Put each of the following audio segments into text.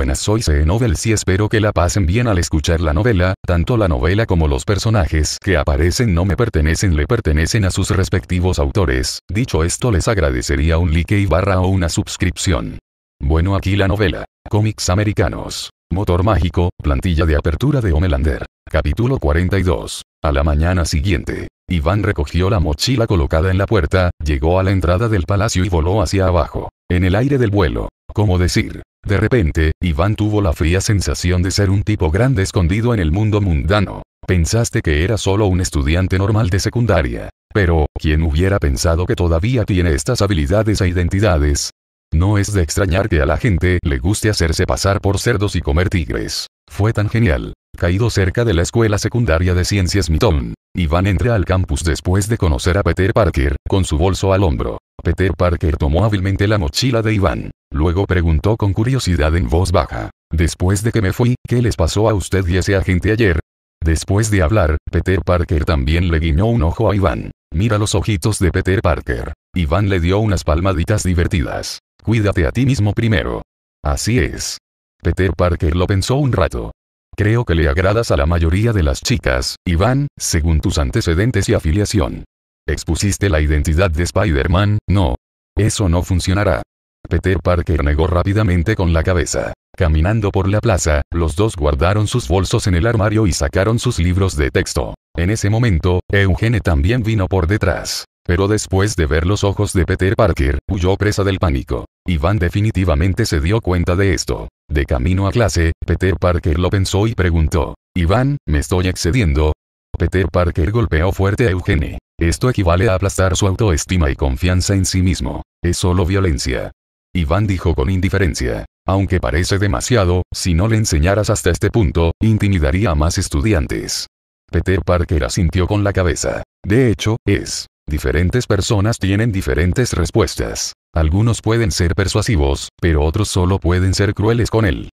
buenas. Soy CE Novel y espero que la pasen bien al escuchar la novela, tanto la novela como los personajes que aparecen no me pertenecen le pertenecen a sus respectivos autores. Dicho esto les agradecería un like y barra o una suscripción. Bueno aquí la novela. Cómics americanos. Motor mágico, plantilla de apertura de Homelander. Capítulo 42. A la mañana siguiente, Iván recogió la mochila colocada en la puerta, llegó a la entrada del palacio y voló hacia abajo. En el aire del vuelo, ¿Cómo decir, de repente, Iván tuvo la fría sensación de ser un tipo grande escondido en el mundo mundano. Pensaste que era solo un estudiante normal de secundaria. Pero, ¿quién hubiera pensado que todavía tiene estas habilidades e identidades? No es de extrañar que a la gente le guste hacerse pasar por cerdos y comer tigres. Fue tan genial caído cerca de la escuela secundaria de ciencias Mitton. Iván entra al campus después de conocer a Peter Parker, con su bolso al hombro. Peter Parker tomó hábilmente la mochila de Iván. Luego preguntó con curiosidad en voz baja. Después de que me fui, ¿qué les pasó a usted y a ese agente ayer? Después de hablar, Peter Parker también le guiñó un ojo a Iván. Mira los ojitos de Peter Parker. Iván le dio unas palmaditas divertidas. Cuídate a ti mismo primero. Así es. Peter Parker lo pensó un rato. Creo que le agradas a la mayoría de las chicas, Iván, según tus antecedentes y afiliación. ¿Expusiste la identidad de Spider-Man? No. Eso no funcionará. Peter Parker negó rápidamente con la cabeza. Caminando por la plaza, los dos guardaron sus bolsos en el armario y sacaron sus libros de texto. En ese momento, Eugene también vino por detrás pero después de ver los ojos de Peter Parker, huyó presa del pánico. Iván definitivamente se dio cuenta de esto. De camino a clase, Peter Parker lo pensó y preguntó, Iván, ¿me estoy excediendo? Peter Parker golpeó fuerte a Eugene. Esto equivale a aplastar su autoestima y confianza en sí mismo. Es solo violencia. Iván dijo con indiferencia. Aunque parece demasiado, si no le enseñaras hasta este punto, intimidaría a más estudiantes. Peter Parker asintió con la cabeza. De hecho, es Diferentes personas tienen diferentes respuestas. Algunos pueden ser persuasivos, pero otros solo pueden ser crueles con él.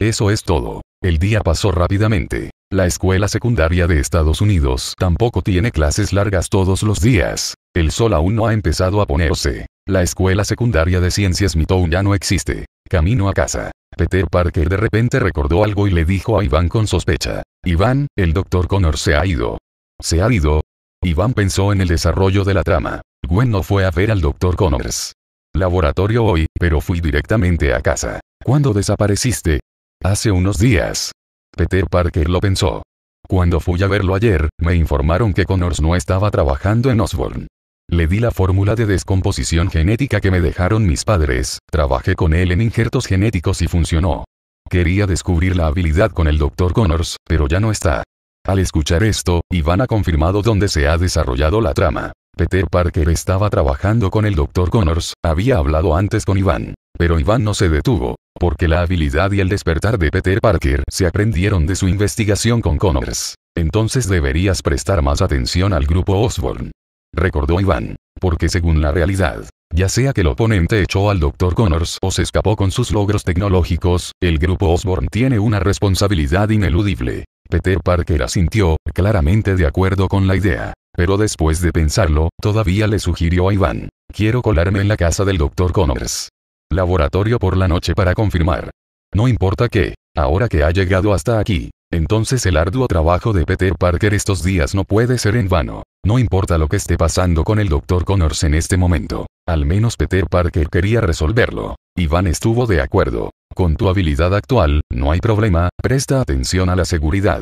Eso es todo. El día pasó rápidamente. La escuela secundaria de Estados Unidos tampoco tiene clases largas todos los días. El sol aún no ha empezado a ponerse. La escuela secundaria de ciencias Mitown ya no existe. Camino a casa. Peter Parker de repente recordó algo y le dijo a Iván con sospecha. Iván, el doctor Connor se ha ido. ¿Se ha ido? Iván pensó en el desarrollo de la trama. Gwen no fue a ver al Dr. Connors. Laboratorio hoy, pero fui directamente a casa. ¿Cuándo desapareciste? Hace unos días. Peter Parker lo pensó. Cuando fui a verlo ayer, me informaron que Connors no estaba trabajando en Osborne. Le di la fórmula de descomposición genética que me dejaron mis padres, trabajé con él en injertos genéticos y funcionó. Quería descubrir la habilidad con el Dr. Connors, pero ya no está. Al escuchar esto, Iván ha confirmado dónde se ha desarrollado la trama. Peter Parker estaba trabajando con el Dr. Connors, había hablado antes con Iván. Pero Iván no se detuvo, porque la habilidad y el despertar de Peter Parker se aprendieron de su investigación con Connors. Entonces deberías prestar más atención al grupo Osborn. Recordó Iván, porque según la realidad, ya sea que el oponente echó al Dr. Connors o se escapó con sus logros tecnológicos, el grupo Osborn tiene una responsabilidad ineludible. Peter Parker asintió, claramente de acuerdo con la idea. Pero después de pensarlo, todavía le sugirió a Iván. Quiero colarme en la casa del Dr. Connors. Laboratorio por la noche para confirmar. No importa qué, ahora que ha llegado hasta aquí, entonces el arduo trabajo de Peter Parker estos días no puede ser en vano. No importa lo que esté pasando con el Dr. Connors en este momento. Al menos Peter Parker quería resolverlo. Iván estuvo de acuerdo. Con tu habilidad actual, no hay problema, presta atención a la seguridad.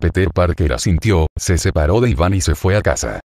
Peter Parker asintió, se separó de Iván y se fue a casa.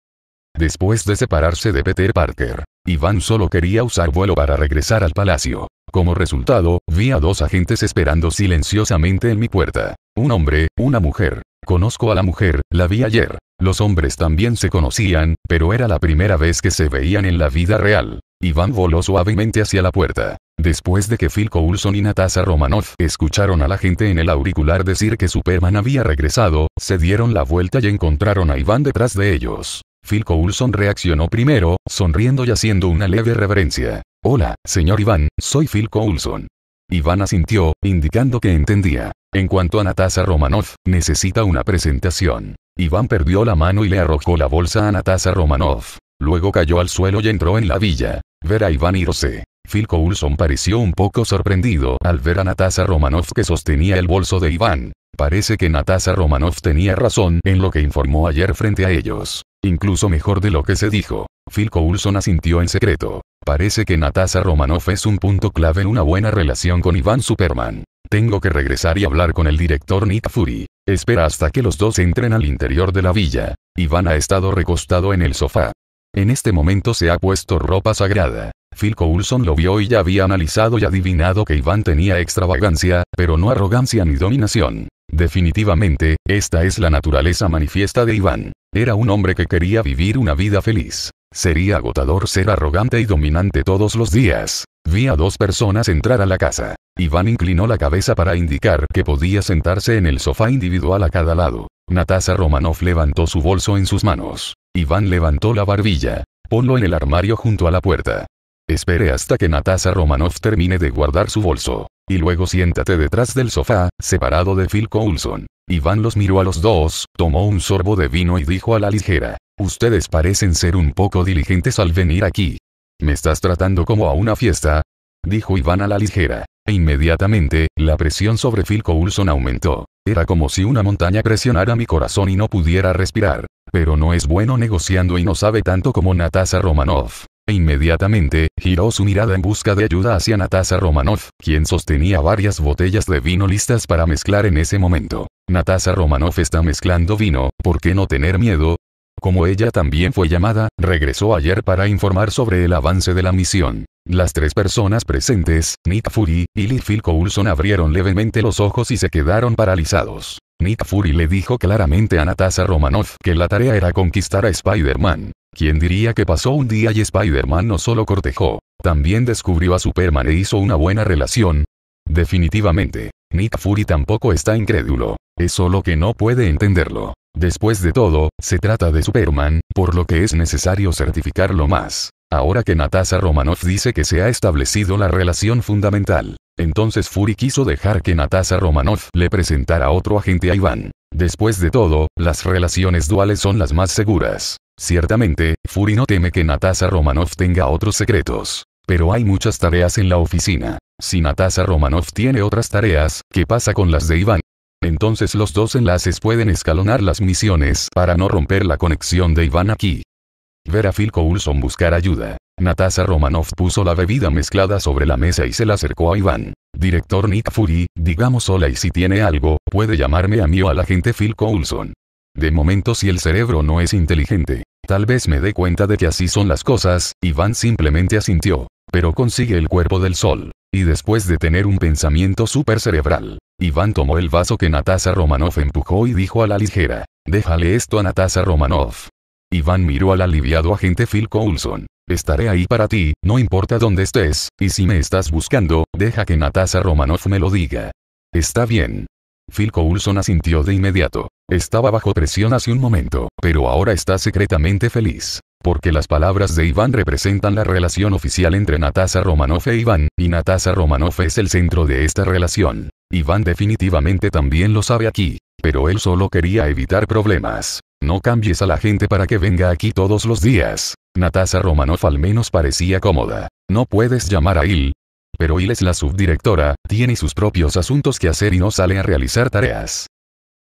Después de separarse de Peter Parker, Iván solo quería usar vuelo para regresar al palacio. Como resultado, vi a dos agentes esperando silenciosamente en mi puerta. Un hombre, una mujer. Conozco a la mujer, la vi ayer. Los hombres también se conocían, pero era la primera vez que se veían en la vida real. Iván voló suavemente hacia la puerta. Después de que Phil Coulson y Natasha Romanoff escucharon a la gente en el auricular decir que Superman había regresado, se dieron la vuelta y encontraron a Iván detrás de ellos. Phil Coulson reaccionó primero, sonriendo y haciendo una leve reverencia. Hola, señor Iván, soy Phil Coulson. Iván asintió, indicando que entendía. En cuanto a Natasha Romanoff, necesita una presentación. Iván perdió la mano y le arrojó la bolsa a Natasha Romanoff. Luego cayó al suelo y entró en la villa. Ver a Iván irse. Phil Coulson pareció un poco sorprendido al ver a Natasha Romanoff que sostenía el bolso de Iván. Parece que Natasha Romanoff tenía razón en lo que informó ayer frente a ellos. Incluso mejor de lo que se dijo. Phil Coulson asintió en secreto. Parece que Natasha Romanoff es un punto clave en una buena relación con Iván Superman. Tengo que regresar y hablar con el director Nick Fury. Espera hasta que los dos entren al interior de la villa. Iván ha estado recostado en el sofá. En este momento se ha puesto ropa sagrada. Phil Coulson lo vio y ya había analizado y adivinado que Iván tenía extravagancia, pero no arrogancia ni dominación. Definitivamente, esta es la naturaleza manifiesta de Iván. Era un hombre que quería vivir una vida feliz. Sería agotador ser arrogante y dominante todos los días. Vi a dos personas entrar a la casa. Iván inclinó la cabeza para indicar que podía sentarse en el sofá individual a cada lado. Natasha Romanoff levantó su bolso en sus manos. Iván levantó la barbilla. Ponlo en el armario junto a la puerta. Espere hasta que Natasa Romanov termine de guardar su bolso. Y luego siéntate detrás del sofá, separado de Phil Coulson. Iván los miró a los dos, tomó un sorbo de vino y dijo a la ligera, Ustedes parecen ser un poco diligentes al venir aquí. ¿Me estás tratando como a una fiesta? Dijo Iván a la ligera. Inmediatamente, la presión sobre Phil Coulson aumentó. Era como si una montaña presionara mi corazón y no pudiera respirar. Pero no es bueno negociando y no sabe tanto como Natasha Romanoff. E inmediatamente, giró su mirada en busca de ayuda hacia Natasha Romanoff, quien sostenía varias botellas de vino listas para mezclar en ese momento. Natasha Romanoff está mezclando vino, ¿por qué no tener miedo? como ella también fue llamada, regresó ayer para informar sobre el avance de la misión. Las tres personas presentes, Nick Fury y Littlefield Coulson abrieron levemente los ojos y se quedaron paralizados. Nick Fury le dijo claramente a Natasha Romanoff que la tarea era conquistar a Spider-Man. ¿Quién diría que pasó un día y Spider-Man no solo cortejó, también descubrió a Superman e hizo una buena relación? Definitivamente, Nick Fury tampoco está incrédulo, es solo que no puede entenderlo. Después de todo, se trata de Superman, por lo que es necesario certificarlo más. Ahora que Natasha Romanoff dice que se ha establecido la relación fundamental. Entonces Fury quiso dejar que Natasha Romanoff le presentara otro agente a Iván. Después de todo, las relaciones duales son las más seguras. Ciertamente, Fury no teme que Natasha Romanoff tenga otros secretos. Pero hay muchas tareas en la oficina. Si Natasha Romanoff tiene otras tareas, ¿qué pasa con las de Iván? Entonces los dos enlaces pueden escalonar las misiones para no romper la conexión de Iván aquí. Ver a Phil Coulson buscar ayuda. Natasha Romanoff puso la bebida mezclada sobre la mesa y se la acercó a Iván. Director Nick Fury, digamos hola y si tiene algo, puede llamarme a mí o al agente Phil Coulson. De momento si el cerebro no es inteligente, tal vez me dé cuenta de que así son las cosas, Iván simplemente asintió, pero consigue el cuerpo del sol. Y después de tener un pensamiento super cerebral, Iván tomó el vaso que Natasha Romanoff empujó y dijo a la ligera, déjale esto a Natasha Romanoff. Iván miró al aliviado agente Phil Coulson. Estaré ahí para ti, no importa dónde estés, y si me estás buscando, deja que Natasha Romanoff me lo diga. Está bien. Phil Coulson asintió de inmediato. Estaba bajo presión hace un momento, pero ahora está secretamente feliz. Porque las palabras de Iván representan la relación oficial entre Natasha Romanoff e Iván, y Natasha Romanoff es el centro de esta relación. Iván definitivamente también lo sabe aquí. Pero él solo quería evitar problemas. No cambies a la gente para que venga aquí todos los días. Natasha Romanoff al menos parecía cómoda. No puedes llamar a Il. Pero Il es la subdirectora, tiene sus propios asuntos que hacer y no sale a realizar tareas.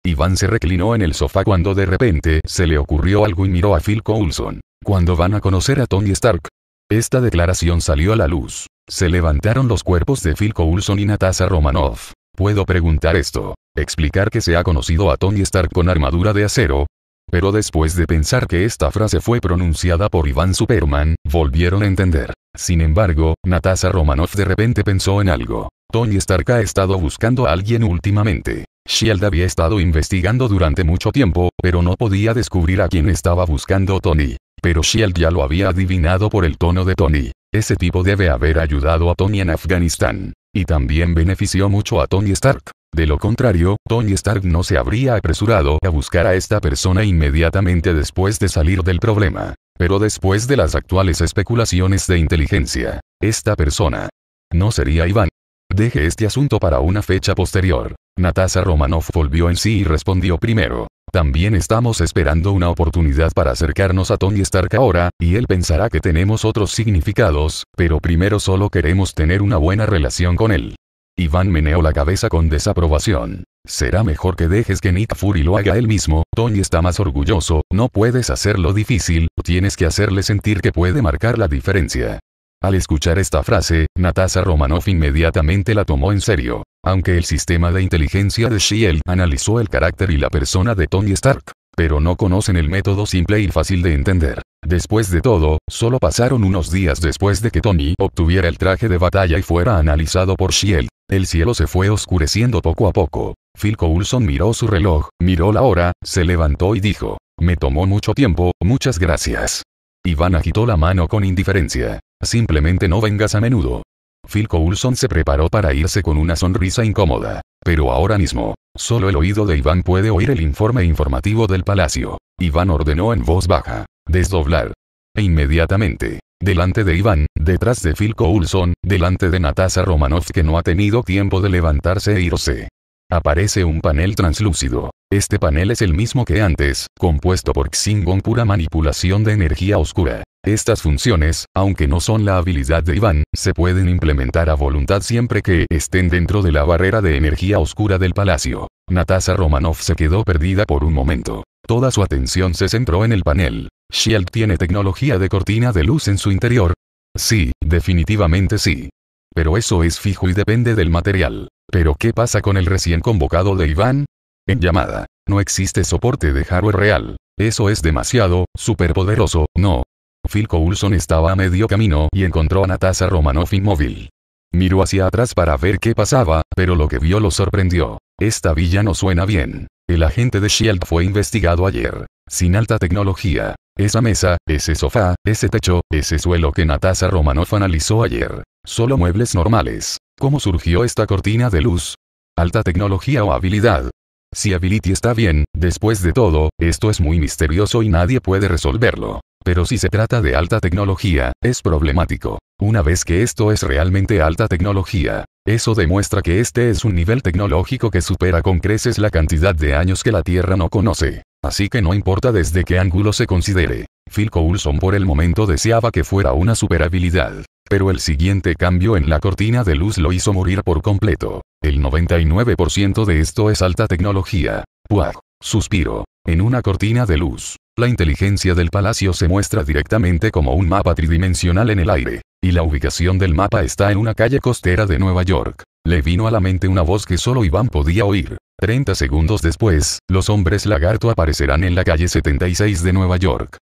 Iván se reclinó en el sofá cuando de repente se le ocurrió algo y miró a Phil Coulson. Cuando van a conocer a Tony Stark. Esta declaración salió a la luz. Se levantaron los cuerpos de Phil Coulson y Natasha Romanoff. Puedo preguntar esto, explicar que se ha conocido a Tony Stark con armadura de acero. Pero después de pensar que esta frase fue pronunciada por Iván Superman, volvieron a entender. Sin embargo, Natasha Romanoff de repente pensó en algo. Tony Stark ha estado buscando a alguien últimamente. Shield había estado investigando durante mucho tiempo, pero no podía descubrir a quién estaba buscando Tony. Pero Shield ya lo había adivinado por el tono de Tony. Ese tipo debe haber ayudado a Tony en Afganistán y también benefició mucho a Tony Stark. De lo contrario, Tony Stark no se habría apresurado a buscar a esta persona inmediatamente después de salir del problema. Pero después de las actuales especulaciones de inteligencia, esta persona no sería Iván. Deje este asunto para una fecha posterior. Natasha Romanoff volvió en sí y respondió primero. También estamos esperando una oportunidad para acercarnos a Tony Stark ahora, y él pensará que tenemos otros significados, pero primero solo queremos tener una buena relación con él. Iván meneó la cabeza con desaprobación. Será mejor que dejes que Nick Fury lo haga él mismo, Tony está más orgulloso, no puedes hacerlo difícil, tienes que hacerle sentir que puede marcar la diferencia. Al escuchar esta frase, Natasha Romanoff inmediatamente la tomó en serio. Aunque el sistema de inteligencia de Shield analizó el carácter y la persona de Tony Stark, pero no conocen el método simple y fácil de entender. Después de todo, solo pasaron unos días después de que Tony obtuviera el traje de batalla y fuera analizado por Shield. El cielo se fue oscureciendo poco a poco. Phil Coulson miró su reloj, miró la hora, se levantó y dijo, me tomó mucho tiempo, muchas gracias. Iván agitó la mano con indiferencia. Simplemente no vengas a menudo. Phil Coulson se preparó para irse con una sonrisa incómoda. Pero ahora mismo, solo el oído de Iván puede oír el informe informativo del palacio. Iván ordenó en voz baja, desdoblar. E inmediatamente, delante de Iván, detrás de Phil Coulson, delante de Natasa Romanov, que no ha tenido tiempo de levantarse e irse. Aparece un panel translúcido. Este panel es el mismo que antes, compuesto por Xingon pura manipulación de energía oscura. Estas funciones, aunque no son la habilidad de Iván, se pueden implementar a voluntad siempre que estén dentro de la barrera de energía oscura del palacio. Natasha Romanov se quedó perdida por un momento. Toda su atención se centró en el panel. Shield tiene tecnología de cortina de luz en su interior. Sí, definitivamente sí. Pero eso es fijo y depende del material. Pero ¿qué pasa con el recién convocado de Iván? En llamada, no existe soporte de hardware real. Eso es demasiado, superpoderoso, no, Phil Coulson estaba a medio camino y encontró a Natasha Romanoff inmóvil. Miró hacia atrás para ver qué pasaba, pero lo que vio lo sorprendió. Esta villa no suena bien. El agente de Shield fue investigado ayer. Sin alta tecnología. Esa mesa, ese sofá, ese techo, ese suelo que Natasha Romanoff analizó ayer. Solo muebles normales. ¿Cómo surgió esta cortina de luz? ¿Alta tecnología o habilidad? Si Ability está bien, después de todo, esto es muy misterioso y nadie puede resolverlo. Pero si se trata de alta tecnología, es problemático. Una vez que esto es realmente alta tecnología, eso demuestra que este es un nivel tecnológico que supera con creces la cantidad de años que la Tierra no conoce. Así que no importa desde qué ángulo se considere. Phil Coulson por el momento deseaba que fuera una superabilidad. Pero el siguiente cambio en la cortina de luz lo hizo morir por completo. El 99% de esto es alta tecnología. ¡Puah! Suspiro. En una cortina de luz. La inteligencia del palacio se muestra directamente como un mapa tridimensional en el aire, y la ubicación del mapa está en una calle costera de Nueva York. Le vino a la mente una voz que solo Iván podía oír. 30 segundos después, los hombres lagarto aparecerán en la calle 76 de Nueva York.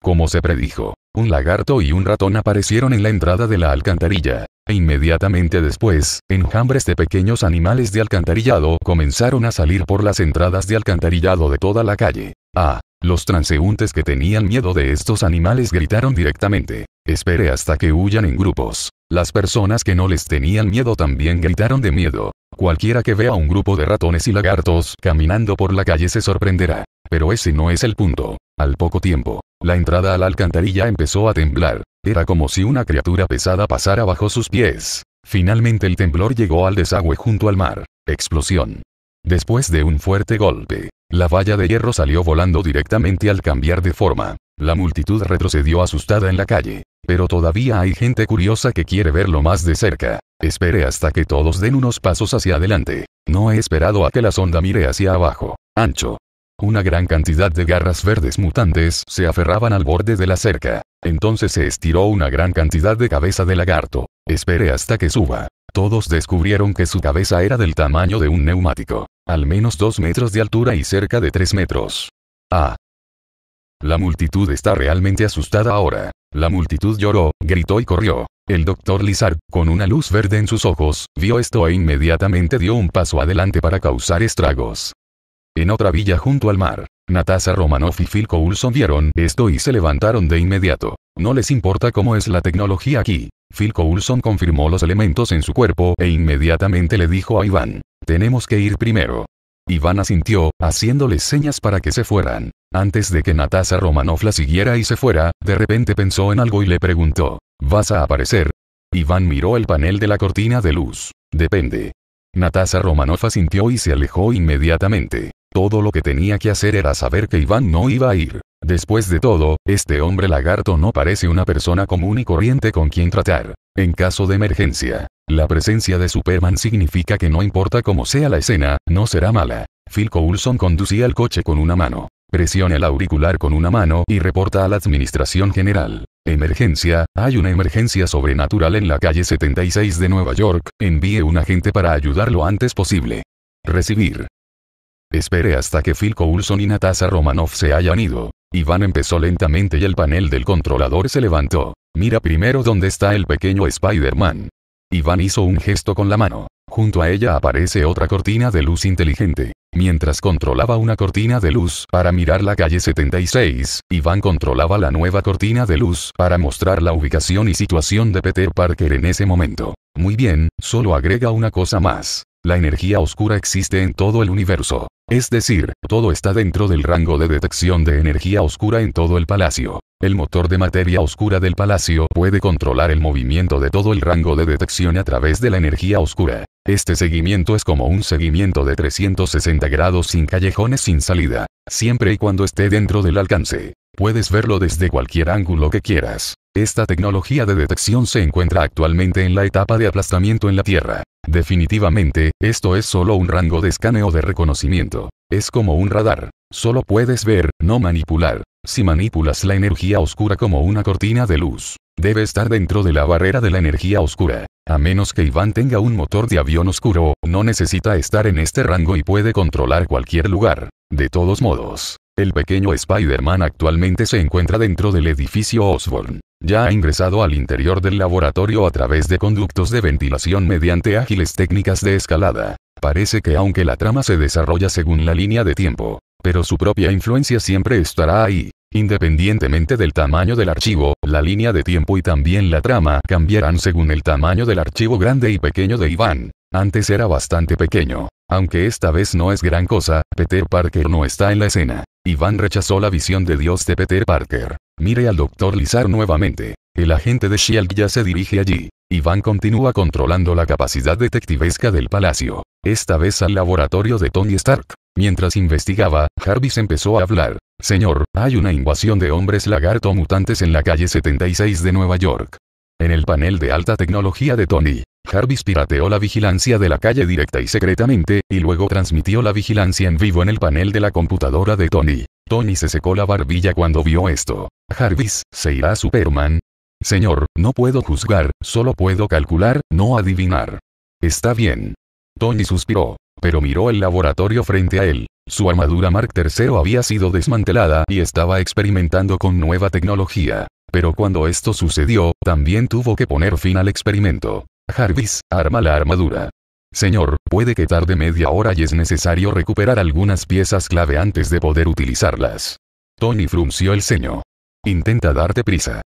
Como se predijo, un lagarto y un ratón aparecieron en la entrada de la alcantarilla, e inmediatamente después, enjambres de pequeños animales de alcantarillado comenzaron a salir por las entradas de alcantarillado de toda la calle. Ah, los transeúntes que tenían miedo de estos animales gritaron directamente, espere hasta que huyan en grupos. Las personas que no les tenían miedo también gritaron de miedo. Cualquiera que vea un grupo de ratones y lagartos caminando por la calle se sorprenderá. Pero ese no es el punto. Al poco tiempo, la entrada a la alcantarilla empezó a temblar. Era como si una criatura pesada pasara bajo sus pies. Finalmente el temblor llegó al desagüe junto al mar. Explosión. Después de un fuerte golpe, la valla de hierro salió volando directamente al cambiar de forma. La multitud retrocedió asustada en la calle. Pero todavía hay gente curiosa que quiere verlo más de cerca. Espere hasta que todos den unos pasos hacia adelante. No he esperado a que la sonda mire hacia abajo. Ancho. Una gran cantidad de garras verdes mutantes se aferraban al borde de la cerca. Entonces se estiró una gran cantidad de cabeza de lagarto. Espere hasta que suba. Todos descubrieron que su cabeza era del tamaño de un neumático. Al menos dos metros de altura y cerca de 3 metros. Ah. La multitud está realmente asustada ahora. La multitud lloró, gritó y corrió. El doctor Lizard, con una luz verde en sus ojos, vio esto e inmediatamente dio un paso adelante para causar estragos. En otra villa junto al mar, Natasha Romanoff y Phil Coulson vieron esto y se levantaron de inmediato. No les importa cómo es la tecnología aquí. Phil Coulson confirmó los elementos en su cuerpo e inmediatamente le dijo a Iván, tenemos que ir primero. Iván asintió, haciéndoles señas para que se fueran. Antes de que Natasha Romanoff la siguiera y se fuera, de repente pensó en algo y le preguntó, ¿vas a aparecer? Iván miró el panel de la cortina de luz. Depende. Natasha Romanoff asintió y se alejó inmediatamente. Todo lo que tenía que hacer era saber que Iván no iba a ir. Después de todo, este hombre lagarto no parece una persona común y corriente con quien tratar. En caso de emergencia, la presencia de Superman significa que no importa cómo sea la escena, no será mala. Phil Coulson conducía el coche con una mano. Presiona el auricular con una mano y reporta a la Administración General. Emergencia, hay una emergencia sobrenatural en la calle 76 de Nueva York, envíe un agente para ayudar lo antes posible. Recibir. Espere hasta que Phil Coulson y Natasha Romanoff se hayan ido. Iván empezó lentamente y el panel del controlador se levantó. Mira primero dónde está el pequeño Spider-Man. Iván hizo un gesto con la mano. Junto a ella aparece otra cortina de luz inteligente. Mientras controlaba una cortina de luz para mirar la calle 76, Iván controlaba la nueva cortina de luz para mostrar la ubicación y situación de Peter Parker en ese momento. Muy bien, solo agrega una cosa más. La energía oscura existe en todo el universo. Es decir, todo está dentro del rango de detección de energía oscura en todo el palacio. El motor de materia oscura del palacio puede controlar el movimiento de todo el rango de detección a través de la energía oscura. Este seguimiento es como un seguimiento de 360 grados sin callejones sin salida, siempre y cuando esté dentro del alcance. Puedes verlo desde cualquier ángulo que quieras. Esta tecnología de detección se encuentra actualmente en la etapa de aplastamiento en la Tierra. Definitivamente, esto es solo un rango de escaneo de reconocimiento. Es como un radar. Solo puedes ver, no manipular. Si manipulas la energía oscura como una cortina de luz, debe estar dentro de la barrera de la energía oscura. A menos que Iván tenga un motor de avión oscuro, no necesita estar en este rango y puede controlar cualquier lugar. De todos modos, el pequeño Spider-Man actualmente se encuentra dentro del edificio Osborn ya ha ingresado al interior del laboratorio a través de conductos de ventilación mediante ágiles técnicas de escalada. Parece que aunque la trama se desarrolla según la línea de tiempo, pero su propia influencia siempre estará ahí. Independientemente del tamaño del archivo, la línea de tiempo y también la trama cambiarán según el tamaño del archivo grande y pequeño de Iván. Antes era bastante pequeño. Aunque esta vez no es gran cosa, Peter Parker no está en la escena. Iván rechazó la visión de Dios de Peter Parker. Mire al doctor Lizar nuevamente. El agente de Shield ya se dirige allí. Iván continúa controlando la capacidad detectivesca del palacio. Esta vez al laboratorio de Tony Stark. Mientras investigaba, Jarvis empezó a hablar. Señor, hay una invasión de hombres lagarto mutantes en la calle 76 de Nueva York. En el panel de alta tecnología de Tony, Jarvis pirateó la vigilancia de la calle directa y secretamente, y luego transmitió la vigilancia en vivo en el panel de la computadora de Tony. Tony se secó la barbilla cuando vio esto. Jarvis, ¿se irá Superman? Señor, no puedo juzgar, solo puedo calcular, no adivinar. Está bien. Tony suspiró, pero miró el laboratorio frente a él. Su armadura Mark III había sido desmantelada y estaba experimentando con nueva tecnología. Pero cuando esto sucedió, también tuvo que poner fin al experimento. Jarvis, arma la armadura. Señor, puede que tarde media hora y es necesario recuperar algunas piezas clave antes de poder utilizarlas. Tony frunció el ceño. Intenta darte prisa.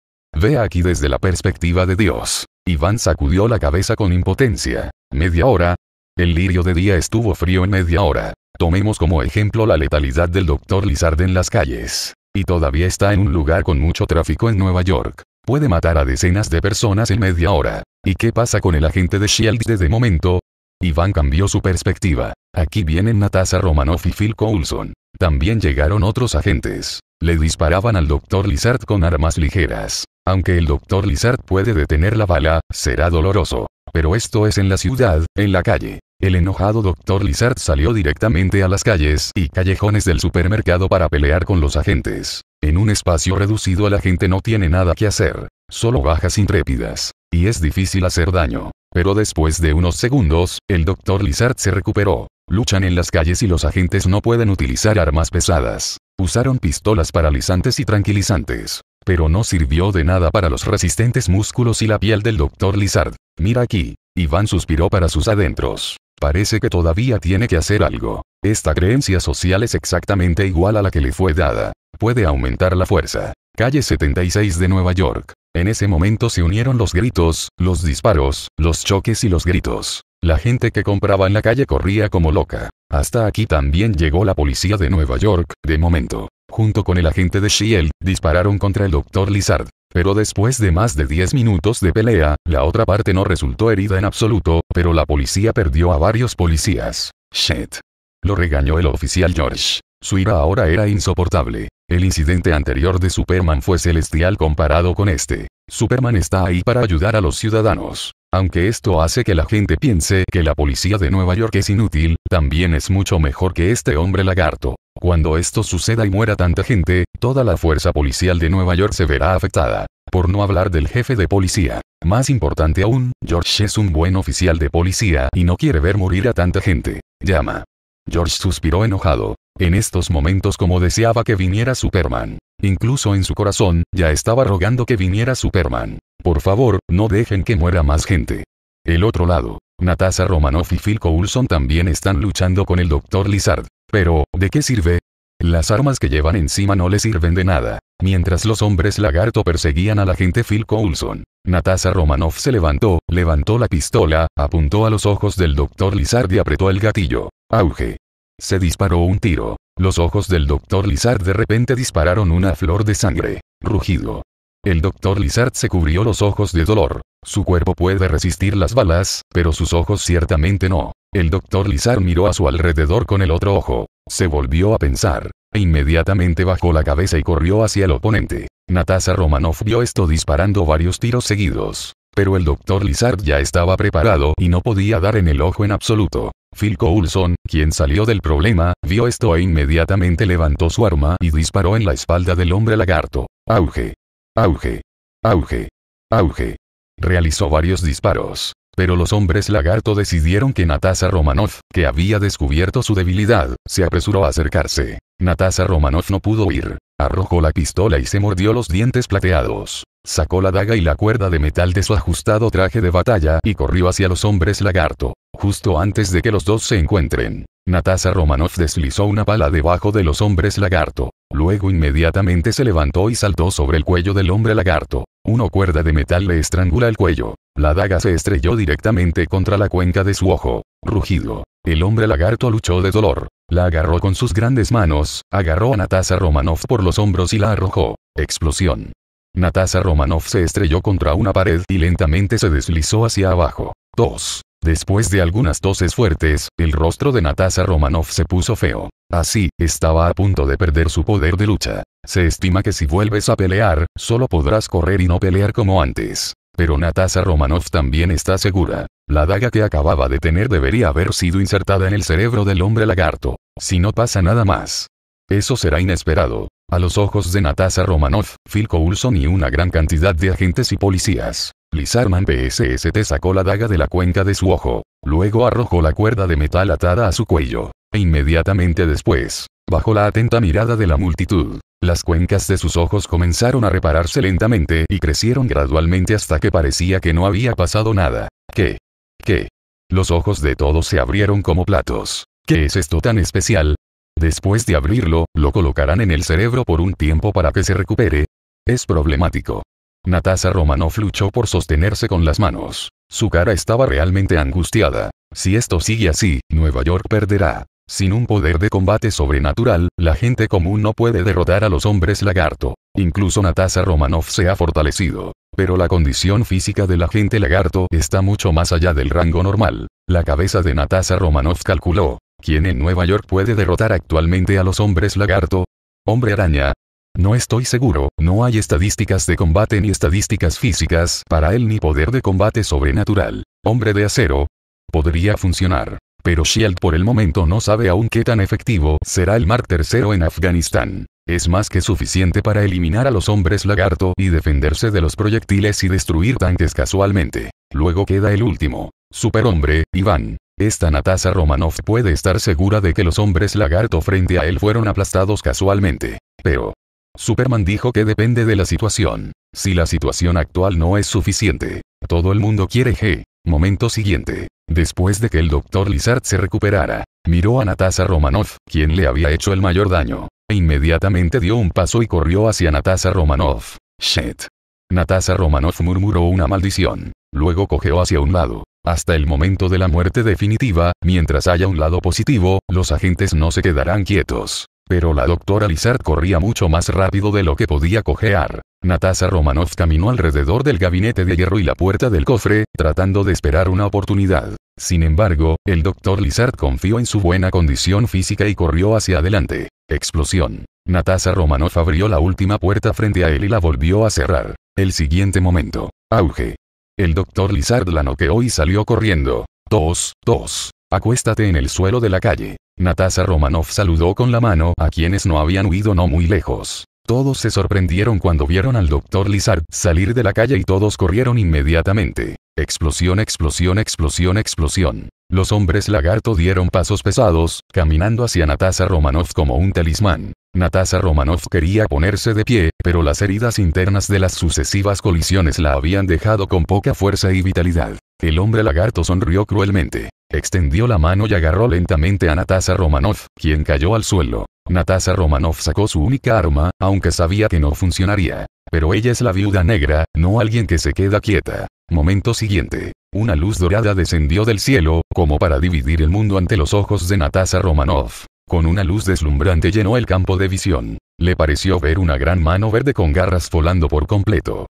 Ve aquí desde la perspectiva de Dios. Iván sacudió la cabeza con impotencia. Media hora. El lirio de día estuvo frío en media hora. Tomemos como ejemplo la letalidad del doctor Lizard en las calles. Y todavía está en un lugar con mucho tráfico en Nueva York. Puede matar a decenas de personas en media hora. ¿Y qué pasa con el agente de Shield desde momento? Iván cambió su perspectiva. Aquí vienen Natasha Romanoff y Phil Coulson. También llegaron otros agentes. Le disparaban al doctor Lizard con armas ligeras. Aunque el doctor Lizard puede detener la bala, será doloroso. Pero esto es en la ciudad, en la calle. El enojado doctor Lizard salió directamente a las calles y callejones del supermercado para pelear con los agentes. En un espacio reducido la gente no tiene nada que hacer, solo bajas intrépidas. Y es difícil hacer daño. Pero después de unos segundos, el doctor Lizard se recuperó. Luchan en las calles y los agentes no pueden utilizar armas pesadas. Usaron pistolas paralizantes y tranquilizantes. Pero no sirvió de nada para los resistentes músculos y la piel del doctor Lizard. Mira aquí. Iván suspiró para sus adentros. Parece que todavía tiene que hacer algo. Esta creencia social es exactamente igual a la que le fue dada. Puede aumentar la fuerza. Calle 76 de Nueva York. En ese momento se unieron los gritos, los disparos, los choques y los gritos. La gente que compraba en la calle corría como loca. Hasta aquí también llegó la policía de Nueva York, de momento. Junto con el agente de Shield, dispararon contra el Dr. Lizard. Pero después de más de 10 minutos de pelea, la otra parte no resultó herida en absoluto, pero la policía perdió a varios policías. Shit. Lo regañó el oficial George. Su ira ahora era insoportable. El incidente anterior de Superman fue celestial comparado con este. Superman está ahí para ayudar a los ciudadanos. Aunque esto hace que la gente piense que la policía de Nueva York es inútil, también es mucho mejor que este hombre lagarto. Cuando esto suceda y muera tanta gente, toda la fuerza policial de Nueva York se verá afectada. Por no hablar del jefe de policía. Más importante aún, George es un buen oficial de policía y no quiere ver morir a tanta gente. Llama. George suspiró enojado. En estos momentos como deseaba que viniera Superman. Incluso en su corazón, ya estaba rogando que viniera Superman. Por favor, no dejen que muera más gente. El otro lado, Natasha Romanoff y Phil Coulson también están luchando con el Dr. Lizard. Pero, ¿de qué sirve? Las armas que llevan encima no le sirven de nada. Mientras los hombres lagarto perseguían a la gente Phil Coulson, Natasha Romanoff se levantó, levantó la pistola, apuntó a los ojos del Dr. Lizard y apretó el gatillo. Auge. Se disparó un tiro. Los ojos del doctor Lizard de repente dispararon una flor de sangre. Rugido. El doctor Lizard se cubrió los ojos de dolor. Su cuerpo puede resistir las balas, pero sus ojos ciertamente no. El doctor Lizard miró a su alrededor con el otro ojo. Se volvió a pensar. E inmediatamente bajó la cabeza y corrió hacia el oponente. Natasha Romanov vio esto disparando varios tiros seguidos. Pero el doctor Lizard ya estaba preparado y no podía dar en el ojo en absoluto. Phil Coulson, quien salió del problema, vio esto e inmediatamente levantó su arma y disparó en la espalda del hombre lagarto. Auge. Auge. Auge. Auge. Realizó varios disparos. Pero los hombres lagarto decidieron que Natasha Romanoff, que había descubierto su debilidad, se apresuró a acercarse. Natasha Romanoff no pudo huir. Arrojó la pistola y se mordió los dientes plateados. Sacó la daga y la cuerda de metal de su ajustado traje de batalla y corrió hacia los hombres lagarto, justo antes de que los dos se encuentren. Natasha Romanov deslizó una pala debajo de los hombres lagarto. Luego inmediatamente se levantó y saltó sobre el cuello del hombre lagarto. Una cuerda de metal le estrangula el cuello. La daga se estrelló directamente contra la cuenca de su ojo. Rugido. El hombre lagarto luchó de dolor. La agarró con sus grandes manos, agarró a Natasha Romanov por los hombros y la arrojó. Explosión. Natasa Romanov se estrelló contra una pared y lentamente se deslizó hacia abajo. 2. Después de algunas toses fuertes, el rostro de Natasha Romanov se puso feo. Así, estaba a punto de perder su poder de lucha. Se estima que si vuelves a pelear, solo podrás correr y no pelear como antes. Pero Natasha Romanov también está segura. La daga que acababa de tener debería haber sido insertada en el cerebro del hombre lagarto. Si no pasa nada más. Eso será inesperado a los ojos de Natasha Romanoff, Phil Coulson y una gran cantidad de agentes y policías. Lizarman PSST sacó la daga de la cuenca de su ojo. Luego arrojó la cuerda de metal atada a su cuello. E inmediatamente después, bajo la atenta mirada de la multitud, las cuencas de sus ojos comenzaron a repararse lentamente y crecieron gradualmente hasta que parecía que no había pasado nada. ¿Qué? ¿Qué? Los ojos de todos se abrieron como platos. ¿Qué es esto tan especial? Después de abrirlo, lo colocarán en el cerebro por un tiempo para que se recupere. Es problemático. Natasha Romanoff luchó por sostenerse con las manos. Su cara estaba realmente angustiada. Si esto sigue así, Nueva York perderá. Sin un poder de combate sobrenatural, la gente común no puede derrotar a los hombres lagarto. Incluso Natasha Romanoff se ha fortalecido. Pero la condición física de la gente lagarto está mucho más allá del rango normal. La cabeza de Natasha Romanoff calculó, ¿Quién en Nueva York puede derrotar actualmente a los hombres lagarto, hombre araña. No estoy seguro, no hay estadísticas de combate ni estadísticas físicas para él ni poder de combate sobrenatural. Hombre de acero. Podría funcionar. Pero Shield por el momento no sabe aún qué tan efectivo será el Mark III en Afganistán. Es más que suficiente para eliminar a los hombres lagarto y defenderse de los proyectiles y destruir tanques casualmente. Luego queda el último. Superhombre, Iván. Esta Natasha Romanoff puede estar segura de que los hombres lagarto frente a él fueron aplastados casualmente. Pero, Superman dijo que depende de la situación. Si la situación actual no es suficiente, todo el mundo quiere G. Momento siguiente. Después de que el doctor Lizard se recuperara, miró a Natasha Romanoff, quien le había hecho el mayor daño, e inmediatamente dio un paso y corrió hacia Natasha Romanoff. Shit. Natasha Romanoff murmuró una maldición. Luego cogió hacia un lado, hasta el momento de la muerte definitiva, mientras haya un lado positivo, los agentes no se quedarán quietos. Pero la doctora Lizard corría mucho más rápido de lo que podía cojear. Natasa Romanov caminó alrededor del gabinete de hierro y la puerta del cofre, tratando de esperar una oportunidad. Sin embargo, el doctor Lizard confió en su buena condición física y corrió hacia adelante. Explosión. Natasa Romanov abrió la última puerta frente a él y la volvió a cerrar. El siguiente momento. Auge. El doctor Lizard la noqueó y salió corriendo. Tos, tos. Acuéstate en el suelo de la calle. Natasa Romanov saludó con la mano a quienes no habían huido no muy lejos. Todos se sorprendieron cuando vieron al doctor Lizard salir de la calle y todos corrieron inmediatamente. Explosión, explosión, explosión, explosión. Los hombres lagarto dieron pasos pesados, caminando hacia Natasa Romanov como un talismán. Natasha Romanov quería ponerse de pie, pero las heridas internas de las sucesivas colisiones la habían dejado con poca fuerza y vitalidad. El hombre lagarto sonrió cruelmente. Extendió la mano y agarró lentamente a Natasha Romanov, quien cayó al suelo. Natasha Romanoff sacó su única arma, aunque sabía que no funcionaría. Pero ella es la viuda negra, no alguien que se queda quieta. Momento siguiente. Una luz dorada descendió del cielo, como para dividir el mundo ante los ojos de Natasha Romanoff. Con una luz deslumbrante llenó el campo de visión. Le pareció ver una gran mano verde con garras volando por completo.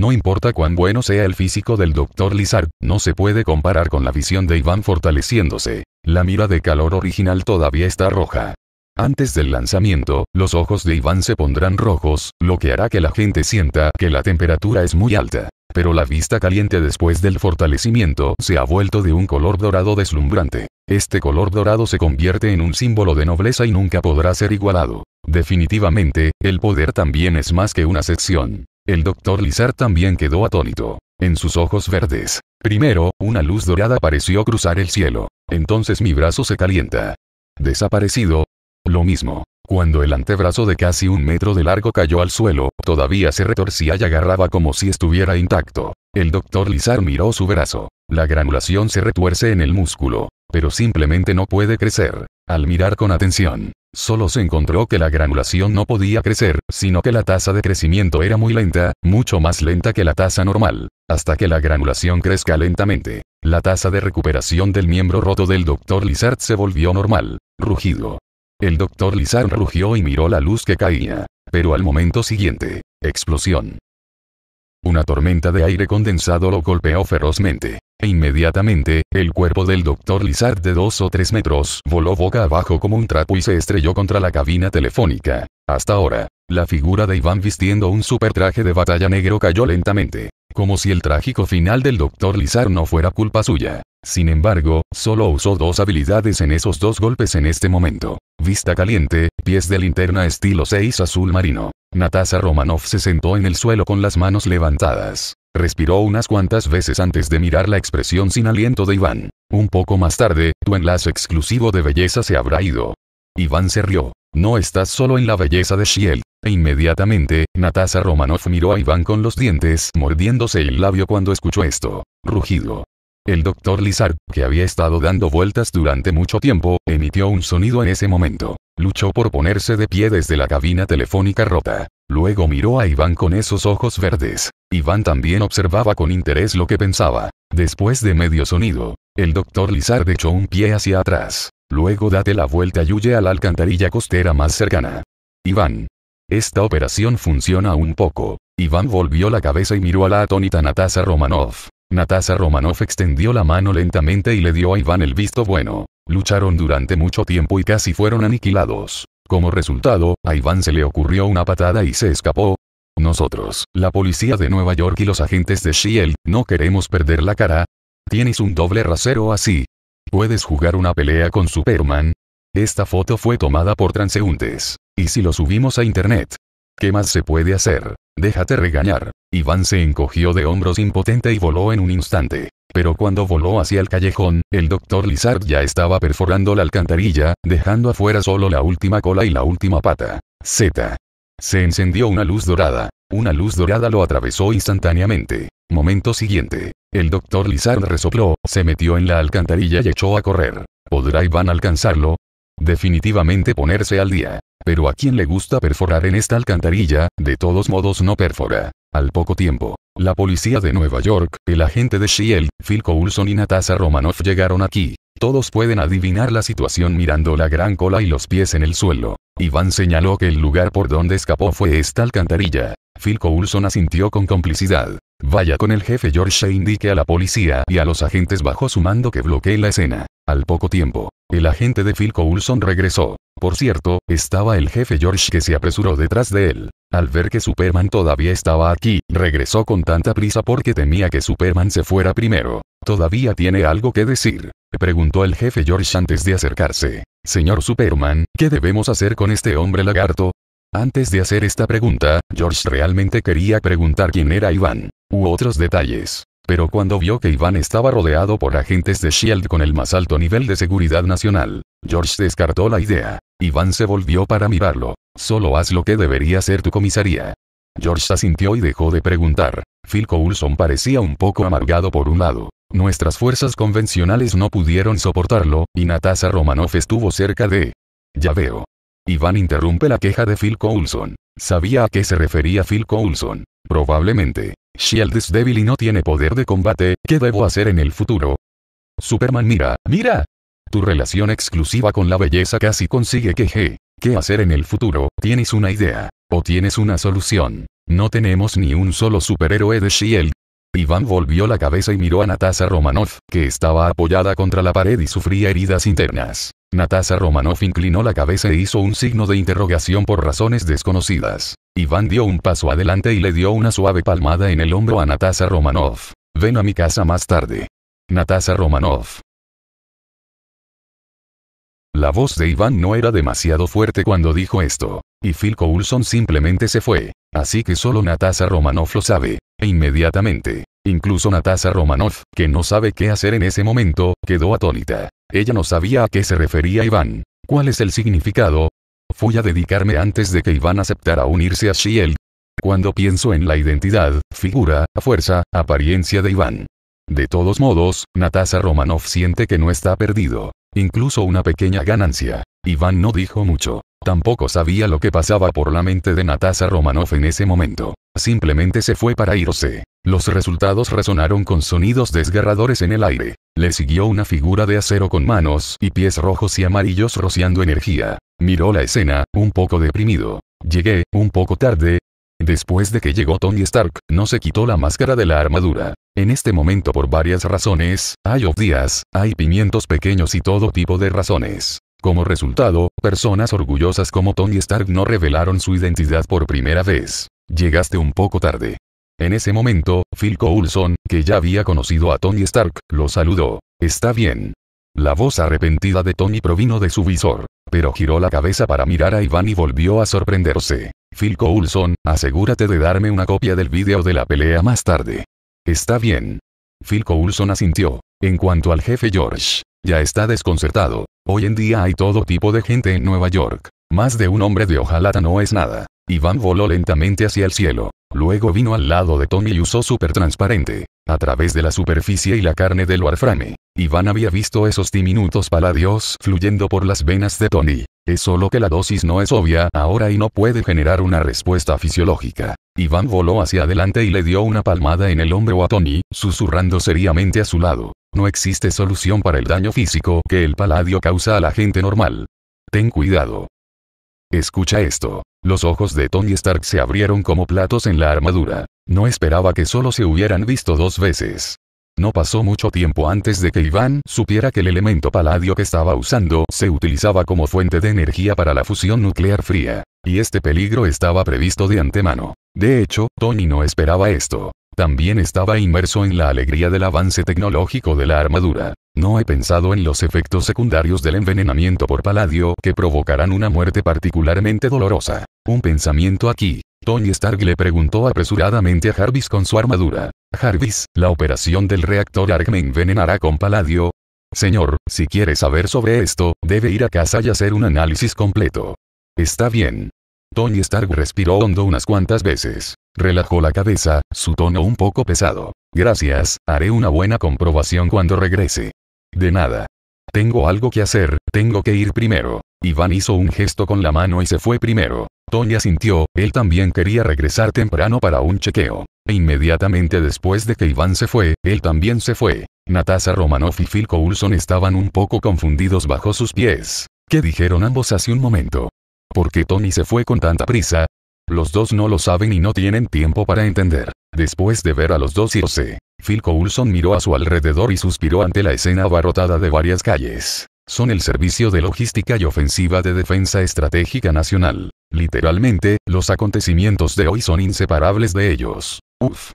No importa cuán bueno sea el físico del Dr. Lizard, no se puede comparar con la visión de Iván fortaleciéndose. La mira de calor original todavía está roja. Antes del lanzamiento, los ojos de Iván se pondrán rojos, lo que hará que la gente sienta que la temperatura es muy alta. Pero la vista caliente después del fortalecimiento se ha vuelto de un color dorado deslumbrante. Este color dorado se convierte en un símbolo de nobleza y nunca podrá ser igualado. Definitivamente, el poder también es más que una sección. El doctor Lizard también quedó atónito. En sus ojos verdes. Primero, una luz dorada pareció cruzar el cielo. Entonces mi brazo se calienta. Desaparecido, lo mismo. Cuando el antebrazo de casi un metro de largo cayó al suelo, todavía se retorcía y agarraba como si estuviera intacto. El doctor Lizard miró su brazo. La granulación se retuerce en el músculo, pero simplemente no puede crecer. Al mirar con atención, solo se encontró que la granulación no podía crecer, sino que la tasa de crecimiento era muy lenta, mucho más lenta que la tasa normal, hasta que la granulación crezca lentamente. La tasa de recuperación del miembro roto del doctor Lizard se volvió normal. Rugido. El doctor Lizard rugió y miró la luz que caía. Pero al momento siguiente, explosión. Una tormenta de aire condensado lo golpeó ferozmente. E inmediatamente, el cuerpo del doctor Lizard de dos o tres metros voló boca abajo como un trapo y se estrelló contra la cabina telefónica. Hasta ahora, la figura de Iván vistiendo un super traje de batalla negro cayó lentamente. Como si el trágico final del doctor Lizard no fuera culpa suya. Sin embargo, solo usó dos habilidades en esos dos golpes en este momento. Vista caliente, pies de linterna estilo 6 azul marino. Natasa Romanov se sentó en el suelo con las manos levantadas. Respiró unas cuantas veces antes de mirar la expresión sin aliento de Iván. Un poco más tarde, tu enlace exclusivo de belleza se habrá ido. Iván se rió. No estás solo en la belleza de Shield. E inmediatamente, Natasa Romanov miró a Iván con los dientes mordiéndose el labio cuando escuchó esto. Rugido. El doctor Lizard, que había estado dando vueltas durante mucho tiempo, emitió un sonido en ese momento. Luchó por ponerse de pie desde la cabina telefónica rota. Luego miró a Iván con esos ojos verdes. Iván también observaba con interés lo que pensaba. Después de medio sonido, el doctor Lizard echó un pie hacia atrás. Luego date la vuelta y huye a la alcantarilla costera más cercana. Iván. Esta operación funciona un poco. Iván volvió la cabeza y miró a la atónita Natasa Romanov. Natasa Romanoff extendió la mano lentamente y le dio a Iván el visto bueno. Lucharon durante mucho tiempo y casi fueron aniquilados. Como resultado, a Iván se le ocurrió una patada y se escapó. Nosotros, la policía de Nueva York y los agentes de Shield, no queremos perder la cara. Tienes un doble rasero así. Puedes jugar una pelea con Superman. Esta foto fue tomada por transeúntes. Y si lo subimos a internet, ¿Qué más se puede hacer? Déjate regañar. Iván se encogió de hombros impotente y voló en un instante. Pero cuando voló hacia el callejón, el doctor Lizard ya estaba perforando la alcantarilla, dejando afuera solo la última cola y la última pata. Z. Se encendió una luz dorada. Una luz dorada lo atravesó instantáneamente. Momento siguiente. El doctor Lizard resopló, se metió en la alcantarilla y echó a correr. ¿Podrá Iván alcanzarlo? Definitivamente ponerse al día. Pero a quien le gusta perforar en esta alcantarilla, de todos modos no perfora. Al poco tiempo, la policía de Nueva York, el agente de Shield, Phil Coulson y Natasha Romanoff llegaron aquí. Todos pueden adivinar la situación mirando la gran cola y los pies en el suelo. Iván señaló que el lugar por donde escapó fue esta alcantarilla. Phil Coulson asintió con complicidad. Vaya con el jefe George e indique a la policía y a los agentes bajo su mando que bloquee la escena. Al poco tiempo, el agente de Phil Coulson regresó. Por cierto, estaba el jefe George que se apresuró detrás de él. Al ver que Superman todavía estaba aquí, regresó con tanta prisa porque temía que Superman se fuera primero. ¿Todavía tiene algo que decir? Preguntó el jefe George antes de acercarse. Señor Superman, ¿qué debemos hacer con este hombre lagarto? Antes de hacer esta pregunta, George realmente quería preguntar quién era Iván, u otros detalles. Pero cuando vio que Iván estaba rodeado por agentes de Shield con el más alto nivel de seguridad nacional, George descartó la idea. Iván se volvió para mirarlo. Solo haz lo que debería ser tu comisaría. George asintió y dejó de preguntar. Phil Coulson parecía un poco amargado por un lado. Nuestras fuerzas convencionales no pudieron soportarlo, y Natasha Romanoff estuvo cerca de... Ya veo. Iván interrumpe la queja de Phil Coulson. Sabía a qué se refería Phil Coulson. Probablemente. Shield es débil y no tiene poder de combate, ¿qué debo hacer en el futuro? Superman mira, mira. Tu relación exclusiva con la belleza casi consigue que ¿Qué hacer en el futuro? ¿Tienes una idea? ¿O tienes una solución? No tenemos ni un solo superhéroe de Shield, Iván volvió la cabeza y miró a Natasa Romanoff, que estaba apoyada contra la pared y sufría heridas internas. Natasa Romanov inclinó la cabeza e hizo un signo de interrogación por razones desconocidas. Iván dio un paso adelante y le dio una suave palmada en el hombro a Natasha Romanoff. Ven a mi casa más tarde. Natasa Romanov. La voz de Iván no era demasiado fuerte cuando dijo esto, y Phil Coulson simplemente se fue, así que solo Natasa Romanoff lo sabe. E inmediatamente. Incluso Natasa Romanoff, que no sabe qué hacer en ese momento, quedó atónita. Ella no sabía a qué se refería Iván. ¿Cuál es el significado? Fui a dedicarme antes de que Iván aceptara unirse a Shield. Cuando pienso en la identidad, figura, fuerza, apariencia de Iván. De todos modos, Natasha Romanoff siente que no está perdido. Incluso una pequeña ganancia. Iván no dijo mucho. Tampoco sabía lo que pasaba por la mente de Natasha Romanoff en ese momento. Simplemente se fue para irse. Los resultados resonaron con sonidos desgarradores en el aire. Le siguió una figura de acero con manos y pies rojos y amarillos rociando energía. Miró la escena, un poco deprimido. Llegué, un poco tarde. Después de que llegó Tony Stark, no se quitó la máscara de la armadura. En este momento por varias razones, hay obvias, hay pimientos pequeños y todo tipo de razones. Como resultado, personas orgullosas como Tony Stark no revelaron su identidad por primera vez. Llegaste un poco tarde. En ese momento, Phil Coulson, que ya había conocido a Tony Stark, lo saludó. Está bien. La voz arrepentida de Tony provino de su visor, pero giró la cabeza para mirar a Iván y volvió a sorprenderse. Phil Coulson, asegúrate de darme una copia del vídeo de la pelea más tarde. Está bien. Phil Coulson asintió. En cuanto al jefe George, ya está desconcertado. Hoy en día hay todo tipo de gente en Nueva York. Más de un hombre de hojalata no es nada. Iván voló lentamente hacia el cielo. Luego vino al lado de Tony y usó súper transparente. A través de la superficie y la carne del warframe. Iván había visto esos diminutos paladios fluyendo por las venas de Tony. Es solo que la dosis no es obvia ahora y no puede generar una respuesta fisiológica. Iván voló hacia adelante y le dio una palmada en el hombro a Tony, susurrando seriamente a su lado. No existe solución para el daño físico que el paladio causa a la gente normal. Ten cuidado. Escucha esto. Los ojos de Tony Stark se abrieron como platos en la armadura. No esperaba que solo se hubieran visto dos veces. No pasó mucho tiempo antes de que Iván supiera que el elemento paladio que estaba usando se utilizaba como fuente de energía para la fusión nuclear fría. Y este peligro estaba previsto de antemano. De hecho, Tony no esperaba esto. También estaba inmerso en la alegría del avance tecnológico de la armadura. No he pensado en los efectos secundarios del envenenamiento por paladio que provocarán una muerte particularmente dolorosa. Un pensamiento aquí. Tony Stark le preguntó apresuradamente a Jarvis con su armadura. Jarvis, ¿la operación del reactor ARC me envenenará con paladio? Señor, si quiere saber sobre esto, debe ir a casa y hacer un análisis completo. Está bien, Tony Stark respiró hondo unas cuantas veces. Relajó la cabeza, su tono un poco pesado. Gracias, haré una buena comprobación cuando regrese. De nada. Tengo algo que hacer, tengo que ir primero. Iván hizo un gesto con la mano y se fue primero. Tony asintió, él también quería regresar temprano para un chequeo. E inmediatamente después de que Iván se fue, él también se fue. Natasha Romanoff y Phil Coulson estaban un poco confundidos bajo sus pies. ¿Qué dijeron ambos hace un momento? qué Tony se fue con tanta prisa. Los dos no lo saben y no tienen tiempo para entender. Después de ver a los dos irse, Phil Coulson miró a su alrededor y suspiró ante la escena abarrotada de varias calles. Son el Servicio de Logística y Ofensiva de Defensa Estratégica Nacional. Literalmente, los acontecimientos de hoy son inseparables de ellos. Uf.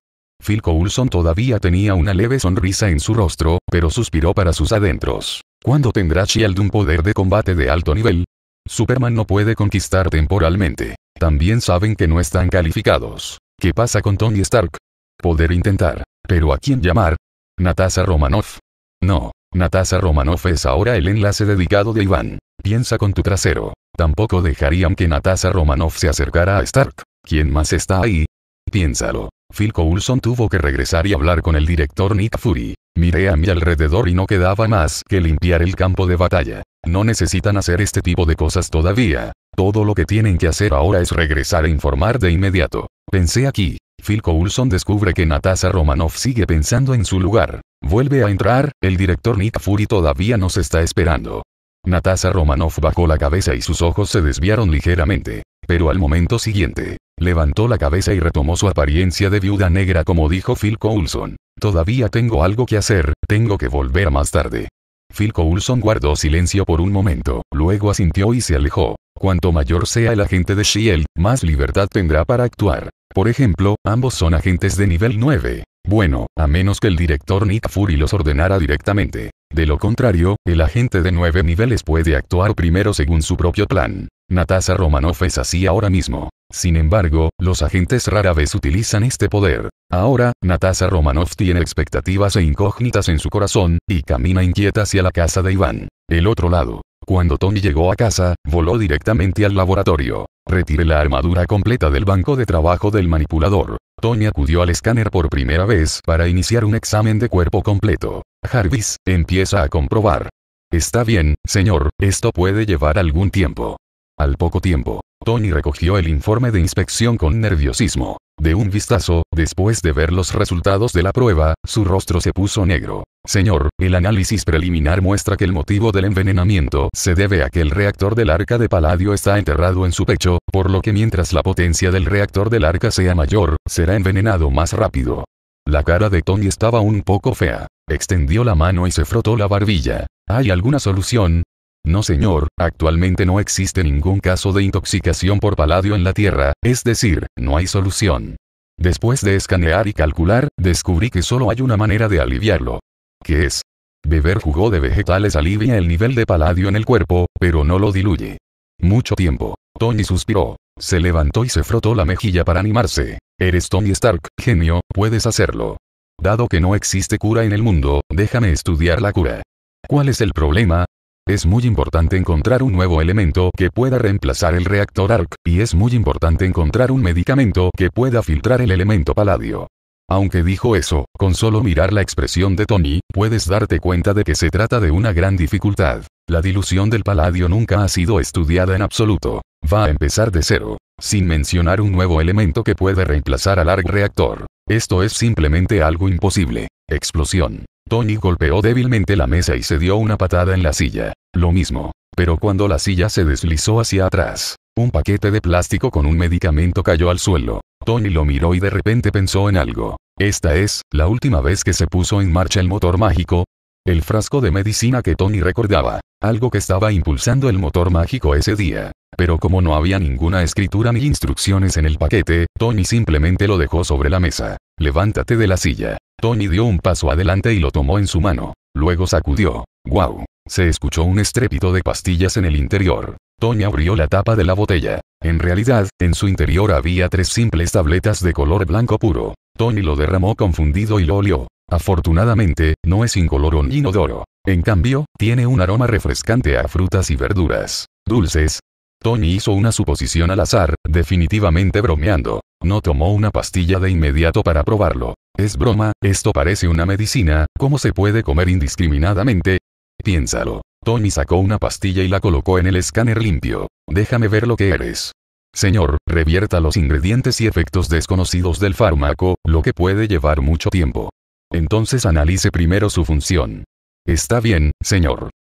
Phil Coulson todavía tenía una leve sonrisa en su rostro, pero suspiró para sus adentros. ¿Cuándo tendrá Shield un poder de combate de alto nivel? Superman no puede conquistar temporalmente. También saben que no están calificados. ¿Qué pasa con Tony Stark? Poder intentar. Pero ¿a quién llamar? Natasa Romanoff. No, Natasa Romanoff es ahora el enlace dedicado de Iván. Piensa con tu trasero. Tampoco dejarían que Natasa Romanoff se acercara a Stark. ¿Quién más está ahí? Piénsalo. Phil Coulson tuvo que regresar y hablar con el director Nick Fury. Miré a mi alrededor y no quedaba más que limpiar el campo de batalla. No necesitan hacer este tipo de cosas todavía. Todo lo que tienen que hacer ahora es regresar e informar de inmediato. Pensé aquí. Phil Coulson descubre que Natasha Romanoff sigue pensando en su lugar. Vuelve a entrar, el director Nick Fury todavía nos está esperando. Natasha Romanoff bajó la cabeza y sus ojos se desviaron ligeramente. Pero al momento siguiente, levantó la cabeza y retomó su apariencia de viuda negra como dijo Phil Coulson. Todavía tengo algo que hacer, tengo que volver más tarde. Phil Coulson guardó silencio por un momento, luego asintió y se alejó. Cuanto mayor sea el agente de Shield, más libertad tendrá para actuar. Por ejemplo, ambos son agentes de nivel 9. Bueno, a menos que el director Nick Fury los ordenara directamente. De lo contrario, el agente de 9 niveles puede actuar primero según su propio plan. Natasha Romanoff es así ahora mismo. Sin embargo, los agentes rara vez utilizan este poder. Ahora, Natasha Romanoff tiene expectativas e incógnitas en su corazón, y camina inquieta hacia la casa de Iván. El otro lado. Cuando Tony llegó a casa, voló directamente al laboratorio. Retire la armadura completa del banco de trabajo del manipulador. Tony acudió al escáner por primera vez para iniciar un examen de cuerpo completo. Jarvis, empieza a comprobar. Está bien, señor, esto puede llevar algún tiempo. Al poco tiempo, Tony recogió el informe de inspección con nerviosismo. De un vistazo, después de ver los resultados de la prueba, su rostro se puso negro. Señor, el análisis preliminar muestra que el motivo del envenenamiento se debe a que el reactor del arca de paladio está enterrado en su pecho, por lo que mientras la potencia del reactor del arca sea mayor, será envenenado más rápido. La cara de Tony estaba un poco fea. Extendió la mano y se frotó la barbilla. ¿Hay alguna solución? No señor, actualmente no existe ningún caso de intoxicación por paladio en la Tierra, es decir, no hay solución. Después de escanear y calcular, descubrí que solo hay una manera de aliviarlo. ¿Qué es? Beber jugo de vegetales alivia el nivel de paladio en el cuerpo, pero no lo diluye. Mucho tiempo. Tony suspiró. Se levantó y se frotó la mejilla para animarse. Eres Tony Stark, genio, puedes hacerlo. Dado que no existe cura en el mundo, déjame estudiar la cura. ¿Cuál es el problema? Es muy importante encontrar un nuevo elemento que pueda reemplazar el reactor ARC, y es muy importante encontrar un medicamento que pueda filtrar el elemento paladio. Aunque dijo eso, con solo mirar la expresión de Tony, puedes darte cuenta de que se trata de una gran dificultad. La dilución del paladio nunca ha sido estudiada en absoluto. Va a empezar de cero. Sin mencionar un nuevo elemento que puede reemplazar al ARC reactor. Esto es simplemente algo imposible. Explosión. Tony golpeó débilmente la mesa y se dio una patada en la silla. Lo mismo. Pero cuando la silla se deslizó hacia atrás, un paquete de plástico con un medicamento cayó al suelo. Tony lo miró y de repente pensó en algo. Esta es, la última vez que se puso en marcha el motor mágico. El frasco de medicina que Tony recordaba. Algo que estaba impulsando el motor mágico ese día pero como no había ninguna escritura ni instrucciones en el paquete, Tony simplemente lo dejó sobre la mesa. Levántate de la silla. Tony dio un paso adelante y lo tomó en su mano. Luego sacudió. ¡Guau! Se escuchó un estrépito de pastillas en el interior. Tony abrió la tapa de la botella. En realidad, en su interior había tres simples tabletas de color blanco puro. Tony lo derramó confundido y lo olió. Afortunadamente, no es incoloro ni inodoro. En cambio, tiene un aroma refrescante a frutas y verduras, dulces, Tony hizo una suposición al azar, definitivamente bromeando. No tomó una pastilla de inmediato para probarlo. Es broma, esto parece una medicina, ¿cómo se puede comer indiscriminadamente? Piénsalo. Tony sacó una pastilla y la colocó en el escáner limpio. Déjame ver lo que eres. Señor, revierta los ingredientes y efectos desconocidos del fármaco, lo que puede llevar mucho tiempo. Entonces analice primero su función. Está bien, señor.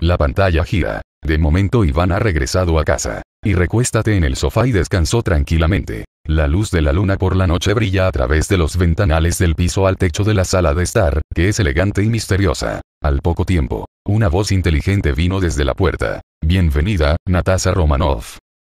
La pantalla gira. De momento Iván ha regresado a casa. Y recuéstate en el sofá y descansó tranquilamente. La luz de la luna por la noche brilla a través de los ventanales del piso al techo de la sala de estar, que es elegante y misteriosa. Al poco tiempo, una voz inteligente vino desde la puerta. Bienvenida, Natasha Romanov.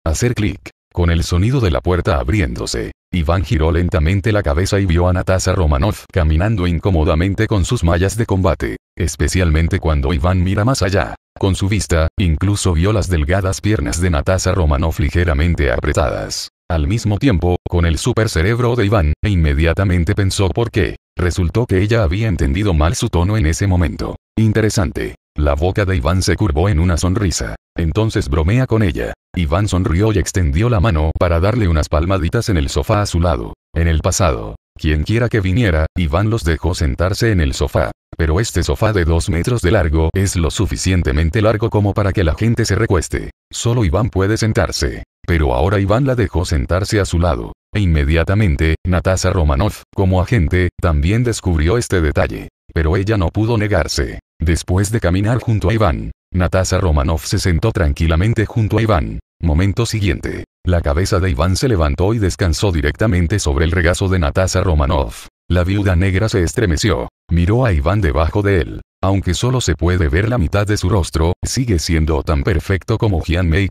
Hacer clic. Con el sonido de la puerta abriéndose, Iván giró lentamente la cabeza y vio a Natasha Romanov caminando incómodamente con sus mallas de combate, especialmente cuando Iván mira más allá. Con su vista, incluso vio las delgadas piernas de Natasha Romanoff ligeramente apretadas. Al mismo tiempo, con el super cerebro de Iván, e inmediatamente pensó por qué. Resultó que ella había entendido mal su tono en ese momento. Interesante. La boca de Iván se curvó en una sonrisa. Entonces bromea con ella. Iván sonrió y extendió la mano para darle unas palmaditas en el sofá a su lado. En el pasado, quien quiera que viniera, Iván los dejó sentarse en el sofá. Pero este sofá de dos metros de largo es lo suficientemente largo como para que la gente se recueste. Solo Iván puede sentarse. Pero ahora Iván la dejó sentarse a su lado. E inmediatamente, Natasha Romanov, como agente, también descubrió este detalle. Pero ella no pudo negarse. Después de caminar junto a Iván, Natasha Romanov se sentó tranquilamente junto a Iván. Momento siguiente. La cabeza de Iván se levantó y descansó directamente sobre el regazo de Natasha Romanoff. La viuda negra se estremeció, miró a Iván debajo de él. Aunque solo se puede ver la mitad de su rostro, sigue siendo tan perfecto como Jian Mei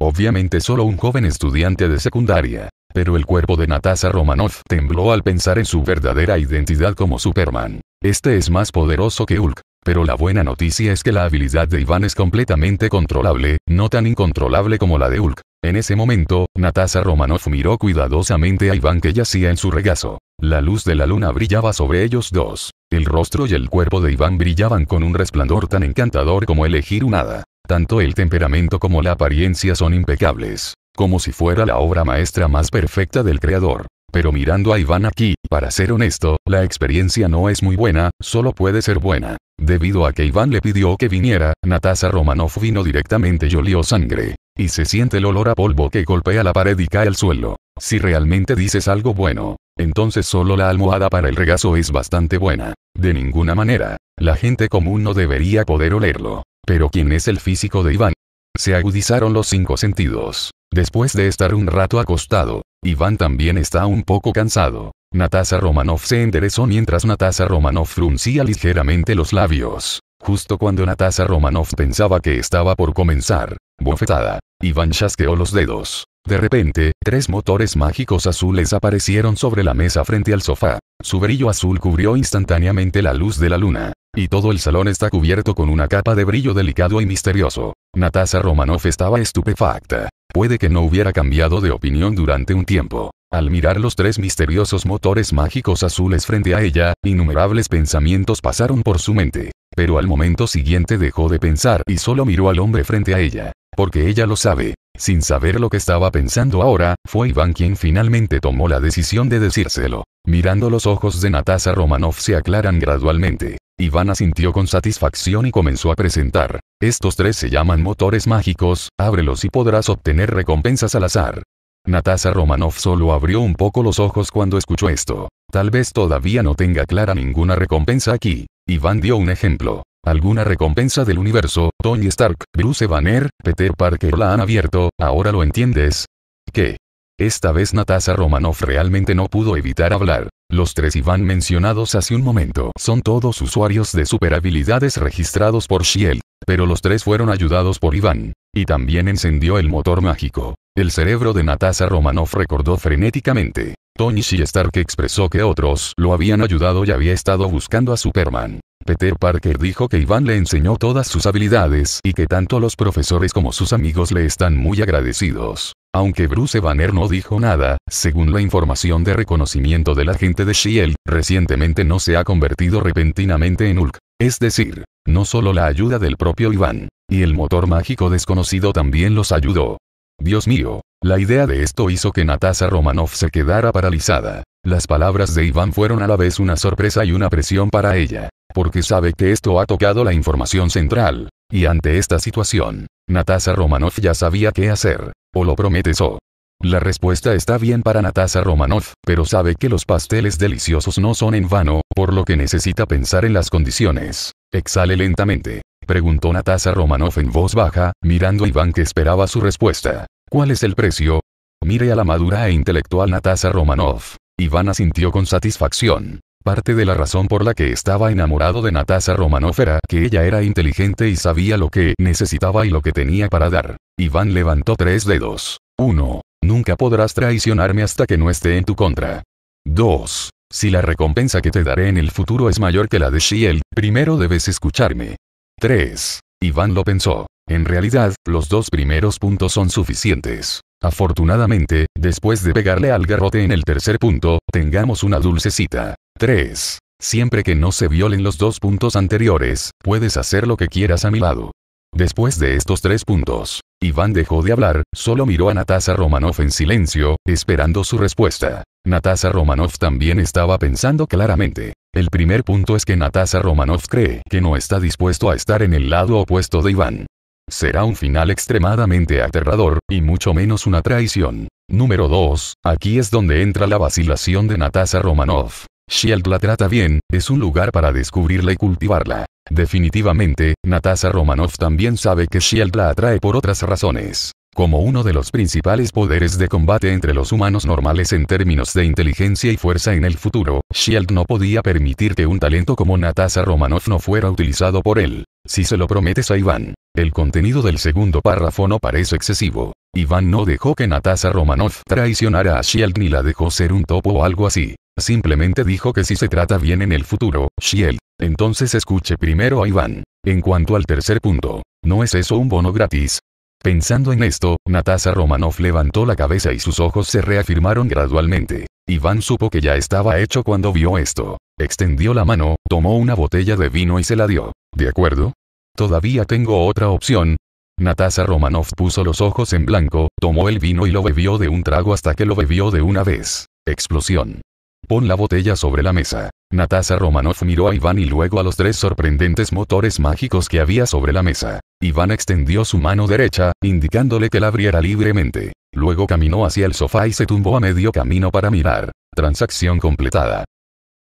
Obviamente solo un joven estudiante de secundaria. Pero el cuerpo de Natasha Romanoff tembló al pensar en su verdadera identidad como Superman. Este es más poderoso que Hulk. Pero la buena noticia es que la habilidad de Iván es completamente controlable, no tan incontrolable como la de Hulk. En ese momento, Natasa Romanoff miró cuidadosamente a Iván que yacía en su regazo. La luz de la luna brillaba sobre ellos dos. El rostro y el cuerpo de Iván brillaban con un resplandor tan encantador como elegir un hada. Tanto el temperamento como la apariencia son impecables. Como si fuera la obra maestra más perfecta del creador. Pero mirando a Iván aquí, para ser honesto, la experiencia no es muy buena, solo puede ser buena. Debido a que Iván le pidió que viniera, Natasa Romanoff vino directamente y olió sangre y se siente el olor a polvo que golpea la pared y cae al suelo. Si realmente dices algo bueno, entonces solo la almohada para el regazo es bastante buena. De ninguna manera, la gente común no debería poder olerlo. Pero ¿quién es el físico de Iván? Se agudizaron los cinco sentidos. Después de estar un rato acostado, Iván también está un poco cansado. Natasha Romanov se enderezó mientras Natasha Romanov fruncía ligeramente los labios. Justo cuando Natasha Romanoff pensaba que estaba por comenzar, bofetada, Iván chasqueó los dedos. De repente, tres motores mágicos azules aparecieron sobre la mesa frente al sofá. Su brillo azul cubrió instantáneamente la luz de la luna. Y todo el salón está cubierto con una capa de brillo delicado y misterioso. Natasha Romanoff estaba estupefacta. Puede que no hubiera cambiado de opinión durante un tiempo. Al mirar los tres misteriosos motores mágicos azules frente a ella, innumerables pensamientos pasaron por su mente pero al momento siguiente dejó de pensar y solo miró al hombre frente a ella. Porque ella lo sabe. Sin saber lo que estaba pensando ahora, fue Iván quien finalmente tomó la decisión de decírselo. Mirando los ojos de Natasha Romanov se aclaran gradualmente. Iván asintió con satisfacción y comenzó a presentar. Estos tres se llaman motores mágicos, ábrelos y podrás obtener recompensas al azar. Natasha Romanov solo abrió un poco los ojos cuando escuchó esto. Tal vez todavía no tenga clara ninguna recompensa aquí. Iván dio un ejemplo. Alguna recompensa del universo, Tony Stark, Bruce Banner, Peter Parker la han abierto, ahora lo entiendes. ¿Qué? Esta vez Natasha Romanoff realmente no pudo evitar hablar. Los tres Iván mencionados hace un momento son todos usuarios de superhabilidades registrados por Shield, pero los tres fueron ayudados por Iván. Y también encendió el motor mágico. El cerebro de Natasha Romanoff recordó frenéticamente. Tony Stark expresó que otros lo habían ayudado y había estado buscando a Superman. Peter Parker dijo que Iván le enseñó todas sus habilidades y que tanto los profesores como sus amigos le están muy agradecidos. Aunque Bruce Banner no dijo nada, según la información de reconocimiento del agente de Shield, recientemente no se ha convertido repentinamente en Hulk. Es decir, no solo la ayuda del propio Iván, y el motor mágico desconocido también los ayudó. Dios mío. La idea de esto hizo que Natasha Romanoff se quedara paralizada. Las palabras de Iván fueron a la vez una sorpresa y una presión para ella, porque sabe que esto ha tocado la información central. Y ante esta situación, Natasha Romanoff ya sabía qué hacer, o lo prometes o... La respuesta está bien para Natasha Romanoff, pero sabe que los pasteles deliciosos no son en vano, por lo que necesita pensar en las condiciones. Exhale lentamente. Preguntó Natasa Romanoff en voz baja, mirando a Iván que esperaba su respuesta. ¿Cuál es el precio? Mire a la madura e intelectual Natasa Romanoff. Iván asintió con satisfacción. Parte de la razón por la que estaba enamorado de Natasa Romanoff era que ella era inteligente y sabía lo que necesitaba y lo que tenía para dar. Iván levantó tres dedos. 1. Nunca podrás traicionarme hasta que no esté en tu contra. 2. Si la recompensa que te daré en el futuro es mayor que la de Shield, primero debes escucharme. 3. Iván lo pensó. En realidad, los dos primeros puntos son suficientes. Afortunadamente, después de pegarle al garrote en el tercer punto, tengamos una dulcecita. 3. Siempre que no se violen los dos puntos anteriores, puedes hacer lo que quieras a mi lado. Después de estos tres puntos, Iván dejó de hablar, solo miró a Natasa Romanoff en silencio, esperando su respuesta. Natasha Romanov también estaba pensando claramente. El primer punto es que Natasa Romanov cree que no está dispuesto a estar en el lado opuesto de Iván. Será un final extremadamente aterrador, y mucho menos una traición. Número 2, aquí es donde entra la vacilación de Natasha Romanov. Shield la trata bien, es un lugar para descubrirla y cultivarla. Definitivamente, Natasa Romanov también sabe que Shield la atrae por otras razones como uno de los principales poderes de combate entre los humanos normales en términos de inteligencia y fuerza en el futuro, Shield no podía permitir que un talento como Natasha Romanoff no fuera utilizado por él. Si se lo prometes a Iván. El contenido del segundo párrafo no parece excesivo. Iván no dejó que Natasha Romanoff traicionara a Shield ni la dejó ser un topo o algo así. Simplemente dijo que si se trata bien en el futuro, Shield, entonces escuche primero a Iván. En cuanto al tercer punto, ¿no es eso un bono gratis? Pensando en esto, Natasha Romanoff levantó la cabeza y sus ojos se reafirmaron gradualmente. Iván supo que ya estaba hecho cuando vio esto. Extendió la mano, tomó una botella de vino y se la dio. ¿De acuerdo? Todavía tengo otra opción. Natasha Romanoff puso los ojos en blanco, tomó el vino y lo bebió de un trago hasta que lo bebió de una vez. Explosión. Pon la botella sobre la mesa. Natasa Romanoff miró a Iván y luego a los tres sorprendentes motores mágicos que había sobre la mesa. Iván extendió su mano derecha, indicándole que la abriera libremente. Luego caminó hacia el sofá y se tumbó a medio camino para mirar. Transacción completada.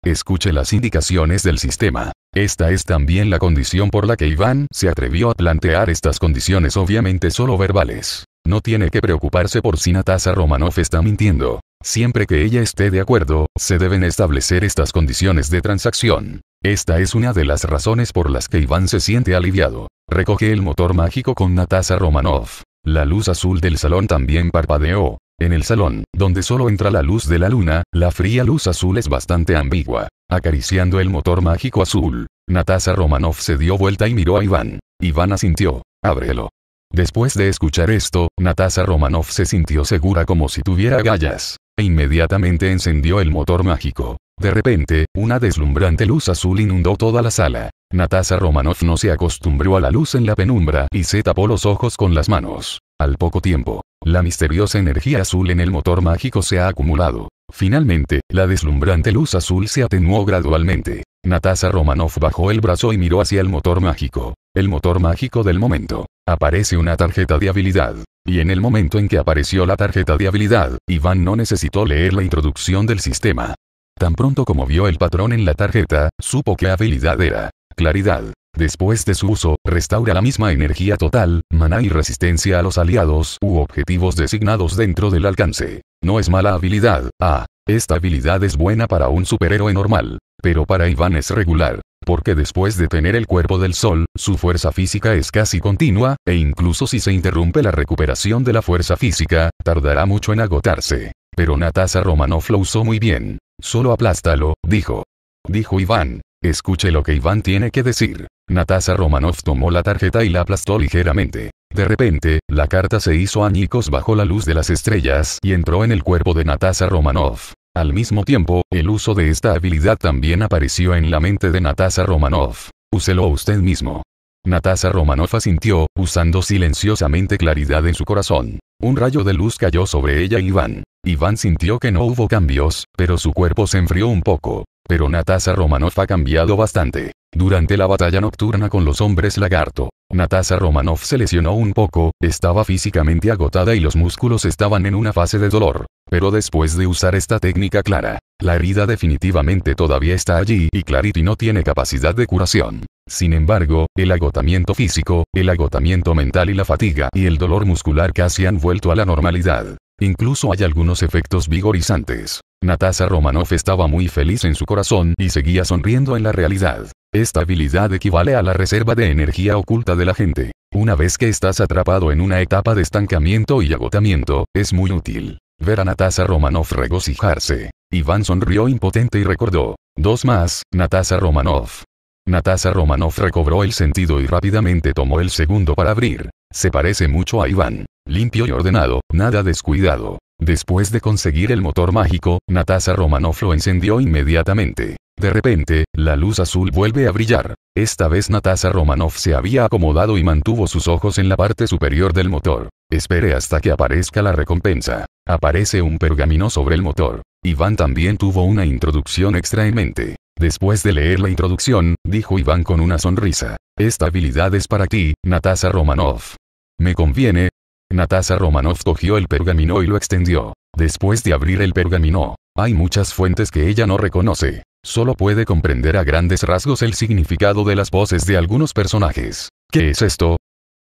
Escuche las indicaciones del sistema. Esta es también la condición por la que Iván se atrevió a plantear estas condiciones obviamente solo verbales. No tiene que preocuparse por si Natasa Romanoff está mintiendo. Siempre que ella esté de acuerdo, se deben establecer estas condiciones de transacción. Esta es una de las razones por las que Iván se siente aliviado. Recoge el motor mágico con Natasa Romanov. La luz azul del salón también parpadeó. En el salón, donde solo entra la luz de la luna, la fría luz azul es bastante ambigua. Acariciando el motor mágico azul, Natasha Romanov se dio vuelta y miró a Iván. Iván asintió. Ábrelo. Después de escuchar esto, Natasa Romanov se sintió segura como si tuviera gallas e inmediatamente encendió el motor mágico. De repente, una deslumbrante luz azul inundó toda la sala. Natasha Romanoff no se acostumbró a la luz en la penumbra y se tapó los ojos con las manos. Al poco tiempo, la misteriosa energía azul en el motor mágico se ha acumulado. Finalmente, la deslumbrante luz azul se atenuó gradualmente. Natasha Romanoff bajó el brazo y miró hacia el motor mágico. El motor mágico del momento. Aparece una tarjeta de habilidad. Y en el momento en que apareció la tarjeta de habilidad, Iván no necesitó leer la introducción del sistema. Tan pronto como vio el patrón en la tarjeta, supo qué habilidad era. Claridad. Después de su uso, restaura la misma energía total, maná y resistencia a los aliados u objetivos designados dentro del alcance. No es mala habilidad, ah. Esta habilidad es buena para un superhéroe normal, pero para Iván es regular, porque después de tener el cuerpo del sol, su fuerza física es casi continua, e incluso si se interrumpe la recuperación de la fuerza física, tardará mucho en agotarse. Pero Natasa Romanoff lo usó muy bien. Solo aplástalo, dijo. Dijo Iván, Escuche lo que Iván tiene que decir. Natasha Romanov tomó la tarjeta y la aplastó ligeramente. De repente, la carta se hizo añicos bajo la luz de las estrellas y entró en el cuerpo de Natasha Romanov. Al mismo tiempo, el uso de esta habilidad también apareció en la mente de Natasha Romanov. Úselo usted mismo. Natasha Romanov asintió, usando silenciosamente claridad en su corazón. Un rayo de luz cayó sobre ella y Iván. Iván sintió que no hubo cambios, pero su cuerpo se enfrió un poco pero Natasha Romanoff ha cambiado bastante. Durante la batalla nocturna con los hombres lagarto, Natasha Romanoff se lesionó un poco, estaba físicamente agotada y los músculos estaban en una fase de dolor. Pero después de usar esta técnica clara, la herida definitivamente todavía está allí y Clarity no tiene capacidad de curación. Sin embargo, el agotamiento físico, el agotamiento mental y la fatiga y el dolor muscular casi han vuelto a la normalidad. Incluso hay algunos efectos vigorizantes. Natasha Romanoff estaba muy feliz en su corazón y seguía sonriendo en la realidad. Esta habilidad equivale a la reserva de energía oculta de la gente. Una vez que estás atrapado en una etapa de estancamiento y agotamiento, es muy útil. Ver a Natasa Romanoff regocijarse. Iván sonrió impotente y recordó. Dos más, Natasha Romanoff. Natasha Romanoff recobró el sentido y rápidamente tomó el segundo para abrir. Se parece mucho a Iván. Limpio y ordenado, nada descuidado. Después de conseguir el motor mágico, Natasha Romanoff lo encendió inmediatamente. De repente, la luz azul vuelve a brillar. Esta vez Natasha Romanoff se había acomodado y mantuvo sus ojos en la parte superior del motor. Espere hasta que aparezca la recompensa. Aparece un pergamino sobre el motor. Iván también tuvo una introducción extra en mente. Después de leer la introducción, dijo Iván con una sonrisa. Esta habilidad es para ti, Natasha Romanoff. Me conviene. Natasa Romanov cogió el pergamino y lo extendió. Después de abrir el pergamino, hay muchas fuentes que ella no reconoce. Solo puede comprender a grandes rasgos el significado de las voces de algunos personajes. ¿Qué es esto?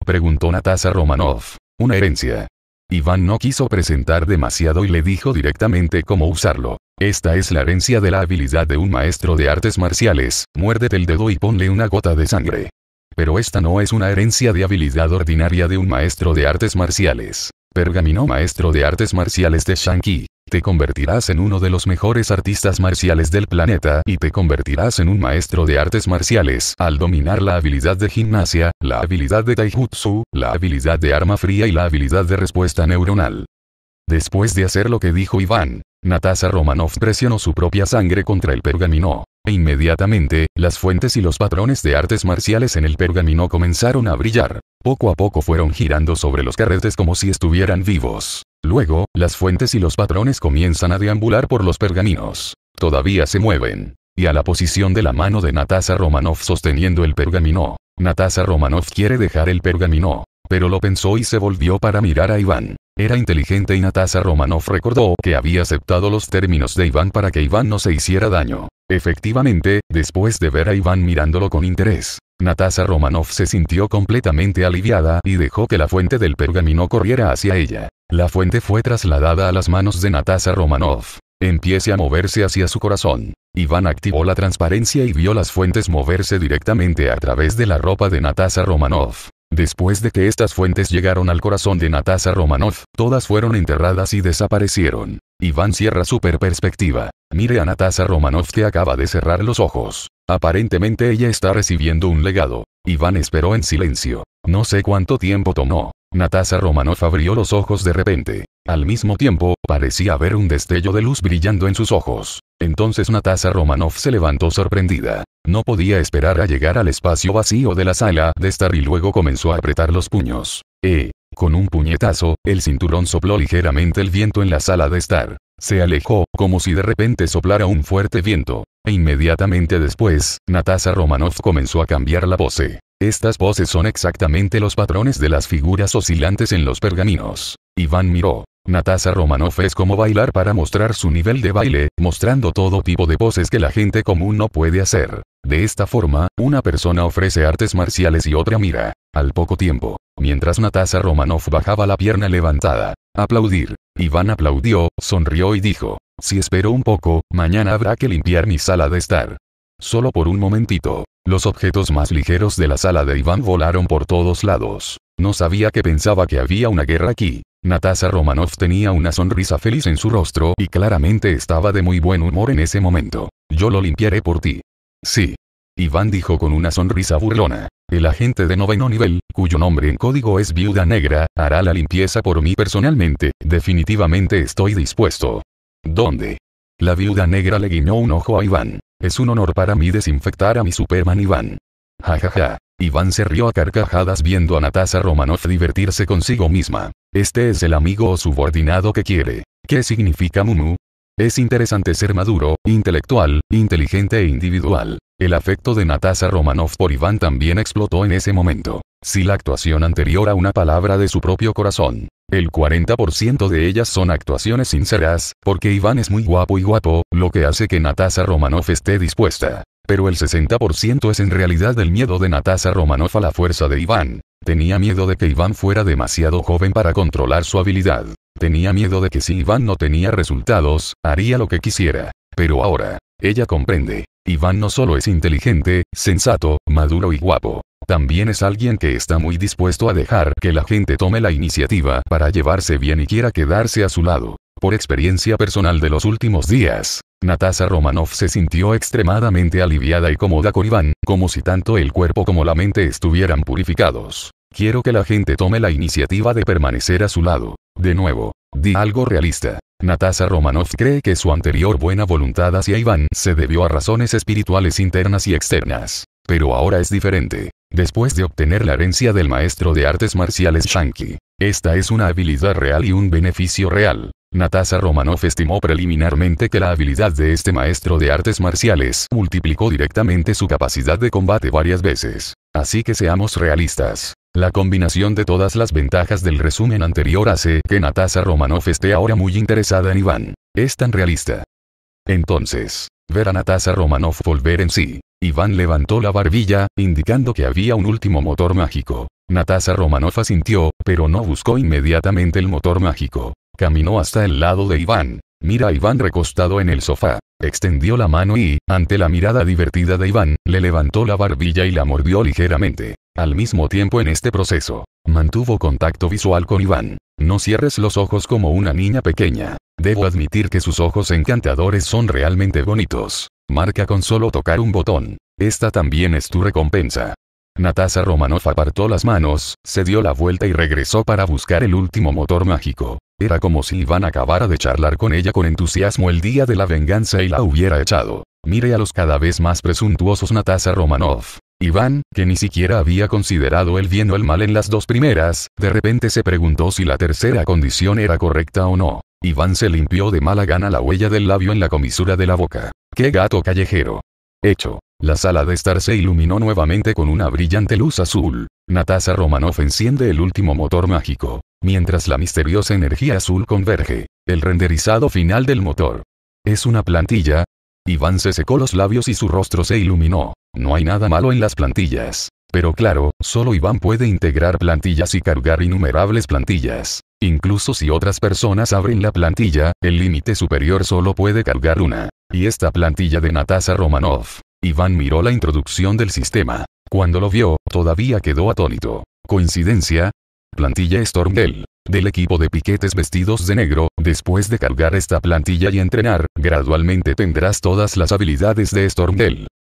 Preguntó Natasa Romanov. Una herencia. Iván no quiso presentar demasiado y le dijo directamente cómo usarlo. Esta es la herencia de la habilidad de un maestro de artes marciales, muérdete el dedo y ponle una gota de sangre. Pero esta no es una herencia de habilidad ordinaria de un maestro de artes marciales. Pergamino maestro de artes marciales de shang Te convertirás en uno de los mejores artistas marciales del planeta y te convertirás en un maestro de artes marciales al dominar la habilidad de gimnasia, la habilidad de taijutsu, la habilidad de arma fría y la habilidad de respuesta neuronal. Después de hacer lo que dijo Iván, Natasha Romanov presionó su propia sangre contra el pergamino. E inmediatamente, las fuentes y los patrones de artes marciales en el pergamino comenzaron a brillar. Poco a poco fueron girando sobre los carretes como si estuvieran vivos. Luego, las fuentes y los patrones comienzan a deambular por los pergaminos. Todavía se mueven. Y a la posición de la mano de Natasha Romanov sosteniendo el pergamino. Natasha Romanov quiere dejar el pergamino. Pero lo pensó y se volvió para mirar a Iván. Era inteligente y Natasa Romanoff recordó que había aceptado los términos de Iván para que Iván no se hiciera daño. Efectivamente, después de ver a Iván mirándolo con interés, Natasa Romanoff se sintió completamente aliviada y dejó que la fuente del pergamino corriera hacia ella. La fuente fue trasladada a las manos de Natasa Romanoff. Empiece a moverse hacia su corazón. Iván activó la transparencia y vio las fuentes moverse directamente a través de la ropa de Natasa Romanoff. Después de que estas fuentes llegaron al corazón de Natasha Romanov, todas fueron enterradas y desaparecieron. Iván cierra su perspectiva. Mire a Natasa Romanov que acaba de cerrar los ojos. Aparentemente ella está recibiendo un legado. Iván esperó en silencio. No sé cuánto tiempo tomó. Natasha Romanov abrió los ojos de repente. Al mismo tiempo, parecía haber un destello de luz brillando en sus ojos. Entonces Natasha Romanov se levantó sorprendida. No podía esperar a llegar al espacio vacío de la sala de estar y luego comenzó a apretar los puños. Eh. Con un puñetazo, el cinturón sopló ligeramente el viento en la sala de estar. Se alejó, como si de repente soplara un fuerte viento. E inmediatamente después, Natasha Romanoff comenzó a cambiar la pose. Estas poses son exactamente los patrones de las figuras oscilantes en los pergaminos. Iván miró. Natasha Romanoff es como bailar para mostrar su nivel de baile, mostrando todo tipo de poses que la gente común no puede hacer. De esta forma, una persona ofrece artes marciales y otra mira. Al poco tiempo, mientras Natasha Romanoff bajaba la pierna levantada, aplaudir. Iván aplaudió, sonrió y dijo, si espero un poco, mañana habrá que limpiar mi sala de estar. Solo por un momentito, los objetos más ligeros de la sala de Iván volaron por todos lados. No sabía que pensaba que había una guerra aquí. Natasha Romanoff tenía una sonrisa feliz en su rostro y claramente estaba de muy buen humor en ese momento. Yo lo limpiaré por ti. Sí. Iván dijo con una sonrisa burlona. El agente de noveno nivel, cuyo nombre en código es Viuda Negra, hará la limpieza por mí personalmente, definitivamente estoy dispuesto. ¿Dónde? La Viuda Negra le guiñó un ojo a Iván. Es un honor para mí desinfectar a mi Superman Iván. Jajaja. Ja, ja. Iván se rió a carcajadas viendo a Natasha Romanoff divertirse consigo misma. Este es el amigo o subordinado que quiere. ¿Qué significa Mumu? Es interesante ser maduro, intelectual, inteligente e individual. El afecto de Natasha Romanoff por Iván también explotó en ese momento. Si la actuación anterior a una palabra de su propio corazón. El 40% de ellas son actuaciones sinceras, porque Iván es muy guapo y guapo, lo que hace que Natasha Romanoff esté dispuesta pero el 60% es en realidad el miedo de Natasha Romanoff a la fuerza de Iván. Tenía miedo de que Iván fuera demasiado joven para controlar su habilidad. Tenía miedo de que si Iván no tenía resultados, haría lo que quisiera. Pero ahora, ella comprende. Iván no solo es inteligente, sensato, maduro y guapo. También es alguien que está muy dispuesto a dejar que la gente tome la iniciativa para llevarse bien y quiera quedarse a su lado. Por experiencia personal de los últimos días, Natasha Romanov se sintió extremadamente aliviada y cómoda con Iván, como si tanto el cuerpo como la mente estuvieran purificados. Quiero que la gente tome la iniciativa de permanecer a su lado. De nuevo, di algo realista. Natasha Romanov cree que su anterior buena voluntad hacia Iván se debió a razones espirituales internas y externas. Pero ahora es diferente. Después de obtener la herencia del maestro de artes marciales Shanky, esta es una habilidad real y un beneficio real. Natasa Romanov estimó preliminarmente que la habilidad de este maestro de artes marciales multiplicó directamente su capacidad de combate varias veces. Así que seamos realistas. La combinación de todas las ventajas del resumen anterior hace que Natasa Romanoff esté ahora muy interesada en Iván. Es tan realista. Entonces, ver a Natasa Romanov volver en sí. Iván levantó la barbilla, indicando que había un último motor mágico. Natasha Romanov asintió, pero no buscó inmediatamente el motor mágico. Caminó hasta el lado de Iván. Mira a Iván recostado en el sofá. Extendió la mano y, ante la mirada divertida de Iván, le levantó la barbilla y la mordió ligeramente. Al mismo tiempo en este proceso, mantuvo contacto visual con Iván. No cierres los ojos como una niña pequeña. Debo admitir que sus ojos encantadores son realmente bonitos. Marca con solo tocar un botón. Esta también es tu recompensa. Natasa Romanoff apartó las manos, se dio la vuelta y regresó para buscar el último motor mágico. Era como si Iván acabara de charlar con ella con entusiasmo el día de la venganza y la hubiera echado. Mire a los cada vez más presuntuosos Natasa Romanoff. Iván, que ni siquiera había considerado el bien o el mal en las dos primeras, de repente se preguntó si la tercera condición era correcta o no. Iván se limpió de mala gana la huella del labio en la comisura de la boca. ¡Qué gato callejero! Hecho. La sala de estar se iluminó nuevamente con una brillante luz azul. Natasha Romanoff enciende el último motor mágico, mientras la misteriosa energía azul converge. El renderizado final del motor. Es una plantilla. Iván se secó los labios y su rostro se iluminó. No hay nada malo en las plantillas. Pero claro, solo Iván puede integrar plantillas y cargar innumerables plantillas. Incluso si otras personas abren la plantilla, el límite superior solo puede cargar una. Y esta plantilla de Natasha Romanoff. Iván miró la introducción del sistema. Cuando lo vio, todavía quedó atónito. ¿Coincidencia? Plantilla Storm Del equipo de piquetes vestidos de negro, después de cargar esta plantilla y entrenar, gradualmente tendrás todas las habilidades de Storm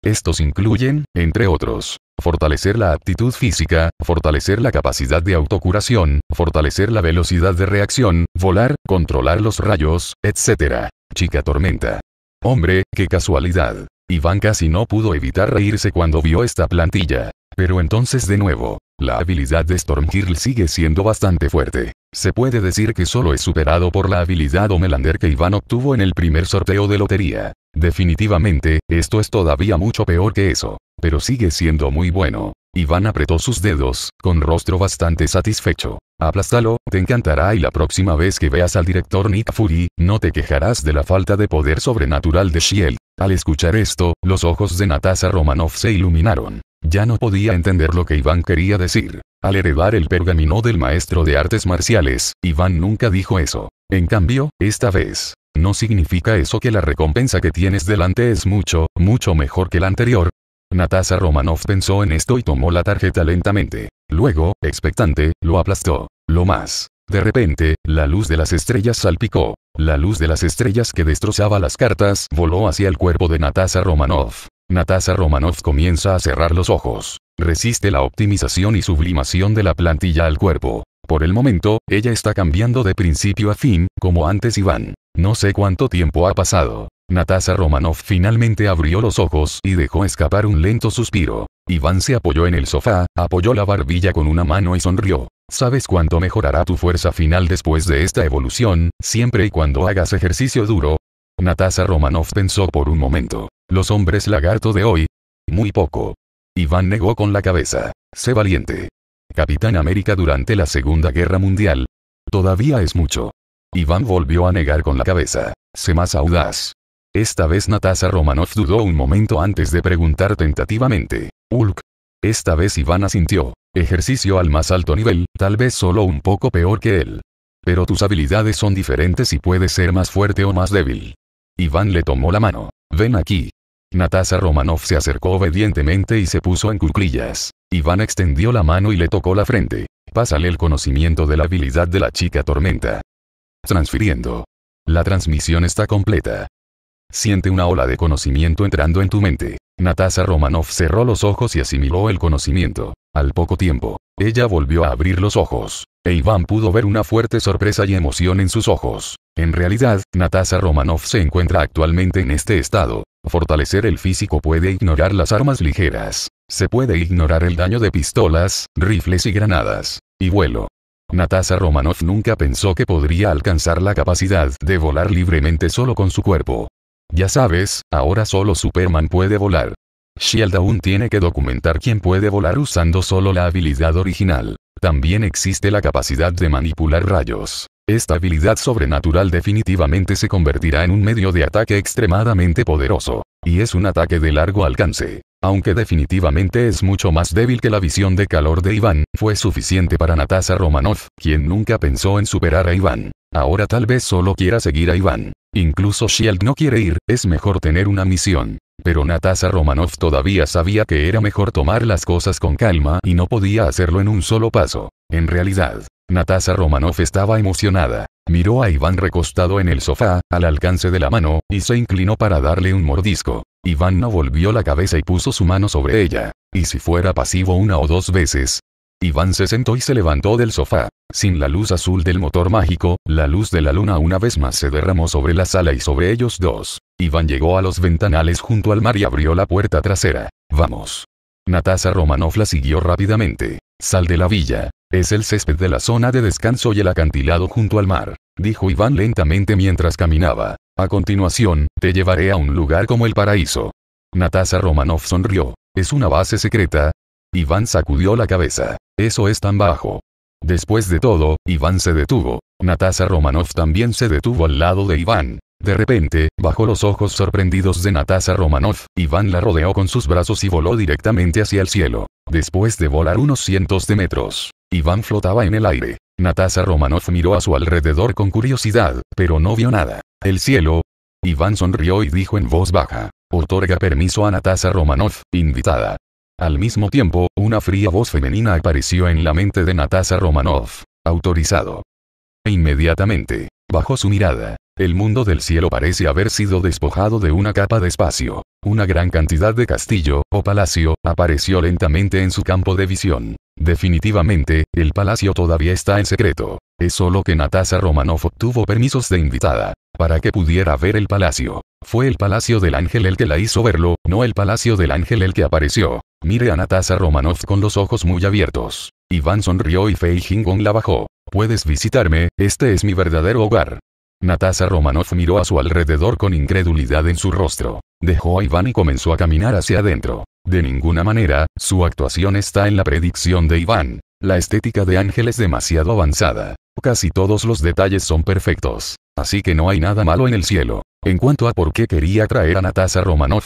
Estos incluyen, entre otros, fortalecer la aptitud física, fortalecer la capacidad de autocuración, fortalecer la velocidad de reacción, volar, controlar los rayos, etc. Chica Tormenta. Hombre, qué casualidad. Iván casi no pudo evitar reírse cuando vio esta plantilla. Pero entonces de nuevo, la habilidad de Stormgirl sigue siendo bastante fuerte. Se puede decir que solo es superado por la habilidad Omelander que Iván obtuvo en el primer sorteo de lotería. Definitivamente, esto es todavía mucho peor que eso. Pero sigue siendo muy bueno. Iván apretó sus dedos, con rostro bastante satisfecho. Aplástalo, te encantará y la próxima vez que veas al director Nick Fury, no te quejarás de la falta de poder sobrenatural de Shield. Al escuchar esto, los ojos de Natasa Romanov se iluminaron. Ya no podía entender lo que Iván quería decir. Al heredar el pergamino del maestro de artes marciales, Iván nunca dijo eso. En cambio, esta vez, ¿no significa eso que la recompensa que tienes delante es mucho, mucho mejor que la anterior? Natasa Romanov pensó en esto y tomó la tarjeta lentamente. Luego, expectante, lo aplastó. Lo más. De repente, la luz de las estrellas salpicó. La luz de las estrellas que destrozaba las cartas voló hacia el cuerpo de Natasa Romanov. Natasha Romanov comienza a cerrar los ojos. Resiste la optimización y sublimación de la plantilla al cuerpo. Por el momento, ella está cambiando de principio a fin, como antes Iván. No sé cuánto tiempo ha pasado. Natasa Romanov finalmente abrió los ojos y dejó escapar un lento suspiro. Iván se apoyó en el sofá, apoyó la barbilla con una mano y sonrió. ¿Sabes cuánto mejorará tu fuerza final después de esta evolución, siempre y cuando hagas ejercicio duro? Natasa Romanov pensó por un momento. ¿Los hombres lagarto de hoy? Muy poco. Iván negó con la cabeza. Sé valiente. Capitán América durante la Segunda Guerra Mundial. Todavía es mucho. Iván volvió a negar con la cabeza. Sé más audaz. Esta vez Natasha Romanoff dudó un momento antes de preguntar tentativamente. Ulk. Esta vez Iván sintió. Ejercicio al más alto nivel, tal vez solo un poco peor que él. Pero tus habilidades son diferentes y puedes ser más fuerte o más débil. Iván le tomó la mano. Ven aquí. Natasha Romanoff se acercó obedientemente y se puso en cuclillas. Iván extendió la mano y le tocó la frente. Pásale el conocimiento de la habilidad de la chica tormenta. Transfiriendo. La transmisión está completa. Siente una ola de conocimiento entrando en tu mente. Natasha Romanov cerró los ojos y asimiló el conocimiento. Al poco tiempo, ella volvió a abrir los ojos, e Iván pudo ver una fuerte sorpresa y emoción en sus ojos. En realidad, Natasha Romanoff se encuentra actualmente en este estado. Fortalecer el físico puede ignorar las armas ligeras. Se puede ignorar el daño de pistolas, rifles y granadas. Y vuelo. Natasha Romanoff nunca pensó que podría alcanzar la capacidad de volar libremente solo con su cuerpo. Ya sabes, ahora solo Superman puede volar. Shield aún tiene que documentar quién puede volar usando solo la habilidad original. También existe la capacidad de manipular rayos. Esta habilidad sobrenatural definitivamente se convertirá en un medio de ataque extremadamente poderoso. Y es un ataque de largo alcance. Aunque definitivamente es mucho más débil que la visión de calor de Iván, fue suficiente para Natasha Romanoff, quien nunca pensó en superar a Iván. Ahora tal vez solo quiera seguir a Iván. Incluso si Shield no quiere ir, es mejor tener una misión. Pero Natasha Romanoff todavía sabía que era mejor tomar las cosas con calma y no podía hacerlo en un solo paso. En realidad, Natasha Romanoff estaba emocionada. Miró a Iván recostado en el sofá, al alcance de la mano, y se inclinó para darle un mordisco. Iván no volvió la cabeza y puso su mano sobre ella. Y si fuera pasivo una o dos veces. Iván se sentó y se levantó del sofá. Sin la luz azul del motor mágico, la luz de la luna una vez más se derramó sobre la sala y sobre ellos dos. Iván llegó a los ventanales junto al mar y abrió la puerta trasera. Vamos. Natasa Romanov la siguió rápidamente. Sal de la villa. Es el césped de la zona de descanso y el acantilado junto al mar, dijo Iván lentamente mientras caminaba. A continuación, te llevaré a un lugar como el paraíso. Natasa Romanov sonrió. ¿Es una base secreta? Iván sacudió la cabeza. Eso es tan bajo. Después de todo, Iván se detuvo. Natasa Romanov también se detuvo al lado de Iván. De repente, bajo los ojos sorprendidos de Natasa Romanov, Iván la rodeó con sus brazos y voló directamente hacia el cielo. Después de volar unos cientos de metros, Iván flotaba en el aire. Natasha Romanov miró a su alrededor con curiosidad, pero no vio nada. El cielo. Iván sonrió y dijo en voz baja. Otorga permiso a Natasa Romanov, invitada. Al mismo tiempo, una fría voz femenina apareció en la mente de Natasha Romanov, Autorizado. E inmediatamente, bajo su mirada, el mundo del cielo parece haber sido despojado de una capa de espacio. Una gran cantidad de castillo, o palacio, apareció lentamente en su campo de visión. Definitivamente, el palacio todavía está en secreto. Es solo que Natasha Romanoff obtuvo permisos de invitada, para que pudiera ver el palacio. Fue el palacio del ángel el que la hizo verlo, no el palacio del ángel el que apareció. Mire a Natasha Romanov con los ojos muy abiertos. Iván sonrió y Fei la bajó. Puedes visitarme, este es mi verdadero hogar. Natasha Romanov miró a su alrededor con incredulidad en su rostro. Dejó a Iván y comenzó a caminar hacia adentro. De ninguna manera, su actuación está en la predicción de Iván. La estética de Ángel es demasiado avanzada. Casi todos los detalles son perfectos. Así que no hay nada malo en el cielo. En cuanto a por qué quería traer a Natasha Romanov,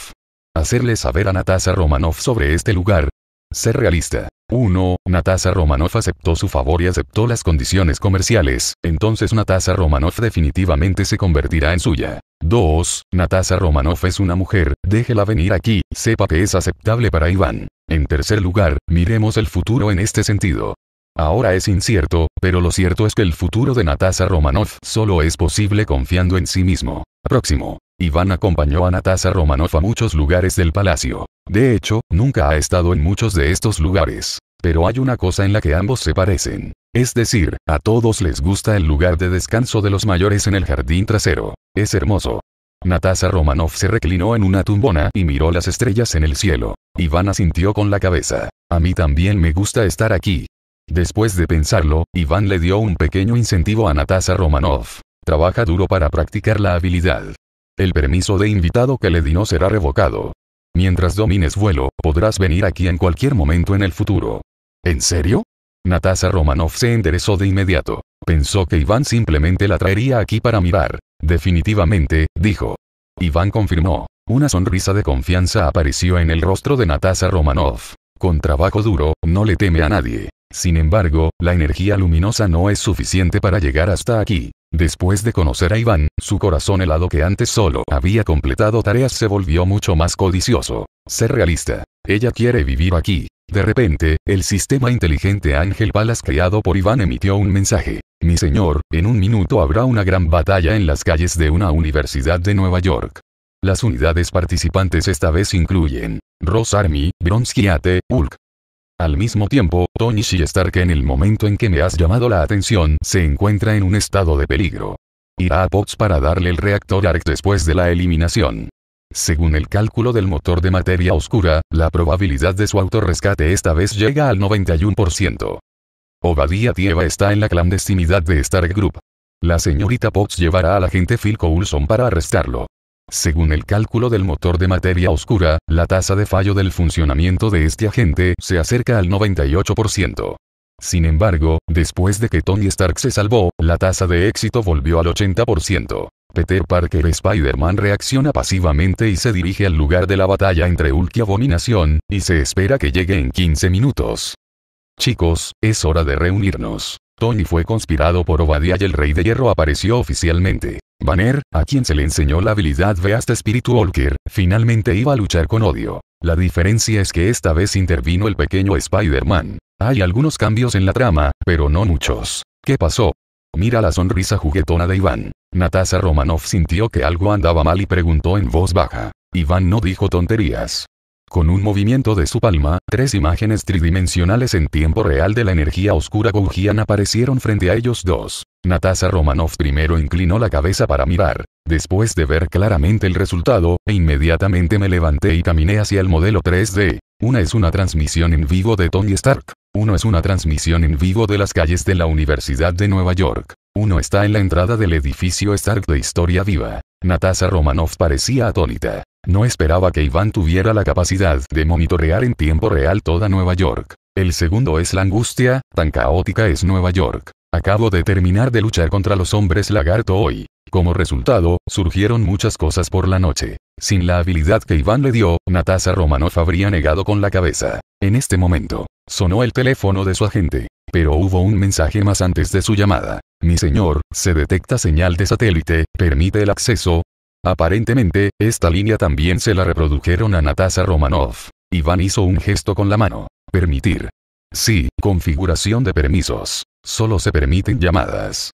Hacerle saber a Natasa Romanov sobre este lugar. Ser realista. 1. Natasa Romanoff aceptó su favor y aceptó las condiciones comerciales, entonces Natasa Romanoff definitivamente se convertirá en suya. 2. Natasa Romanoff es una mujer, déjela venir aquí, sepa que es aceptable para Iván. En tercer lugar, miremos el futuro en este sentido. Ahora es incierto, pero lo cierto es que el futuro de Natasa Romanoff solo es posible confiando en sí mismo. Próximo. Iván acompañó a Natasa Romanoff a muchos lugares del palacio. De hecho, nunca ha estado en muchos de estos lugares. Pero hay una cosa en la que ambos se parecen. Es decir, a todos les gusta el lugar de descanso de los mayores en el jardín trasero. Es hermoso. Natasha Romanoff se reclinó en una tumbona y miró las estrellas en el cielo. Iván asintió con la cabeza. A mí también me gusta estar aquí. Después de pensarlo, Iván le dio un pequeño incentivo a Natasa Romanoff. Trabaja duro para practicar la habilidad. El permiso de invitado que le di no será revocado. Mientras domines vuelo, podrás venir aquí en cualquier momento en el futuro. ¿En serio? Natasa Romanov se enderezó de inmediato. Pensó que Iván simplemente la traería aquí para mirar. Definitivamente, dijo. Iván confirmó. Una sonrisa de confianza apareció en el rostro de Natasa Romanov. Con trabajo duro, no le teme a nadie. Sin embargo, la energía luminosa no es suficiente para llegar hasta aquí. Después de conocer a Iván, su corazón helado que antes solo había completado tareas se volvió mucho más codicioso. Ser realista. Ella quiere vivir aquí. De repente, el sistema inteligente Ángel Palas creado por Iván emitió un mensaje. Mi señor, en un minuto habrá una gran batalla en las calles de una universidad de Nueva York. Las unidades participantes esta vez incluyen Ross Army, Bronskiate, Hulk, al mismo tiempo, Tony y Stark en el momento en que me has llamado la atención se encuentra en un estado de peligro. Irá a Potts para darle el reactor ARC después de la eliminación. Según el cálculo del motor de materia oscura, la probabilidad de su autorrescate esta vez llega al 91%. Obadiah Tieva está en la clandestinidad de Stark Group. La señorita Potts llevará a la agente Phil Coulson para arrestarlo. Según el cálculo del motor de materia oscura, la tasa de fallo del funcionamiento de este agente se acerca al 98%. Sin embargo, después de que Tony Stark se salvó, la tasa de éxito volvió al 80%. Peter Parker Spider-Man reacciona pasivamente y se dirige al lugar de la batalla entre Hulk y Abominación, y se espera que llegue en 15 minutos. Chicos, es hora de reunirnos. Tony fue conspirado por Obadiah y el Rey de Hierro apareció oficialmente. Banner, a quien se le enseñó la habilidad Beast Spirit Walker, finalmente iba a luchar con odio. La diferencia es que esta vez intervino el pequeño Spider-Man. Hay algunos cambios en la trama, pero no muchos. ¿Qué pasó? Mira la sonrisa juguetona de Iván. Natasha Romanoff sintió que algo andaba mal y preguntó en voz baja. Iván no dijo tonterías. Con un movimiento de su palma, tres imágenes tridimensionales en tiempo real de la energía oscura Goujian aparecieron frente a ellos dos. Natasha Romanoff primero inclinó la cabeza para mirar, después de ver claramente el resultado, e inmediatamente me levanté y caminé hacia el modelo 3D. Una es una transmisión en vivo de Tony Stark, uno es una transmisión en vivo de las calles de la Universidad de Nueva York, uno está en la entrada del edificio Stark de Historia Viva. Natasha Romanoff parecía atónita. No esperaba que Iván tuviera la capacidad de monitorear en tiempo real toda Nueva York. El segundo es la angustia, tan caótica es Nueva York. Acabo de terminar de luchar contra los hombres lagarto hoy. Como resultado, surgieron muchas cosas por la noche. Sin la habilidad que Iván le dio, Natasha Romanoff habría negado con la cabeza. En este momento, sonó el teléfono de su agente. Pero hubo un mensaje más antes de su llamada. Mi señor, se detecta señal de satélite, permite el acceso, Aparentemente, esta línea también se la reprodujeron a Natasha Romanov. Iván hizo un gesto con la mano. Permitir. Sí, configuración de permisos. Solo se permiten llamadas.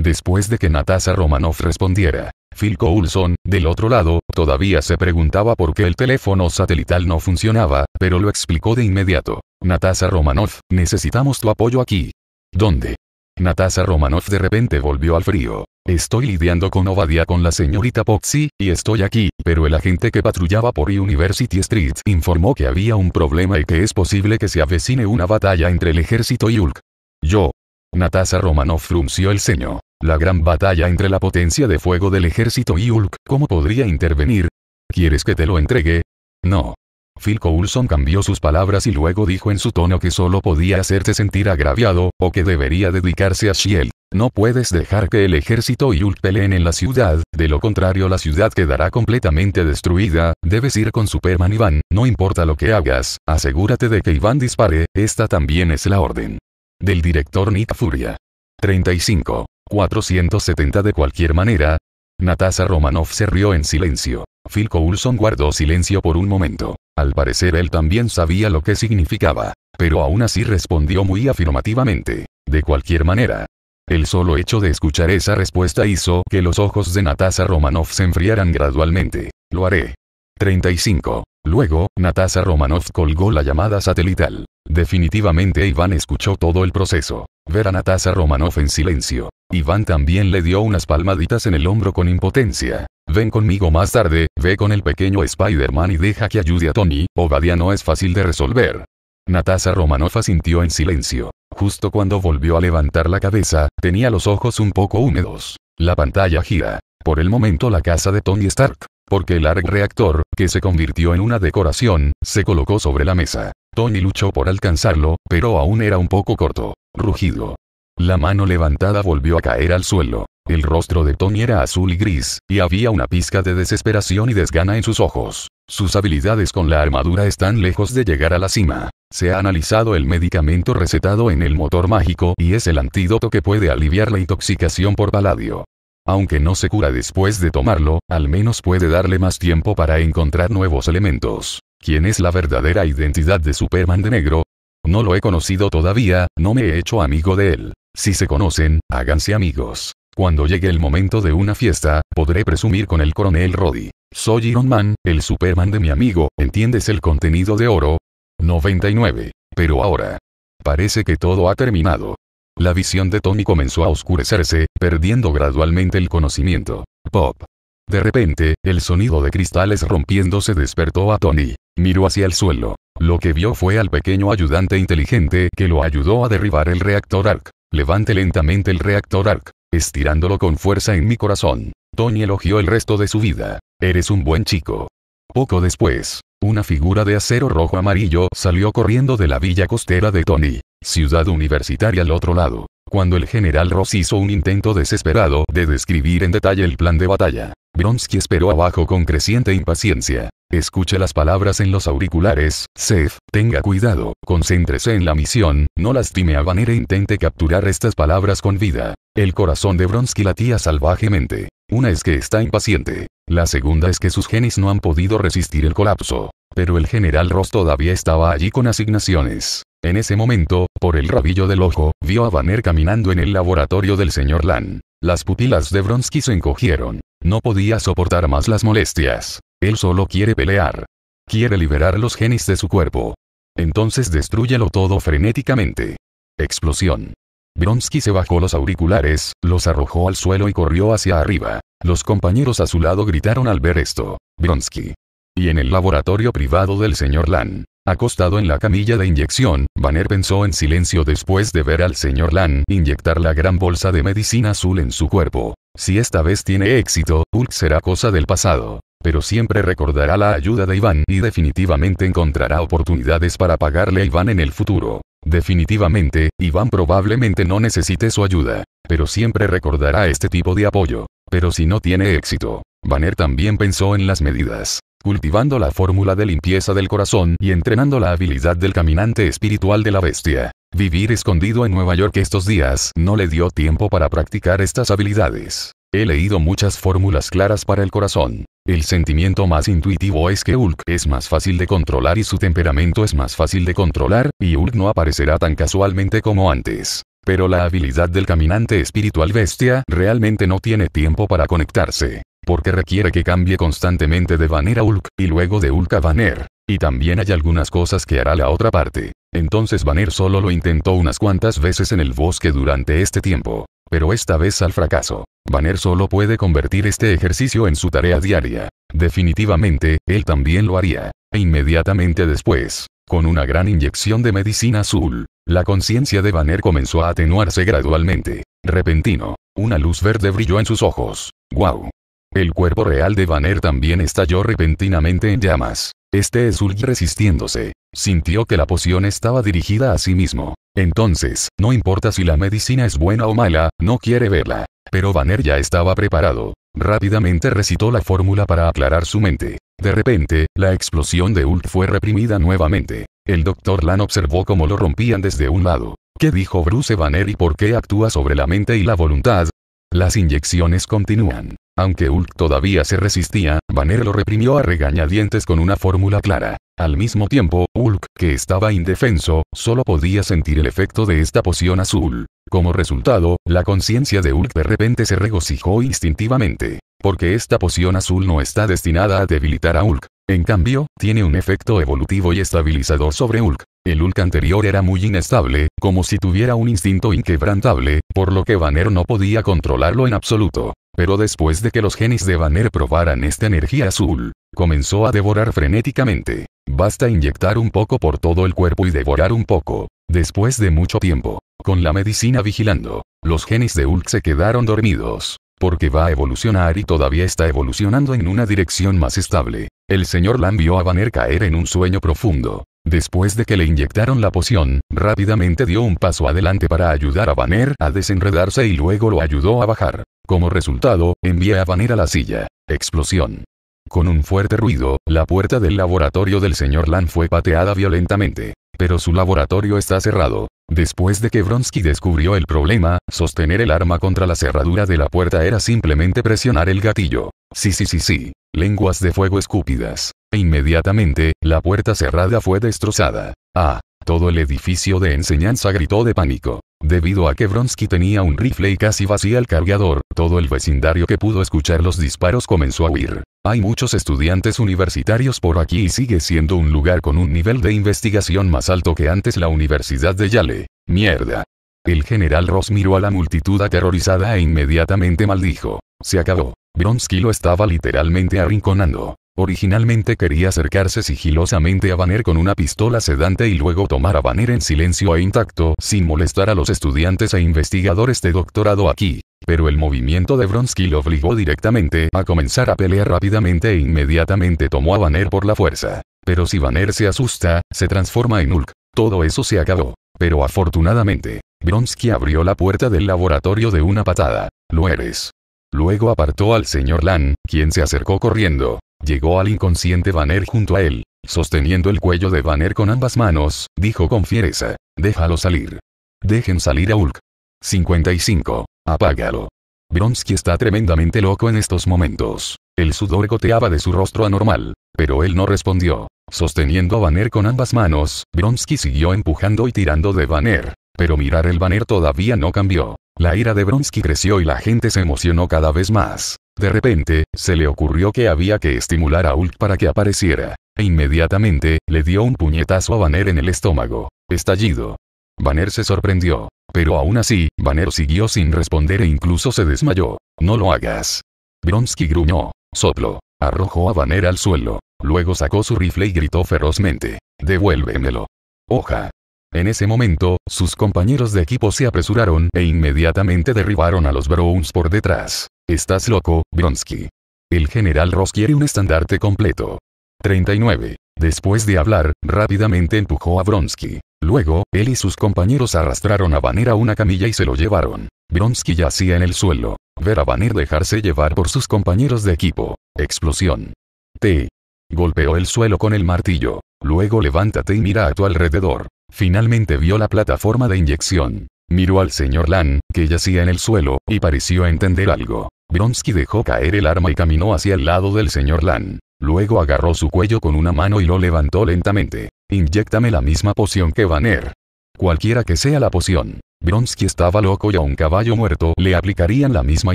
Después de que Natasa Romanov respondiera, Phil Coulson, del otro lado, todavía se preguntaba por qué el teléfono satelital no funcionaba, pero lo explicó de inmediato. Natasha Romanov, necesitamos tu apoyo aquí. ¿Dónde? Natasha Romanov de repente volvió al frío. Estoy lidiando con Ovadia con la señorita Poxy, y estoy aquí, pero el agente que patrullaba por University Street informó que había un problema y que es posible que se avecine una batalla entre el ejército y Hulk. Yo. Natasa Romanoff frunció el ceño. La gran batalla entre la potencia de fuego del ejército y Hulk, ¿cómo podría intervenir? ¿Quieres que te lo entregue? No. Phil Coulson cambió sus palabras y luego dijo en su tono que solo podía hacerte sentir agraviado, o que debería dedicarse a Shield. No puedes dejar que el ejército y ult peleen en la ciudad, de lo contrario la ciudad quedará completamente destruida, debes ir con Superman Iván, no importa lo que hagas, asegúrate de que Iván dispare, esta también es la orden. Del director Nick Furia. 35. 470 de cualquier manera. Natasha Romanoff se rió en silencio. Phil Coulson guardó silencio por un momento. Al parecer él también sabía lo que significaba, pero aún así respondió muy afirmativamente. De cualquier manera, el solo hecho de escuchar esa respuesta hizo que los ojos de Natasha Romanoff se enfriaran gradualmente. Lo haré. 35. Luego, Natasha Romanoff colgó la llamada satelital. Definitivamente Iván escuchó todo el proceso. Ver a Natasha Romanoff en silencio. Iván también le dio unas palmaditas en el hombro con impotencia. Ven conmigo más tarde, ve con el pequeño Spider-Man y deja que ayude a Tony, Obadiah no es fácil de resolver. Natasa Romanoff sintió en silencio. Justo cuando volvió a levantar la cabeza, tenía los ojos un poco húmedos. La pantalla gira. Por el momento la casa de Tony Stark. Porque el ARC reactor, que se convirtió en una decoración, se colocó sobre la mesa. Tony luchó por alcanzarlo, pero aún era un poco corto. Rugido. La mano levantada volvió a caer al suelo. El rostro de Tony era azul y gris, y había una pizca de desesperación y desgana en sus ojos. Sus habilidades con la armadura están lejos de llegar a la cima. Se ha analizado el medicamento recetado en el motor mágico y es el antídoto que puede aliviar la intoxicación por paladio. Aunque no se cura después de tomarlo, al menos puede darle más tiempo para encontrar nuevos elementos. ¿Quién es la verdadera identidad de Superman de negro? No lo he conocido todavía, no me he hecho amigo de él. Si se conocen, háganse amigos. Cuando llegue el momento de una fiesta, podré presumir con el coronel Roddy. Soy Iron Man, el Superman de mi amigo, ¿entiendes el contenido de oro? 99. Pero ahora. Parece que todo ha terminado. La visión de Tony comenzó a oscurecerse, perdiendo gradualmente el conocimiento. Pop. De repente, el sonido de cristales rompiéndose despertó a Tony. Miró hacia el suelo. Lo que vio fue al pequeño ayudante inteligente que lo ayudó a derribar el reactor ARC. Levante lentamente el reactor ARC, estirándolo con fuerza en mi corazón. Tony elogió el resto de su vida. Eres un buen chico. Poco después, una figura de acero rojo-amarillo salió corriendo de la villa costera de Tony, ciudad universitaria al otro lado, cuando el general Ross hizo un intento desesperado de describir en detalle el plan de batalla. Bronsky esperó abajo con creciente impaciencia. Escuche las palabras en los auriculares, Seth, tenga cuidado, concéntrese en la misión, no lastime a Vanera e intente capturar estas palabras con vida. El corazón de Bronsky latía salvajemente. Una es que está impaciente, la segunda es que sus genes no han podido resistir el colapso. Pero el general Ross todavía estaba allí con asignaciones. En ese momento, por el rabillo del ojo, vio a Banner caminando en el laboratorio del señor Lan. Las pupilas de Bronsky se encogieron. No podía soportar más las molestias. Él solo quiere pelear. Quiere liberar los genis de su cuerpo. Entonces destruyelo todo frenéticamente. Explosión. Bronsky se bajó los auriculares, los arrojó al suelo y corrió hacia arriba. Los compañeros a su lado gritaron al ver esto. Bronsky. Y en el laboratorio privado del señor Lan. Acostado en la camilla de inyección, Banner pensó en silencio después de ver al señor Lan inyectar la gran bolsa de medicina azul en su cuerpo. Si esta vez tiene éxito, Hulk será cosa del pasado pero siempre recordará la ayuda de Iván y definitivamente encontrará oportunidades para pagarle a Iván en el futuro. Definitivamente, Iván probablemente no necesite su ayuda, pero siempre recordará este tipo de apoyo. Pero si no tiene éxito, Banner también pensó en las medidas cultivando la fórmula de limpieza del corazón y entrenando la habilidad del caminante espiritual de la bestia. Vivir escondido en Nueva York estos días no le dio tiempo para practicar estas habilidades. He leído muchas fórmulas claras para el corazón, el sentimiento más intuitivo es que Hulk es más fácil de controlar y su temperamento es más fácil de controlar, y Hulk no aparecerá tan casualmente como antes. Pero la habilidad del caminante espiritual bestia realmente no tiene tiempo para conectarse, porque requiere que cambie constantemente de Banner a Hulk, y luego de Hulk a Banner. Y también hay algunas cosas que hará la otra parte. Entonces Banner solo lo intentó unas cuantas veces en el bosque durante este tiempo. Pero esta vez al fracaso. Banner solo puede convertir este ejercicio en su tarea diaria. Definitivamente, él también lo haría. E inmediatamente después, con una gran inyección de medicina azul, la conciencia de Banner comenzó a atenuarse gradualmente. Repentino. Una luz verde brilló en sus ojos. ¡Guau! El cuerpo real de Banner también estalló repentinamente en llamas. Este es Ulg resistiéndose, sintió que la poción estaba dirigida a sí mismo. Entonces, no importa si la medicina es buena o mala, no quiere verla. Pero Banner ya estaba preparado. Rápidamente recitó la fórmula para aclarar su mente. De repente, la explosión de Ult fue reprimida nuevamente. El doctor Lan observó cómo lo rompían desde un lado. ¿Qué dijo Bruce Banner y por qué actúa sobre la mente y la voluntad? Las inyecciones continúan. Aunque Hulk todavía se resistía, Banner lo reprimió a regañadientes con una fórmula clara. Al mismo tiempo, Ulk, que estaba indefenso, solo podía sentir el efecto de esta poción azul. Como resultado, la conciencia de Ulk de repente se regocijó instintivamente. Porque esta poción azul no está destinada a debilitar a Ulk. En cambio, tiene un efecto evolutivo y estabilizador sobre Ulk. El Hulk anterior era muy inestable, como si tuviera un instinto inquebrantable, por lo que Banner no podía controlarlo en absoluto. Pero después de que los genes de Banner probaran esta energía azul, comenzó a devorar frenéticamente. Basta inyectar un poco por todo el cuerpo y devorar un poco. Después de mucho tiempo, con la medicina vigilando, los genes de Hulk se quedaron dormidos, porque va a evolucionar y todavía está evolucionando en una dirección más estable. El señor Lam vio a Banner caer en un sueño profundo, Después de que le inyectaron la poción, rápidamente dio un paso adelante para ayudar a Banner a desenredarse y luego lo ayudó a bajar. Como resultado, envía a Banner a la silla. Explosión. Con un fuerte ruido, la puerta del laboratorio del señor Lan fue pateada violentamente. Pero su laboratorio está cerrado. Después de que Vronsky descubrió el problema, sostener el arma contra la cerradura de la puerta era simplemente presionar el gatillo. Sí, sí, sí, sí. Lenguas de fuego escúpidas inmediatamente, la puerta cerrada fue destrozada. ¡Ah! Todo el edificio de enseñanza gritó de pánico. Debido a que Vronsky tenía un rifle y casi vacía el cargador, todo el vecindario que pudo escuchar los disparos comenzó a huir. Hay muchos estudiantes universitarios por aquí y sigue siendo un lugar con un nivel de investigación más alto que antes la Universidad de Yale. Mierda. El general Ross miró a la multitud aterrorizada e inmediatamente maldijo. Se acabó. Bronsky lo estaba literalmente arrinconando. Originalmente quería acercarse sigilosamente a Banner con una pistola sedante y luego tomar a Banner en silencio e intacto, sin molestar a los estudiantes e investigadores de doctorado aquí. Pero el movimiento de Bronsky lo obligó directamente a comenzar a pelear rápidamente e inmediatamente tomó a Banner por la fuerza. Pero si Banner se asusta, se transforma en Hulk. Todo eso se acabó. Pero afortunadamente, Bronsky abrió la puerta del laboratorio de una patada. Lo eres. Luego apartó al señor Lan, quien se acercó corriendo. Llegó al inconsciente Banner junto a él. Sosteniendo el cuello de Banner con ambas manos, dijo con fiereza. Déjalo salir. Dejen salir a Hulk. 55. Apágalo. Bronsky está tremendamente loco en estos momentos. El sudor goteaba de su rostro anormal, pero él no respondió. Sosteniendo a Banner con ambas manos, Bronsky siguió empujando y tirando de Banner, pero mirar el Banner todavía no cambió. La ira de Bronsky creció y la gente se emocionó cada vez más. De repente, se le ocurrió que había que estimular a Hulk para que apareciera. E inmediatamente, le dio un puñetazo a Banner en el estómago. Estallido. Banner se sorprendió. Pero aún así, Banner siguió sin responder e incluso se desmayó. No lo hagas. Bronsky gruñó. Soplo. Arrojó a Banner al suelo. Luego sacó su rifle y gritó ferozmente. Devuélvemelo. Hoja. En ese momento, sus compañeros de equipo se apresuraron e inmediatamente derribaron a los Browns por detrás. Estás loco, Bronsky. El general Ross quiere un estandarte completo. 39. Después de hablar, rápidamente empujó a Bronsky. Luego, él y sus compañeros arrastraron a Banner a una camilla y se lo llevaron. Bronsky yacía en el suelo. Ver a Banner dejarse llevar por sus compañeros de equipo. Explosión. T. Golpeó el suelo con el martillo. Luego levántate y mira a tu alrededor. Finalmente vio la plataforma de inyección. Miró al señor Lan, que yacía en el suelo, y pareció entender algo. Bronsky dejó caer el arma y caminó hacia el lado del señor Lan. Luego agarró su cuello con una mano y lo levantó lentamente. Inyéctame la misma poción que Banner. Cualquiera que sea la poción. Bronsky estaba loco y a un caballo muerto le aplicarían la misma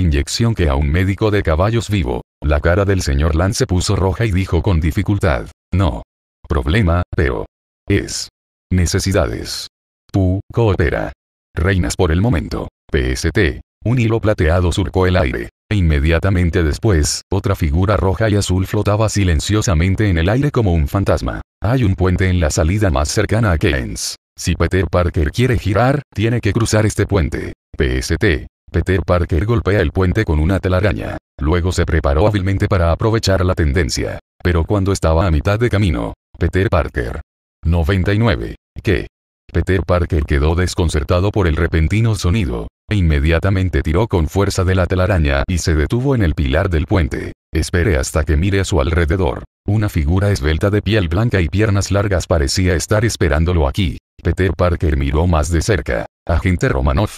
inyección que a un médico de caballos vivo. La cara del señor Lan se puso roja y dijo con dificultad. No. Problema, pero. Es. Necesidades. Tú, coopera. Reinas por el momento. PST. Un hilo plateado surcó el aire, e inmediatamente después, otra figura roja y azul flotaba silenciosamente en el aire como un fantasma. Hay un puente en la salida más cercana a Keynes. Si Peter Parker quiere girar, tiene que cruzar este puente. PST. Peter Parker golpea el puente con una telaraña. Luego se preparó hábilmente para aprovechar la tendencia. Pero cuando estaba a mitad de camino, Peter Parker, 99. ¿Qué? Peter Parker quedó desconcertado por el repentino sonido, e inmediatamente tiró con fuerza de la telaraña y se detuvo en el pilar del puente. Espere hasta que mire a su alrededor. Una figura esbelta de piel blanca y piernas largas parecía estar esperándolo aquí. Peter Parker miró más de cerca. Agente Romanov.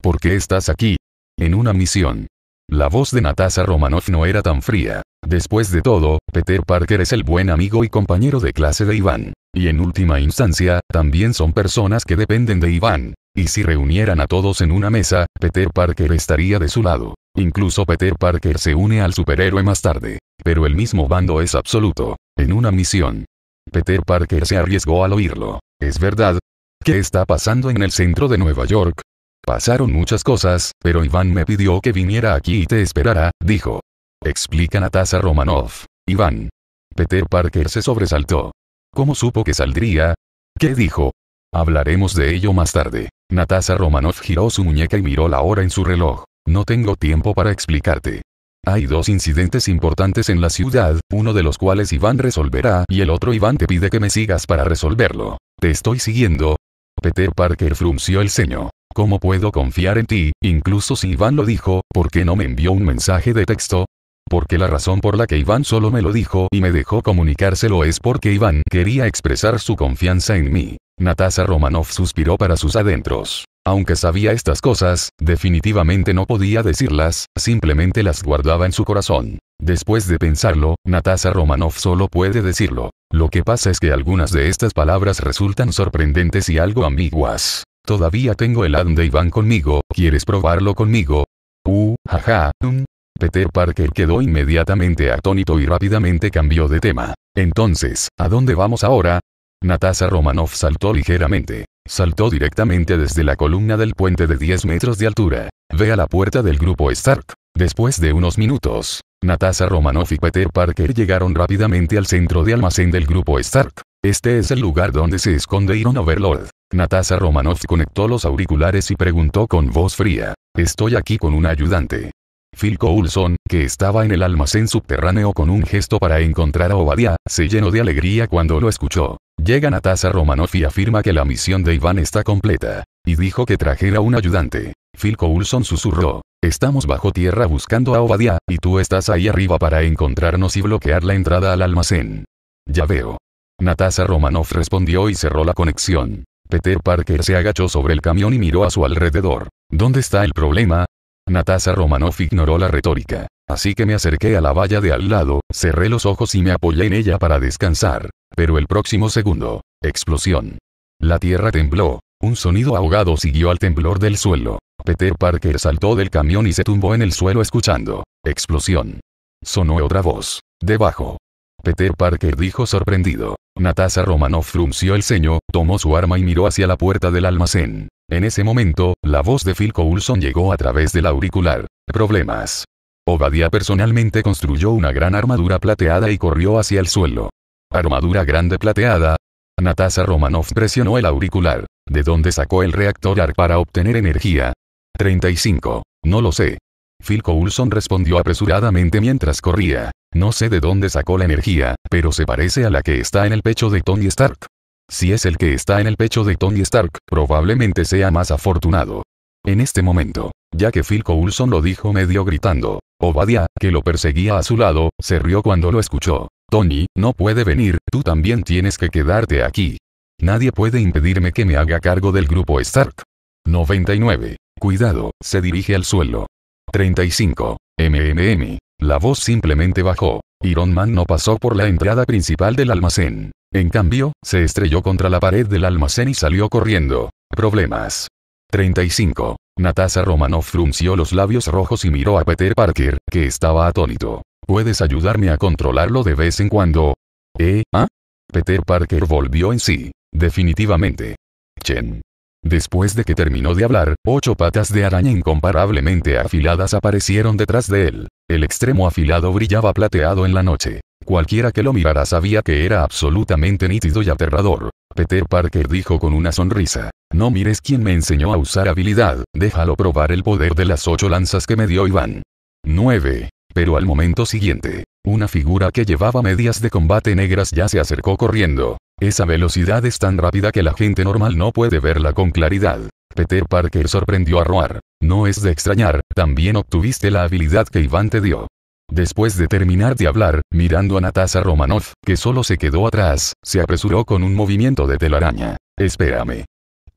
¿Por qué estás aquí? En una misión. La voz de Natasha Romanoff no era tan fría. Después de todo, Peter Parker es el buen amigo y compañero de clase de Iván. Y en última instancia, también son personas que dependen de Iván. Y si reunieran a todos en una mesa, Peter Parker estaría de su lado. Incluso Peter Parker se une al superhéroe más tarde. Pero el mismo bando es absoluto. En una misión. Peter Parker se arriesgó al oírlo. Es verdad. ¿Qué está pasando en el centro de Nueva York? Pasaron muchas cosas, pero Iván me pidió que viniera aquí y te esperara, dijo. Explica Natasha Romanoff. Iván. Peter Parker se sobresaltó. ¿Cómo supo que saldría? ¿Qué dijo? Hablaremos de ello más tarde. Natasha Romanov giró su muñeca y miró la hora en su reloj. No tengo tiempo para explicarte. Hay dos incidentes importantes en la ciudad, uno de los cuales Iván resolverá y el otro Iván te pide que me sigas para resolverlo. Te estoy siguiendo. Peter Parker frunció el ceño. ¿Cómo puedo confiar en ti? Incluso si Iván lo dijo, ¿por qué no me envió un mensaje de texto? porque la razón por la que Iván solo me lo dijo y me dejó comunicárselo es porque Iván quería expresar su confianza en mí. Natasa Romanov suspiró para sus adentros. Aunque sabía estas cosas, definitivamente no podía decirlas, simplemente las guardaba en su corazón. Después de pensarlo, Natasa Romanov solo puede decirlo. Lo que pasa es que algunas de estas palabras resultan sorprendentes y algo ambiguas. Todavía tengo el ADN de Iván conmigo, ¿quieres probarlo conmigo? Uh, jaja, um, Peter Parker quedó inmediatamente atónito y rápidamente cambió de tema. Entonces, ¿a dónde vamos ahora? Natasha Romanoff saltó ligeramente. Saltó directamente desde la columna del puente de 10 metros de altura. Ve a la puerta del grupo Stark. Después de unos minutos, Natasha Romanoff y Peter Parker llegaron rápidamente al centro de almacén del grupo Stark. Este es el lugar donde se esconde Iron Overlord. Natasha Romanoff conectó los auriculares y preguntó con voz fría. Estoy aquí con un ayudante. Phil Coulson, que estaba en el almacén subterráneo con un gesto para encontrar a Obadiah, se llenó de alegría cuando lo escuchó. Llega Natasha Romanoff y afirma que la misión de Iván está completa. Y dijo que trajera un ayudante. Phil Coulson susurró. Estamos bajo tierra buscando a Obadiah, y tú estás ahí arriba para encontrarnos y bloquear la entrada al almacén. Ya veo. Natasha Romanoff respondió y cerró la conexión. Peter Parker se agachó sobre el camión y miró a su alrededor. ¿Dónde está el problema? Natasha Romanoff ignoró la retórica. Así que me acerqué a la valla de al lado, cerré los ojos y me apoyé en ella para descansar. Pero el próximo segundo. Explosión. La tierra tembló. Un sonido ahogado siguió al temblor del suelo. Peter Parker saltó del camión y se tumbó en el suelo escuchando. Explosión. Sonó otra voz. Debajo. Peter Parker dijo sorprendido. Natasha Romanov frunció el ceño, tomó su arma y miró hacia la puerta del almacén. En ese momento, la voz de Phil Coulson llegó a través del auricular. Problemas. Obadiah personalmente construyó una gran armadura plateada y corrió hacia el suelo. Armadura grande plateada. Natasha Romanov presionó el auricular. ¿De dónde sacó el reactor ARC para obtener energía? 35. No lo sé. Phil Coulson respondió apresuradamente mientras corría. No sé de dónde sacó la energía, pero se parece a la que está en el pecho de Tony Stark. Si es el que está en el pecho de Tony Stark, probablemente sea más afortunado. En este momento, ya que Phil Coulson lo dijo medio gritando, Obadiah, que lo perseguía a su lado, se rió cuando lo escuchó. Tony, no puede venir, tú también tienes que quedarte aquí. Nadie puede impedirme que me haga cargo del grupo Stark. 99. Cuidado, se dirige al suelo. 35. MMM. La voz simplemente bajó. Iron Man no pasó por la entrada principal del almacén. En cambio, se estrelló contra la pared del almacén y salió corriendo. Problemas. 35. Natasha Romanoff frunció los labios rojos y miró a Peter Parker, que estaba atónito. ¿Puedes ayudarme a controlarlo de vez en cuando? ¿Eh? ¿Ah? Peter Parker volvió en sí. Definitivamente. Chen. Después de que terminó de hablar, ocho patas de araña incomparablemente afiladas aparecieron detrás de él. El extremo afilado brillaba plateado en la noche. Cualquiera que lo mirara sabía que era absolutamente nítido y aterrador. Peter Parker dijo con una sonrisa. No mires quién me enseñó a usar habilidad, déjalo probar el poder de las ocho lanzas que me dio Iván. 9. Pero al momento siguiente, una figura que llevaba medias de combate negras ya se acercó corriendo. Esa velocidad es tan rápida que la gente normal no puede verla con claridad. Peter Parker sorprendió a Roar. No es de extrañar, también obtuviste la habilidad que Iván te dio. Después de terminar de hablar, mirando a Natasha Romanoff, que solo se quedó atrás, se apresuró con un movimiento de telaraña. Espérame.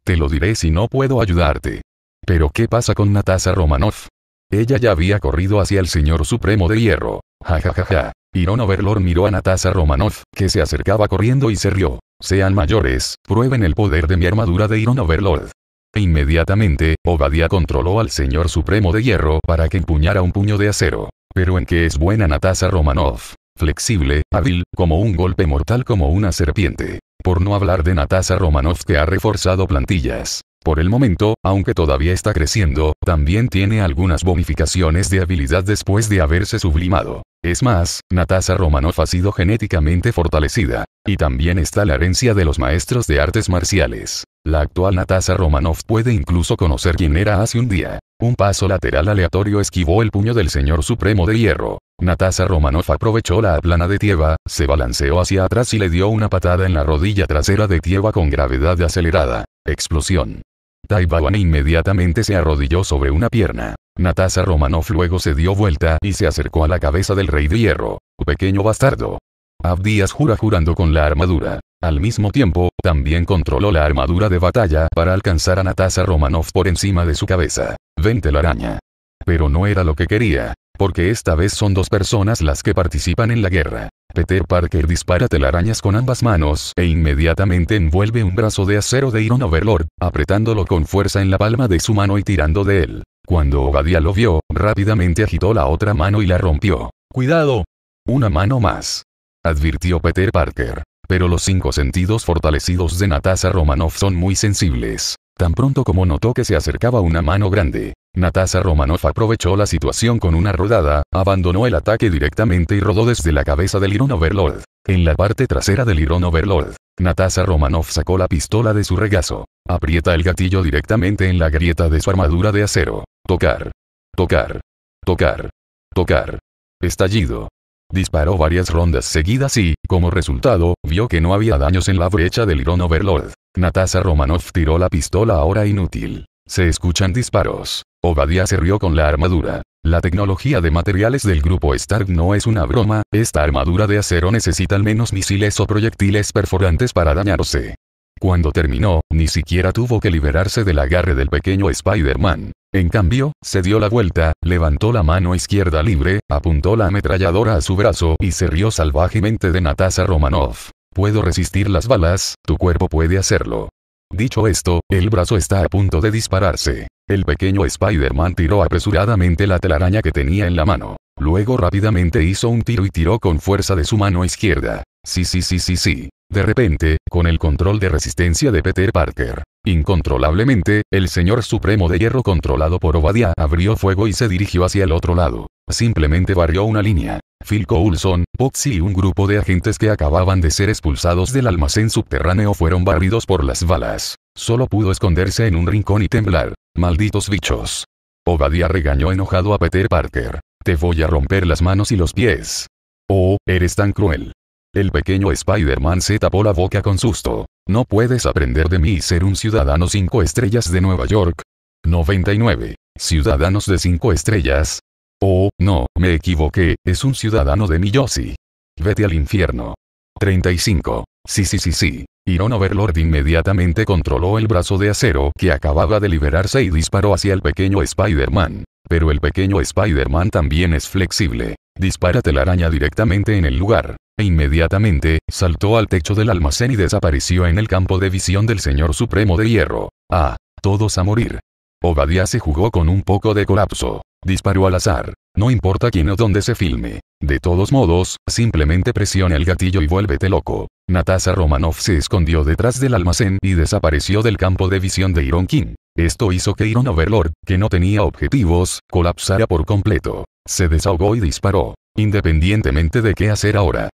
Te lo diré si no puedo ayudarte. Pero ¿qué pasa con Natasha Romanoff? Ella ya había corrido hacia el señor supremo de hierro. Ja ja ja ja. Iron Overlord miró a Natasha Romanoff, que se acercaba corriendo y se rió. Sean mayores, prueben el poder de mi armadura de Iron Overlord. E inmediatamente, Obadiah controló al Señor Supremo de Hierro para que empuñara un puño de acero. Pero en qué es buena Natasha Romanoff. Flexible, hábil, como un golpe mortal como una serpiente. Por no hablar de Natasha Romanoff que ha reforzado plantillas. Por el momento, aunque todavía está creciendo, también tiene algunas bonificaciones de habilidad después de haberse sublimado. Es más, Natasha Romanoff ha sido genéticamente fortalecida. Y también está la herencia de los maestros de artes marciales. La actual Natasha Romanoff puede incluso conocer quién era hace un día. Un paso lateral aleatorio esquivó el puño del señor supremo de hierro. Natasha Romanoff aprovechó la aplana de Tieva, se balanceó hacia atrás y le dio una patada en la rodilla trasera de Tieva con gravedad acelerada. Explosión. Taibawan inmediatamente se arrodilló sobre una pierna. Natasa Romanov luego se dio vuelta y se acercó a la cabeza del rey de hierro. Pequeño bastardo. Abdías jura jurando con la armadura. Al mismo tiempo, también controló la armadura de batalla para alcanzar a Natasa Romanov por encima de su cabeza. Vente la araña. Pero no era lo que quería. Porque esta vez son dos personas las que participan en la guerra. Peter Parker dispara telarañas con ambas manos e inmediatamente envuelve un brazo de acero de Iron Overlord, apretándolo con fuerza en la palma de su mano y tirando de él. Cuando Obadiah lo vio, rápidamente agitó la otra mano y la rompió. ¡Cuidado! Una mano más. Advirtió Peter Parker. Pero los cinco sentidos fortalecidos de Natasha Romanoff son muy sensibles. Tan pronto como notó que se acercaba una mano grande, Natasa Romanoff aprovechó la situación con una rodada, abandonó el ataque directamente y rodó desde la cabeza del Iron Overlord. En la parte trasera del Iron Overlord, Natasa Romanoff sacó la pistola de su regazo. Aprieta el gatillo directamente en la grieta de su armadura de acero. Tocar. Tocar. Tocar. Tocar. Estallido. Disparó varias rondas seguidas y, como resultado, vio que no había daños en la brecha del Iron Overlord. Natasa Romanoff tiró la pistola ahora inútil. Se escuchan disparos. Obadiah se rió con la armadura. La tecnología de materiales del grupo Stark no es una broma, esta armadura de acero necesita al menos misiles o proyectiles perforantes para dañarse. Cuando terminó, ni siquiera tuvo que liberarse del agarre del pequeño Spider-Man. En cambio, se dio la vuelta, levantó la mano izquierda libre, apuntó la ametralladora a su brazo y se rió salvajemente de Natasha Romanoff. Puedo resistir las balas, tu cuerpo puede hacerlo. Dicho esto, el brazo está a punto de dispararse. El pequeño Spider-Man tiró apresuradamente la telaraña que tenía en la mano. Luego rápidamente hizo un tiro y tiró con fuerza de su mano izquierda. Sí, sí, sí, sí, sí. De repente, con el control de resistencia de Peter Parker, incontrolablemente, el señor supremo de hierro controlado por Obadiah abrió fuego y se dirigió hacia el otro lado. Simplemente barrió una línea. Phil Coulson, Poxy y un grupo de agentes que acababan de ser expulsados del almacén subterráneo fueron barridos por las balas. Solo pudo esconderse en un rincón y temblar. Malditos bichos. Obadiah regañó enojado a Peter Parker. Te voy a romper las manos y los pies. Oh, eres tan cruel. El pequeño Spider-Man se tapó la boca con susto. No puedes aprender de mí y ser un ciudadano 5 estrellas de Nueva York. 99. Ciudadanos de 5 estrellas. Oh, no, me equivoqué, es un ciudadano de Miyoshi. Vete al infierno. 35. Sí, sí, sí, sí. Iron Overlord inmediatamente controló el brazo de acero que acababa de liberarse y disparó hacia el pequeño Spider-Man. Pero el pequeño Spider-Man también es flexible. Dispara araña directamente en el lugar. E inmediatamente, saltó al techo del almacén y desapareció en el campo de visión del Señor Supremo de Hierro. Ah, todos a morir. Obadiah se jugó con un poco de colapso. Disparó al azar. No importa quién o dónde se filme. De todos modos, simplemente presiona el gatillo y vuélvete loco. Natasha Romanoff se escondió detrás del almacén y desapareció del campo de visión de Iron King. Esto hizo que Iron Overlord, que no tenía objetivos, colapsara por completo. Se desahogó y disparó, independientemente de qué hacer ahora.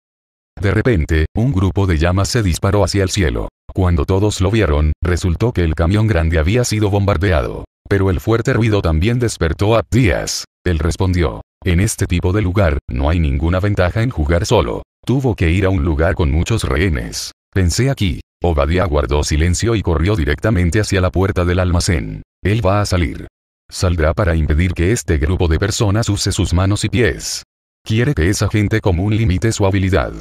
De repente, un grupo de llamas se disparó hacia el cielo. Cuando todos lo vieron, resultó que el camión grande había sido bombardeado. Pero el fuerte ruido también despertó a Díaz. Él respondió, en este tipo de lugar, no hay ninguna ventaja en jugar solo. Tuvo que ir a un lugar con muchos rehenes. Pensé aquí. Obadiah guardó silencio y corrió directamente hacia la puerta del almacén. Él va a salir. Saldrá para impedir que este grupo de personas use sus manos y pies. Quiere que esa gente común limite su habilidad.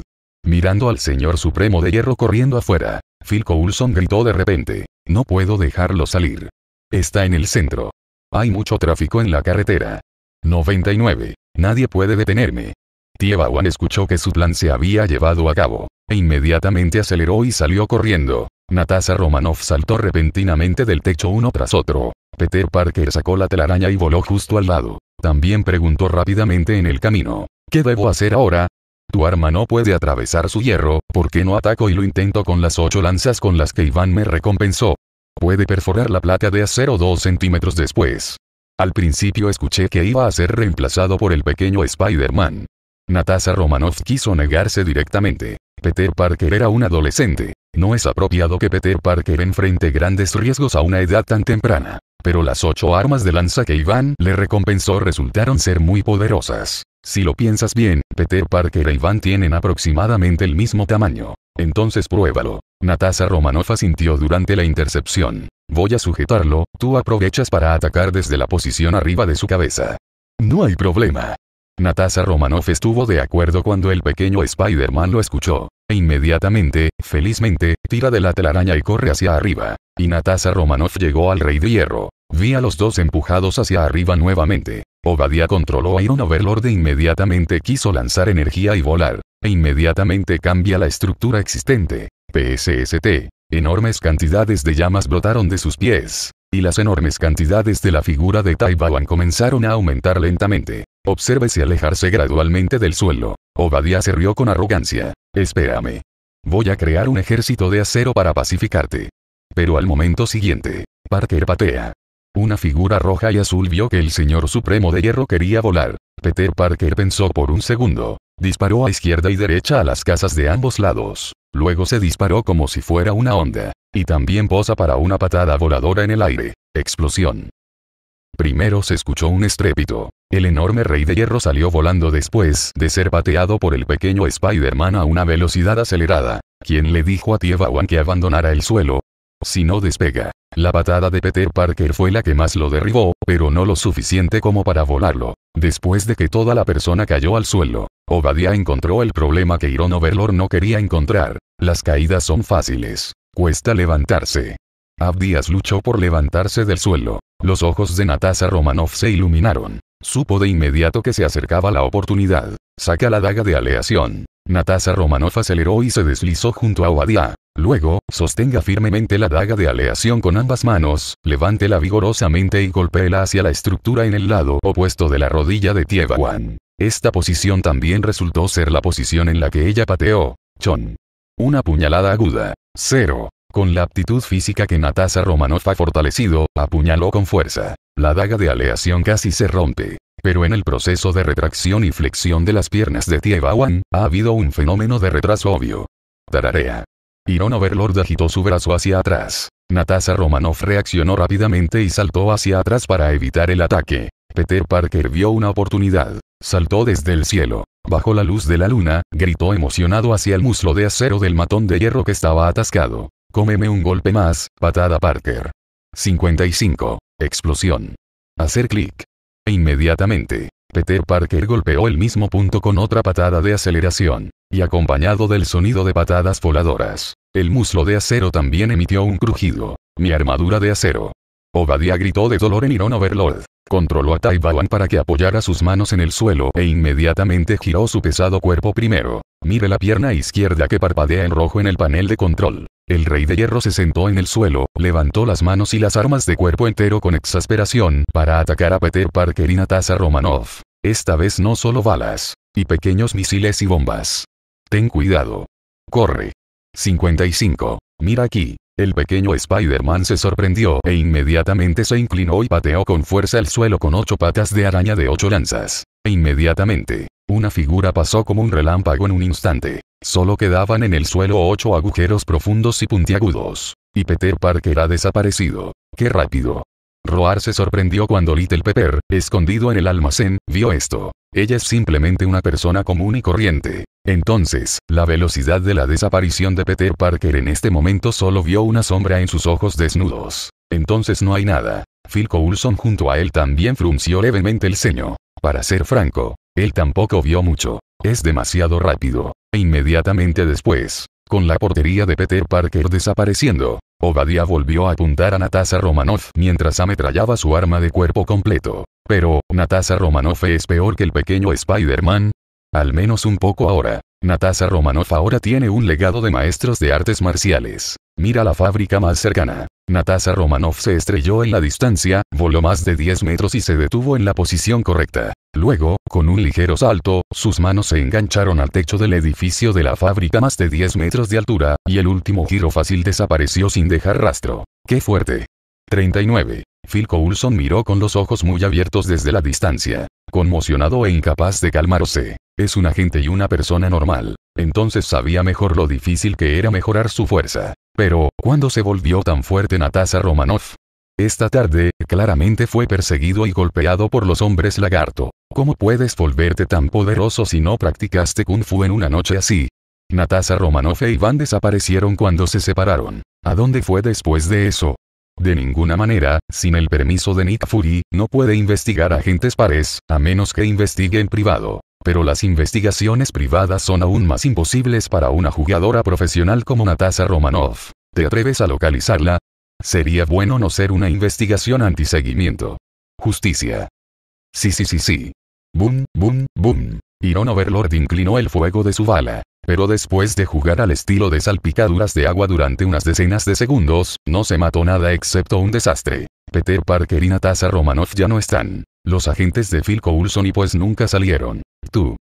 Mirando al Señor Supremo de Hierro corriendo afuera, Phil Coulson gritó de repente. No puedo dejarlo salir. Está en el centro. Hay mucho tráfico en la carretera. 99. Nadie puede detenerme. Tiebawan escuchó que su plan se había llevado a cabo, e inmediatamente aceleró y salió corriendo. Natasha Romanoff saltó repentinamente del techo uno tras otro. Peter Parker sacó la telaraña y voló justo al lado. También preguntó rápidamente en el camino, ¿qué debo hacer ahora? Tu arma no puede atravesar su hierro, ¿por qué no ataco y lo intento con las ocho lanzas con las que Iván me recompensó? Puede perforar la placa de acero dos centímetros después. Al principio escuché que iba a ser reemplazado por el pequeño Spider-Man. Natasha Romanoff quiso negarse directamente. Peter Parker era un adolescente. No es apropiado que Peter Parker enfrente grandes riesgos a una edad tan temprana. Pero las ocho armas de lanza que Iván le recompensó resultaron ser muy poderosas. Si lo piensas bien, Peter Parker y e Iván tienen aproximadamente el mismo tamaño. Entonces pruébalo. Natasha Romanoff asintió durante la intercepción. Voy a sujetarlo, tú aprovechas para atacar desde la posición arriba de su cabeza. No hay problema. Natasha Romanoff estuvo de acuerdo cuando el pequeño Spider-Man lo escuchó. E inmediatamente, felizmente, tira de la telaraña y corre hacia arriba. Y Natasha Romanoff llegó al Rey de Hierro. Vi a los dos empujados hacia arriba nuevamente. Obadiah controló a Iron Overlord e inmediatamente quiso lanzar energía y volar, e inmediatamente cambia la estructura existente. PSST. Enormes cantidades de llamas brotaron de sus pies, y las enormes cantidades de la figura de Taibawan comenzaron a aumentar lentamente. Obsérvese alejarse gradualmente del suelo. Obadiah se rió con arrogancia. Espérame. Voy a crear un ejército de acero para pacificarte. Pero al momento siguiente, Parker patea. Una figura roja y azul vio que el señor supremo de hierro quería volar. Peter Parker pensó por un segundo. Disparó a izquierda y derecha a las casas de ambos lados. Luego se disparó como si fuera una onda. Y también posa para una patada voladora en el aire. Explosión. Primero se escuchó un estrépito. El enorme rey de hierro salió volando después de ser pateado por el pequeño Spider-Man a una velocidad acelerada. ¿Quién le dijo a Tiebawan que abandonara el suelo? Si no despega, la patada de Peter Parker fue la que más lo derribó, pero no lo suficiente como para volarlo. Después de que toda la persona cayó al suelo, Obadiah encontró el problema que Iron Overlord no quería encontrar. Las caídas son fáciles. Cuesta levantarse. Abdias luchó por levantarse del suelo. Los ojos de Natasha Romanoff se iluminaron. Supo de inmediato que se acercaba la oportunidad. Saca la daga de aleación. Natasha Romanoff aceleró y se deslizó junto a Obadiah. Luego, sostenga firmemente la daga de aleación con ambas manos, levántela vigorosamente y golpéela hacia la estructura en el lado opuesto de la rodilla de Wan. Esta posición también resultó ser la posición en la que ella pateó. Chon. Una puñalada aguda. Cero. Con la aptitud física que Natasa Romanoff ha fortalecido, apuñaló con fuerza. La daga de aleación casi se rompe. Pero en el proceso de retracción y flexión de las piernas de Wan, ha habido un fenómeno de retraso obvio. Tararea. Iron Overlord agitó su brazo hacia atrás. Natasha Romanoff reaccionó rápidamente y saltó hacia atrás para evitar el ataque. Peter Parker vio una oportunidad. Saltó desde el cielo. Bajo la luz de la luna, gritó emocionado hacia el muslo de acero del matón de hierro que estaba atascado. Cómeme un golpe más, patada Parker. 55. Explosión. Hacer clic. Inmediatamente, Peter Parker golpeó el mismo punto con otra patada de aceleración, y acompañado del sonido de patadas voladoras. El muslo de acero también emitió un crujido. Mi armadura de acero. Obadiah gritó de dolor en Iron Overlord. Controló a Taibawan para que apoyara sus manos en el suelo e inmediatamente giró su pesado cuerpo primero. Mire la pierna izquierda que parpadea en rojo en el panel de control. El rey de hierro se sentó en el suelo, levantó las manos y las armas de cuerpo entero con exasperación para atacar a Peter Parker y Natasha Romanoff. Esta vez no solo balas, y pequeños misiles y bombas. Ten cuidado. Corre. 55. Mira aquí. El pequeño Spider-Man se sorprendió e inmediatamente se inclinó y pateó con fuerza el suelo con ocho patas de araña de ocho lanzas. E inmediatamente, una figura pasó como un relámpago en un instante. Solo quedaban en el suelo ocho agujeros profundos y puntiagudos. Y Peter Parker ha desaparecido. ¡Qué rápido! Roar se sorprendió cuando Little Pepper, escondido en el almacén, vio esto. Ella es simplemente una persona común y corriente. Entonces, la velocidad de la desaparición de Peter Parker en este momento solo vio una sombra en sus ojos desnudos. Entonces no hay nada. Phil Coulson junto a él también frunció levemente el ceño. Para ser franco, él tampoco vio mucho. Es demasiado rápido. E inmediatamente después, con la portería de Peter Parker desapareciendo, Obadiah volvió a apuntar a Natasha Romanoff mientras ametrallaba su arma de cuerpo completo. Pero, ¿Natasha Romanoff es peor que el pequeño Spider-Man. Al menos un poco ahora. Natasha Romanoff ahora tiene un legado de maestros de artes marciales. Mira la fábrica más cercana. Natasa Romanov se estrelló en la distancia, voló más de 10 metros y se detuvo en la posición correcta. Luego, con un ligero salto, sus manos se engancharon al techo del edificio de la fábrica más de 10 metros de altura, y el último giro fácil desapareció sin dejar rastro. ¡Qué fuerte! 39. Phil Coulson miró con los ojos muy abiertos desde la distancia, conmocionado e incapaz de calmarse. Es un agente y una persona normal. Entonces sabía mejor lo difícil que era mejorar su fuerza. Pero, ¿cuándo se volvió tan fuerte Natasha Romanoff? Esta tarde, claramente fue perseguido y golpeado por los hombres lagarto. ¿Cómo puedes volverte tan poderoso si no practicaste kung fu en una noche así? Natasha Romanoff e Iván desaparecieron cuando se separaron. ¿A dónde fue después de eso? De ninguna manera, sin el permiso de Nick Fury, no puede investigar agentes pares, a menos que investigue en privado pero las investigaciones privadas son aún más imposibles para una jugadora profesional como Natasha Romanoff. ¿Te atreves a localizarla? Sería bueno no ser una investigación antiseguimiento. Justicia. Sí, sí, sí, sí. Boom, boom, boom. Iron Overlord inclinó el fuego de su bala. Pero después de jugar al estilo de salpicaduras de agua durante unas decenas de segundos, no se mató nada excepto un desastre. Peter Parker y Natasha Romanoff ya no están. Los agentes de Phil Coulson y pues nunca salieron. Tú.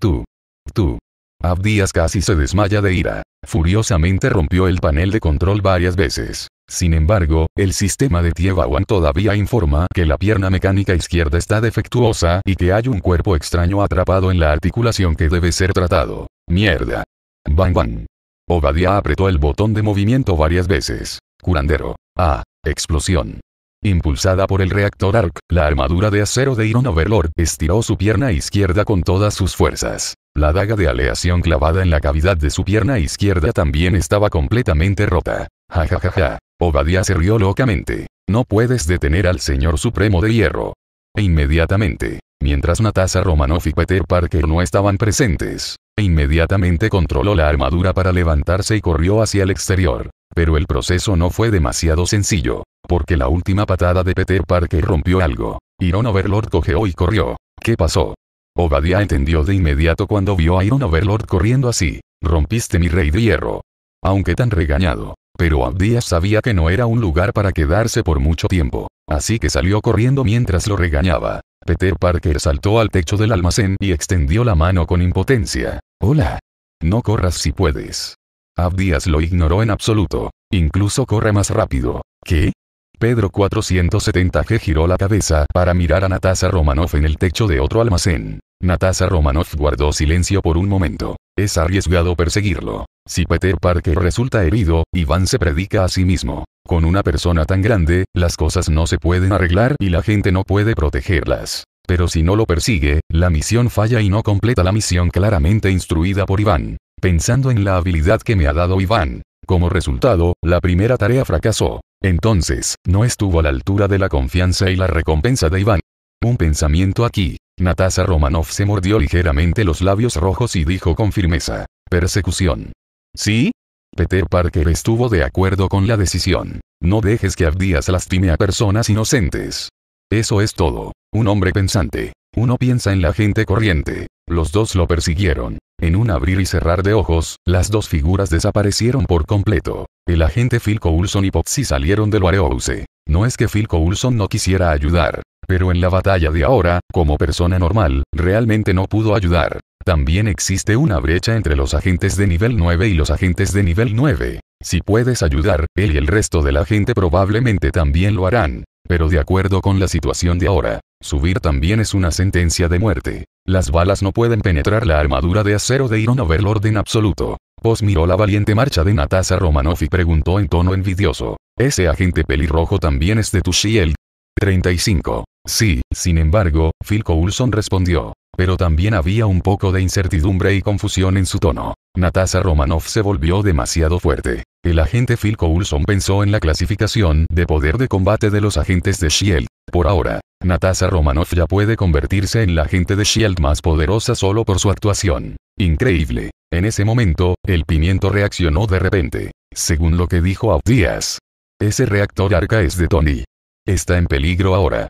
Tú. Tú. Abdías casi se desmaya de ira. Furiosamente rompió el panel de control varias veces. Sin embargo, el sistema de Tiebawan todavía informa que la pierna mecánica izquierda está defectuosa y que hay un cuerpo extraño atrapado en la articulación que debe ser tratado. Mierda. Bang bang. Obadiah apretó el botón de movimiento varias veces. Curandero. Ah. Explosión. Impulsada por el reactor ARC, la armadura de acero de Iron Overlord estiró su pierna izquierda con todas sus fuerzas. La daga de aleación clavada en la cavidad de su pierna izquierda también estaba completamente rota. Ja ja ja Obadiah se rió locamente. No puedes detener al Señor Supremo de Hierro. E inmediatamente, mientras Natasha Romanoff y Peter Parker no estaban presentes, e inmediatamente controló la armadura para levantarse y corrió hacia el exterior. Pero el proceso no fue demasiado sencillo. Porque la última patada de Peter Parker rompió algo. Iron Overlord cogeó y corrió. ¿Qué pasó? Obadiah entendió de inmediato cuando vio a Iron Overlord corriendo así. Rompiste mi rey de hierro. Aunque tan regañado. Pero Abdias sabía que no era un lugar para quedarse por mucho tiempo. Así que salió corriendo mientras lo regañaba. Peter Parker saltó al techo del almacén y extendió la mano con impotencia. Hola. No corras si puedes. Abdias lo ignoró en absoluto. Incluso corre más rápido. ¿Qué? Pedro 470G giró la cabeza para mirar a Natasha Romanoff en el techo de otro almacén. Natasha Romanoff guardó silencio por un momento. Es arriesgado perseguirlo. Si Peter Parker resulta herido, Iván se predica a sí mismo. Con una persona tan grande, las cosas no se pueden arreglar y la gente no puede protegerlas. Pero si no lo persigue, la misión falla y no completa la misión claramente instruida por Iván. Pensando en la habilidad que me ha dado Iván, como resultado, la primera tarea fracasó. Entonces, no estuvo a la altura de la confianza y la recompensa de Iván. Un pensamiento aquí. Natasa Romanov se mordió ligeramente los labios rojos y dijo con firmeza. Persecución. ¿Sí? Peter Parker estuvo de acuerdo con la decisión. No dejes que Abdias lastime a personas inocentes. Eso es todo. Un hombre pensante. Uno piensa en la gente corriente. Los dos lo persiguieron. En un abrir y cerrar de ojos, las dos figuras desaparecieron por completo. El agente Phil Coulson y Poxy salieron del Warehouse. No es que Phil Coulson no quisiera ayudar, pero en la batalla de ahora, como persona normal, realmente no pudo ayudar. También existe una brecha entre los agentes de nivel 9 y los agentes de nivel 9. Si puedes ayudar, él y el resto de la gente probablemente también lo harán. Pero de acuerdo con la situación de ahora, subir también es una sentencia de muerte. Las balas no pueden penetrar la armadura de acero de Iron Overlord en absoluto. Pos miró la valiente marcha de Natasha Romanoff y preguntó en tono envidioso. ¿Ese agente pelirrojo también es de tu Shield? 35. Sí, sin embargo, Phil Coulson respondió. Pero también había un poco de incertidumbre y confusión en su tono. Natasha Romanoff se volvió demasiado fuerte. El agente Phil Coulson pensó en la clasificación de poder de combate de los agentes de Shield. Por ahora, Natasha Romanoff ya puede convertirse en la agente de Shield más poderosa solo por su actuación. Increíble. En ese momento, el pimiento reaccionó de repente. Según lo que dijo Audias. Ese reactor arca es de Tony. Está en peligro ahora.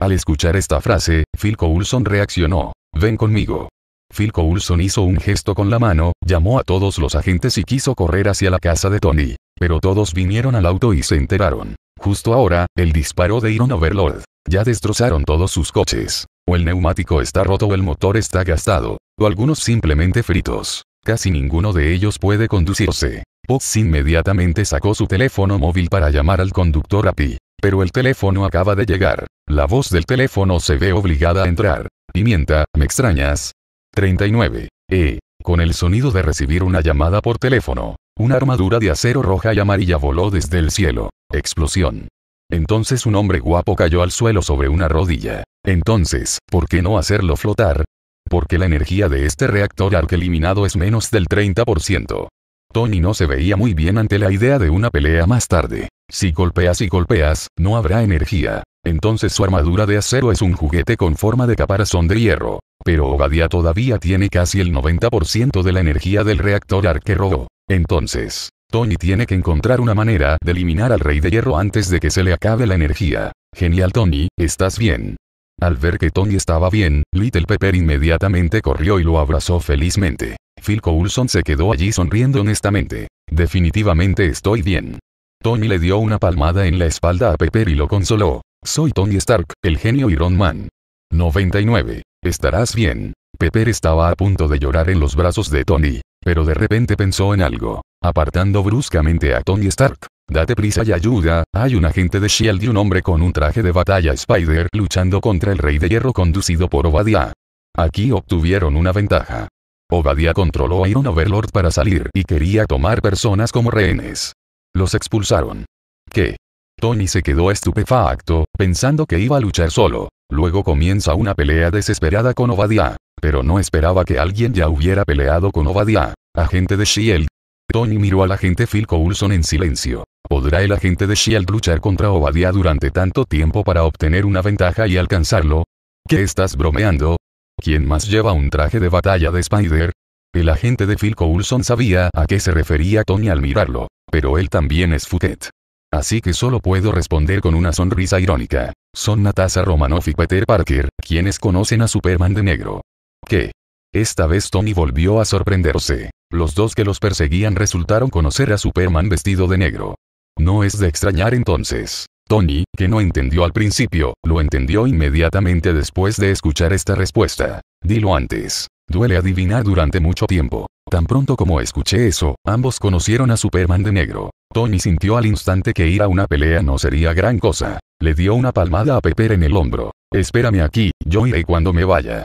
Al escuchar esta frase, Phil Coulson reaccionó. Ven conmigo. Phil Coulson hizo un gesto con la mano, llamó a todos los agentes y quiso correr hacia la casa de Tony. Pero todos vinieron al auto y se enteraron. Justo ahora, el disparo de Iron Overlord. Ya destrozaron todos sus coches. O el neumático está roto o el motor está gastado. O algunos simplemente fritos. Casi ninguno de ellos puede conducirse. Pox inmediatamente sacó su teléfono móvil para llamar al conductor API. Pero el teléfono acaba de llegar. La voz del teléfono se ve obligada a entrar. Pimienta, ¿me extrañas? 39. E. Con el sonido de recibir una llamada por teléfono. Una armadura de acero roja y amarilla voló desde el cielo. Explosión. Entonces un hombre guapo cayó al suelo sobre una rodilla. Entonces, ¿por qué no hacerlo flotar? Porque la energía de este reactor arque eliminado es menos del 30%. Tony no se veía muy bien ante la idea de una pelea más tarde. Si golpeas y golpeas, no habrá energía. Entonces su armadura de acero es un juguete con forma de caparazón de hierro. Pero Ogadia todavía tiene casi el 90% de la energía del reactor arque que Entonces, Tony tiene que encontrar una manera de eliminar al Rey de Hierro antes de que se le acabe la energía. Genial Tony, estás bien. Al ver que Tony estaba bien, Little Pepper inmediatamente corrió y lo abrazó felizmente. Phil Coulson se quedó allí sonriendo honestamente. Definitivamente estoy bien. Tony le dio una palmada en la espalda a Pepper y lo consoló. Soy Tony Stark, el genio Iron Man. 99. Estarás bien. Pepper estaba a punto de llorar en los brazos de Tony. Pero de repente pensó en algo, apartando bruscamente a Tony Stark. Date prisa y ayuda, hay un agente de Shield y un hombre con un traje de batalla Spider luchando contra el Rey de Hierro conducido por Obadiah. Aquí obtuvieron una ventaja. Obadiah controló a Iron Overlord para salir y quería tomar personas como rehenes. Los expulsaron. ¿Qué? Tony se quedó estupefacto, pensando que iba a luchar solo. Luego comienza una pelea desesperada con Obadiah pero no esperaba que alguien ya hubiera peleado con Obadiah, agente de Shield. Tony miró al agente Phil Coulson en silencio. ¿Podrá el agente de Shield luchar contra Obadiah durante tanto tiempo para obtener una ventaja y alcanzarlo? ¿Qué estás bromeando? ¿Quién más lleva un traje de batalla de Spider? El agente de Phil Coulson sabía a qué se refería Tony al mirarlo, pero él también es Fouquet. Así que solo puedo responder con una sonrisa irónica. Son Natasha Romanoff y Peter Parker, quienes conocen a Superman de negro. ¿Qué? Esta vez Tony volvió a sorprenderse. Los dos que los perseguían resultaron conocer a Superman vestido de negro. No es de extrañar entonces. Tony, que no entendió al principio, lo entendió inmediatamente después de escuchar esta respuesta. Dilo antes. Duele adivinar durante mucho tiempo. Tan pronto como escuché eso, ambos conocieron a Superman de negro. Tony sintió al instante que ir a una pelea no sería gran cosa. Le dio una palmada a Pepper en el hombro. Espérame aquí, yo iré cuando me vaya.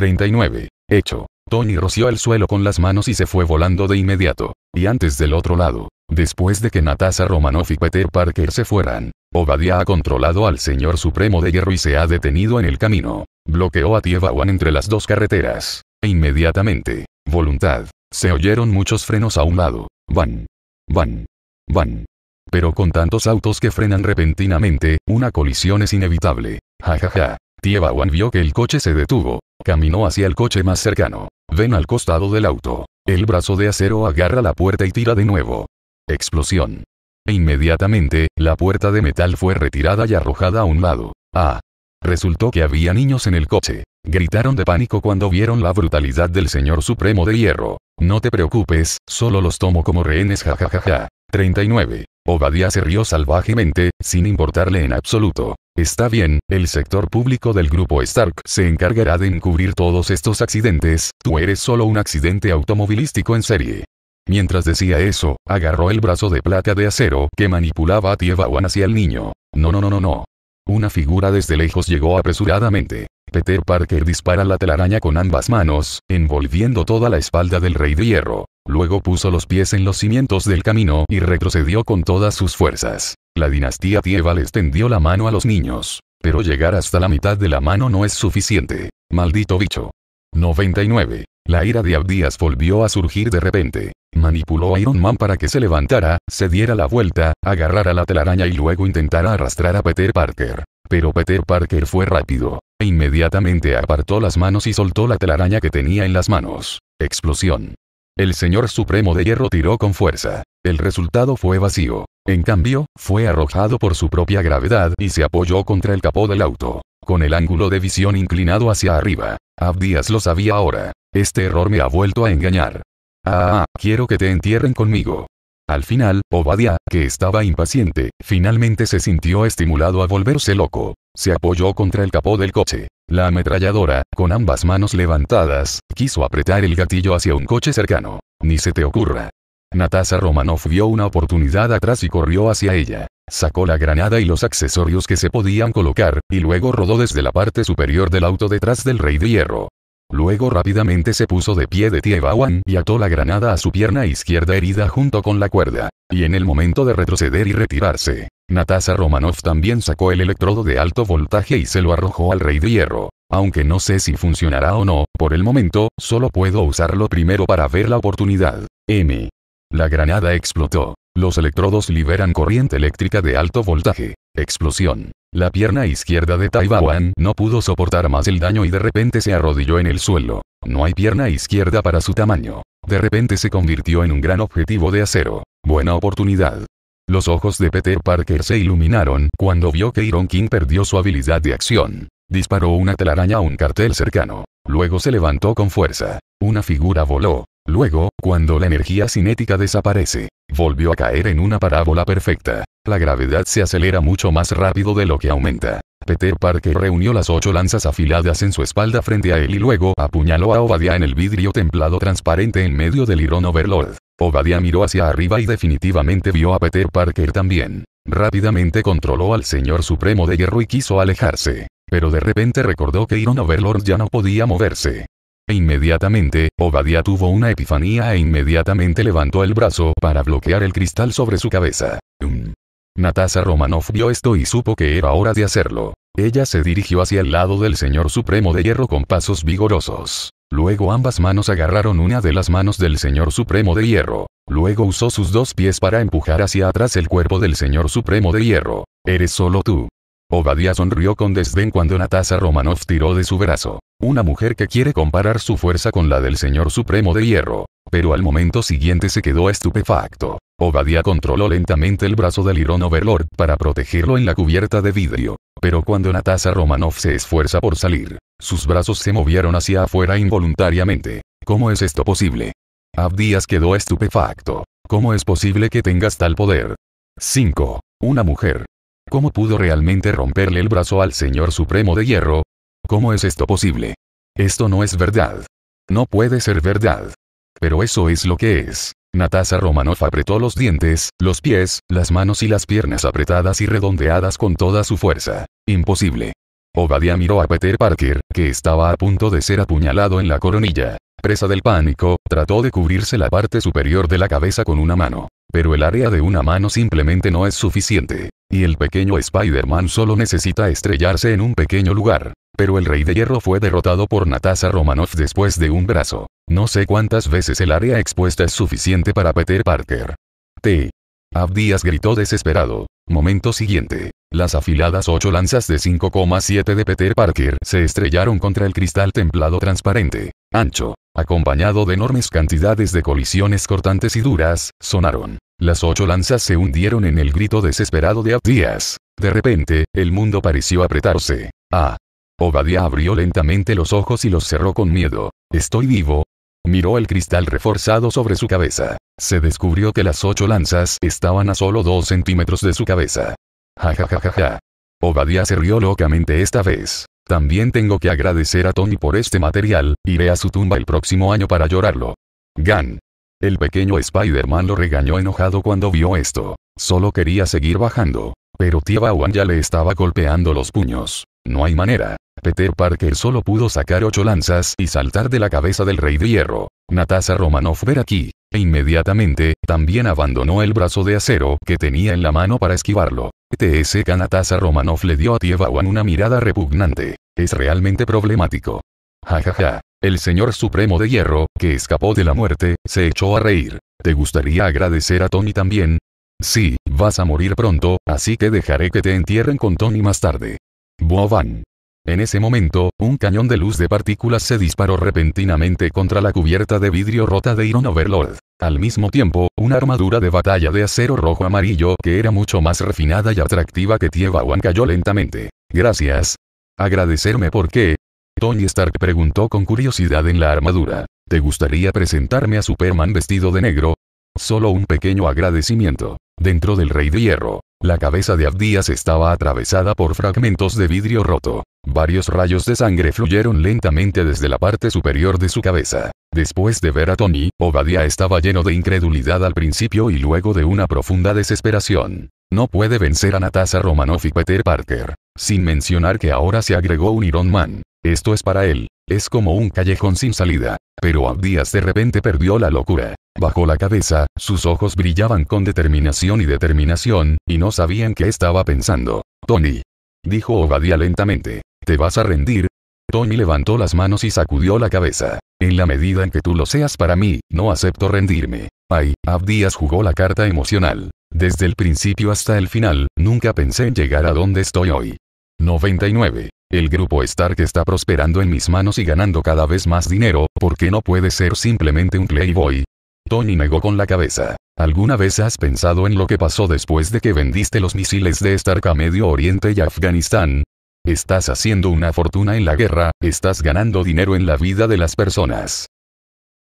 39. Hecho. Tony roció el suelo con las manos y se fue volando de inmediato. Y antes del otro lado. Después de que Natasha Romanoff y Peter Parker se fueran, Obadiah ha controlado al Señor Supremo de Hierro y se ha detenido en el camino. Bloqueó a One entre las dos carreteras. E inmediatamente, voluntad, se oyeron muchos frenos a un lado. Van. Van. Van. Pero con tantos autos que frenan repentinamente, una colisión es inevitable. Ja ja ja. Tiebawan vio que el coche se detuvo. Caminó hacia el coche más cercano. Ven al costado del auto. El brazo de acero agarra la puerta y tira de nuevo. Explosión. E inmediatamente, la puerta de metal fue retirada y arrojada a un lado. Ah. Resultó que había niños en el coche. Gritaron de pánico cuando vieron la brutalidad del señor supremo de hierro. No te preocupes, solo los tomo como rehenes jajajaja. 39. Obadiah se rió salvajemente, sin importarle en absoluto. Está bien, el sector público del grupo Stark se encargará de encubrir todos estos accidentes, tú eres solo un accidente automovilístico en serie. Mientras decía eso, agarró el brazo de plata de acero que manipulaba a Tiebawan hacia el niño. No, no, no, no, no. Una figura desde lejos llegó apresuradamente. Peter Parker dispara la telaraña con ambas manos, envolviendo toda la espalda del Rey de Hierro. Luego puso los pies en los cimientos del camino y retrocedió con todas sus fuerzas. La dinastía Tieval extendió la mano a los niños. Pero llegar hasta la mitad de la mano no es suficiente. Maldito bicho. 99. La ira de Abdías volvió a surgir de repente. Manipuló a Iron Man para que se levantara, se diera la vuelta, agarrara la telaraña y luego intentara arrastrar a Peter Parker. Pero Peter Parker fue rápido. E inmediatamente apartó las manos y soltó la telaraña que tenía en las manos. Explosión. El señor supremo de hierro tiró con fuerza. El resultado fue vacío. En cambio, fue arrojado por su propia gravedad y se apoyó contra el capó del auto. Con el ángulo de visión inclinado hacia arriba. Abdias lo sabía ahora. Este error me ha vuelto a engañar. Ah, ah quiero que te entierren conmigo. Al final, Obadiah, que estaba impaciente, finalmente se sintió estimulado a volverse loco. Se apoyó contra el capó del coche. La ametralladora, con ambas manos levantadas, quiso apretar el gatillo hacia un coche cercano. Ni se te ocurra. Natasa Romanov vio una oportunidad atrás y corrió hacia ella. Sacó la granada y los accesorios que se podían colocar, y luego rodó desde la parte superior del auto detrás del rey de hierro. Luego rápidamente se puso de pie de Tiebawan y ató la granada a su pierna izquierda herida junto con la cuerda. Y en el momento de retroceder y retirarse, Natasha Romanov también sacó el electrodo de alto voltaje y se lo arrojó al rey de hierro. Aunque no sé si funcionará o no, por el momento, solo puedo usarlo primero para ver la oportunidad. M. La granada explotó. Los electrodos liberan corriente eléctrica de alto voltaje. Explosión. La pierna izquierda de Taiwan no pudo soportar más el daño y de repente se arrodilló en el suelo. No hay pierna izquierda para su tamaño. De repente se convirtió en un gran objetivo de acero. Buena oportunidad. Los ojos de Peter Parker se iluminaron cuando vio que Iron King perdió su habilidad de acción. Disparó una telaraña a un cartel cercano. Luego se levantó con fuerza. Una figura voló. Luego, cuando la energía cinética desaparece, volvió a caer en una parábola perfecta. La gravedad se acelera mucho más rápido de lo que aumenta. Peter Parker reunió las ocho lanzas afiladas en su espalda frente a él y luego apuñaló a Obadiah en el vidrio templado transparente en medio del Iron Overlord. Obadiah miró hacia arriba y definitivamente vio a Peter Parker también. Rápidamente controló al Señor Supremo de guerra y quiso alejarse. Pero de repente recordó que Iron Overlord ya no podía moverse inmediatamente, Obadiah tuvo una epifanía e inmediatamente levantó el brazo para bloquear el cristal sobre su cabeza. Natasha Natasa Romanoff vio esto y supo que era hora de hacerlo. Ella se dirigió hacia el lado del Señor Supremo de Hierro con pasos vigorosos. Luego ambas manos agarraron una de las manos del Señor Supremo de Hierro. Luego usó sus dos pies para empujar hacia atrás el cuerpo del Señor Supremo de Hierro. Eres solo tú. Obadiah sonrió con desdén cuando Natasha Romanoff tiró de su brazo. Una mujer que quiere comparar su fuerza con la del Señor Supremo de Hierro. Pero al momento siguiente se quedó estupefacto. Obadiah controló lentamente el brazo del Iron Overlord para protegerlo en la cubierta de vidrio. Pero cuando Natasha Romanoff se esfuerza por salir, sus brazos se movieron hacia afuera involuntariamente. ¿Cómo es esto posible? Abdias quedó estupefacto. ¿Cómo es posible que tengas tal poder? 5. Una mujer, ¿Cómo pudo realmente romperle el brazo al Señor Supremo de Hierro? ¿Cómo es esto posible? Esto no es verdad. No puede ser verdad. Pero eso es lo que es. Natasha Romanoff apretó los dientes, los pies, las manos y las piernas apretadas y redondeadas con toda su fuerza. Imposible. Obadiah miró a Peter Parker, que estaba a punto de ser apuñalado en la coronilla. Presa del pánico, trató de cubrirse la parte superior de la cabeza con una mano. Pero el área de una mano simplemente no es suficiente y el pequeño Spider-Man solo necesita estrellarse en un pequeño lugar. Pero el Rey de Hierro fue derrotado por Natasha Romanoff después de un brazo. No sé cuántas veces el área expuesta es suficiente para Peter Parker. T. Abdias gritó desesperado. Momento siguiente. Las afiladas ocho lanzas de 5,7 de Peter Parker se estrellaron contra el cristal templado transparente, ancho, acompañado de enormes cantidades de colisiones cortantes y duras, sonaron. Las ocho lanzas se hundieron en el grito desesperado de Abdías. De repente, el mundo pareció apretarse. Ah. Obadiah abrió lentamente los ojos y los cerró con miedo. ¿Estoy vivo? Miró el cristal reforzado sobre su cabeza. Se descubrió que las ocho lanzas estaban a solo dos centímetros de su cabeza. Ja ja ja ja ja. Obadiah se rió locamente esta vez. También tengo que agradecer a Tony por este material, iré a su tumba el próximo año para llorarlo. Gan. El pequeño Spider-Man lo regañó enojado cuando vio esto. Solo quería seguir bajando. Pero tía Bawan ya le estaba golpeando los puños. No hay manera. Peter Parker solo pudo sacar ocho lanzas y saltar de la cabeza del Rey de Hierro. Natasha Romanoff ver aquí. E inmediatamente, también abandonó el brazo de acero que tenía en la mano para esquivarlo. TS Kanatasa Romanov le dio a Tievawan una mirada repugnante. Es realmente problemático. Jajaja. Ja, ja. El señor supremo de hierro, que escapó de la muerte, se echó a reír. ¿Te gustaría agradecer a Tony también? Sí, vas a morir pronto, así que dejaré que te entierren con Tony más tarde. bovan en ese momento, un cañón de luz de partículas se disparó repentinamente contra la cubierta de vidrio rota de Iron Overlord. Al mismo tiempo, una armadura de batalla de acero rojo-amarillo que era mucho más refinada y atractiva que tierra Wan cayó lentamente. Gracias. Agradecerme por qué. Tony Stark preguntó con curiosidad en la armadura. ¿Te gustaría presentarme a Superman vestido de negro? Solo un pequeño agradecimiento. Dentro del Rey de Hierro, la cabeza de Abdias estaba atravesada por fragmentos de vidrio roto. Varios rayos de sangre fluyeron lentamente desde la parte superior de su cabeza. Después de ver a Tony, Obadiah estaba lleno de incredulidad al principio y luego de una profunda desesperación. No puede vencer a Natasha Romanoff y Peter Parker. Sin mencionar que ahora se agregó un Iron Man. Esto es para él. Es como un callejón sin salida. Pero Abdias de repente perdió la locura. Bajó la cabeza, sus ojos brillaban con determinación y determinación, y no sabían qué estaba pensando. Tony. Dijo Obadiah lentamente. ¿Te vas a rendir? Tony levantó las manos y sacudió la cabeza. En la medida en que tú lo seas para mí, no acepto rendirme. Ay, Abdías jugó la carta emocional. Desde el principio hasta el final, nunca pensé en llegar a donde estoy hoy. 99. El grupo Stark está prosperando en mis manos y ganando cada vez más dinero, porque no puede ser simplemente un playboy. Tony negó con la cabeza. ¿Alguna vez has pensado en lo que pasó después de que vendiste los misiles de Stark a Medio Oriente y Afganistán? Estás haciendo una fortuna en la guerra, estás ganando dinero en la vida de las personas.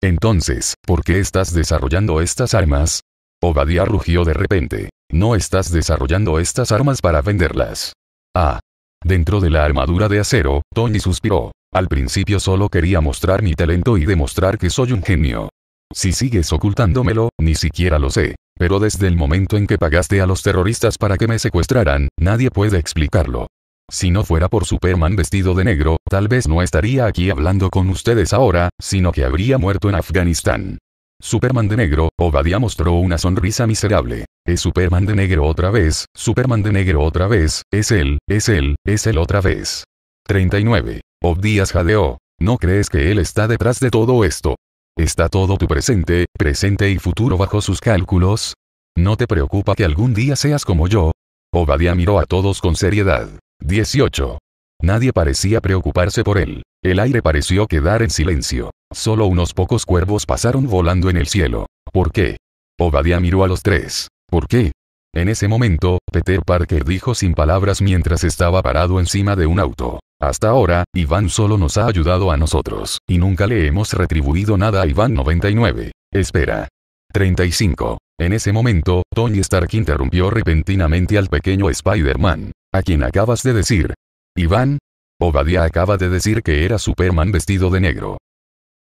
Entonces, ¿por qué estás desarrollando estas armas? Obadiah rugió de repente. No estás desarrollando estas armas para venderlas. Ah. Dentro de la armadura de acero, Tony suspiró. Al principio solo quería mostrar mi talento y demostrar que soy un genio. Si sigues ocultándomelo, ni siquiera lo sé. Pero desde el momento en que pagaste a los terroristas para que me secuestraran, nadie puede explicarlo. Si no fuera por Superman vestido de negro, tal vez no estaría aquí hablando con ustedes ahora, sino que habría muerto en Afganistán. Superman de negro, Obadiah mostró una sonrisa miserable. Es Superman de negro otra vez, Superman de negro otra vez, es él, es él, es él otra vez. 39. Obdías jadeó. ¿No crees que él está detrás de todo esto? ¿Está todo tu presente, presente y futuro bajo sus cálculos? ¿No te preocupa que algún día seas como yo? Obadiah miró a todos con seriedad. 18. Nadie parecía preocuparse por él. El aire pareció quedar en silencio. Solo unos pocos cuervos pasaron volando en el cielo. ¿Por qué? Obadiah miró a los tres. ¿Por qué? En ese momento, Peter Parker dijo sin palabras mientras estaba parado encima de un auto. Hasta ahora, Iván solo nos ha ayudado a nosotros, y nunca le hemos retribuido nada a Iván 99. Espera, 35. En ese momento, Tony Stark interrumpió repentinamente al pequeño Spider-Man, a quien acabas de decir. Iván, Obadiah acaba de decir que era Superman vestido de negro.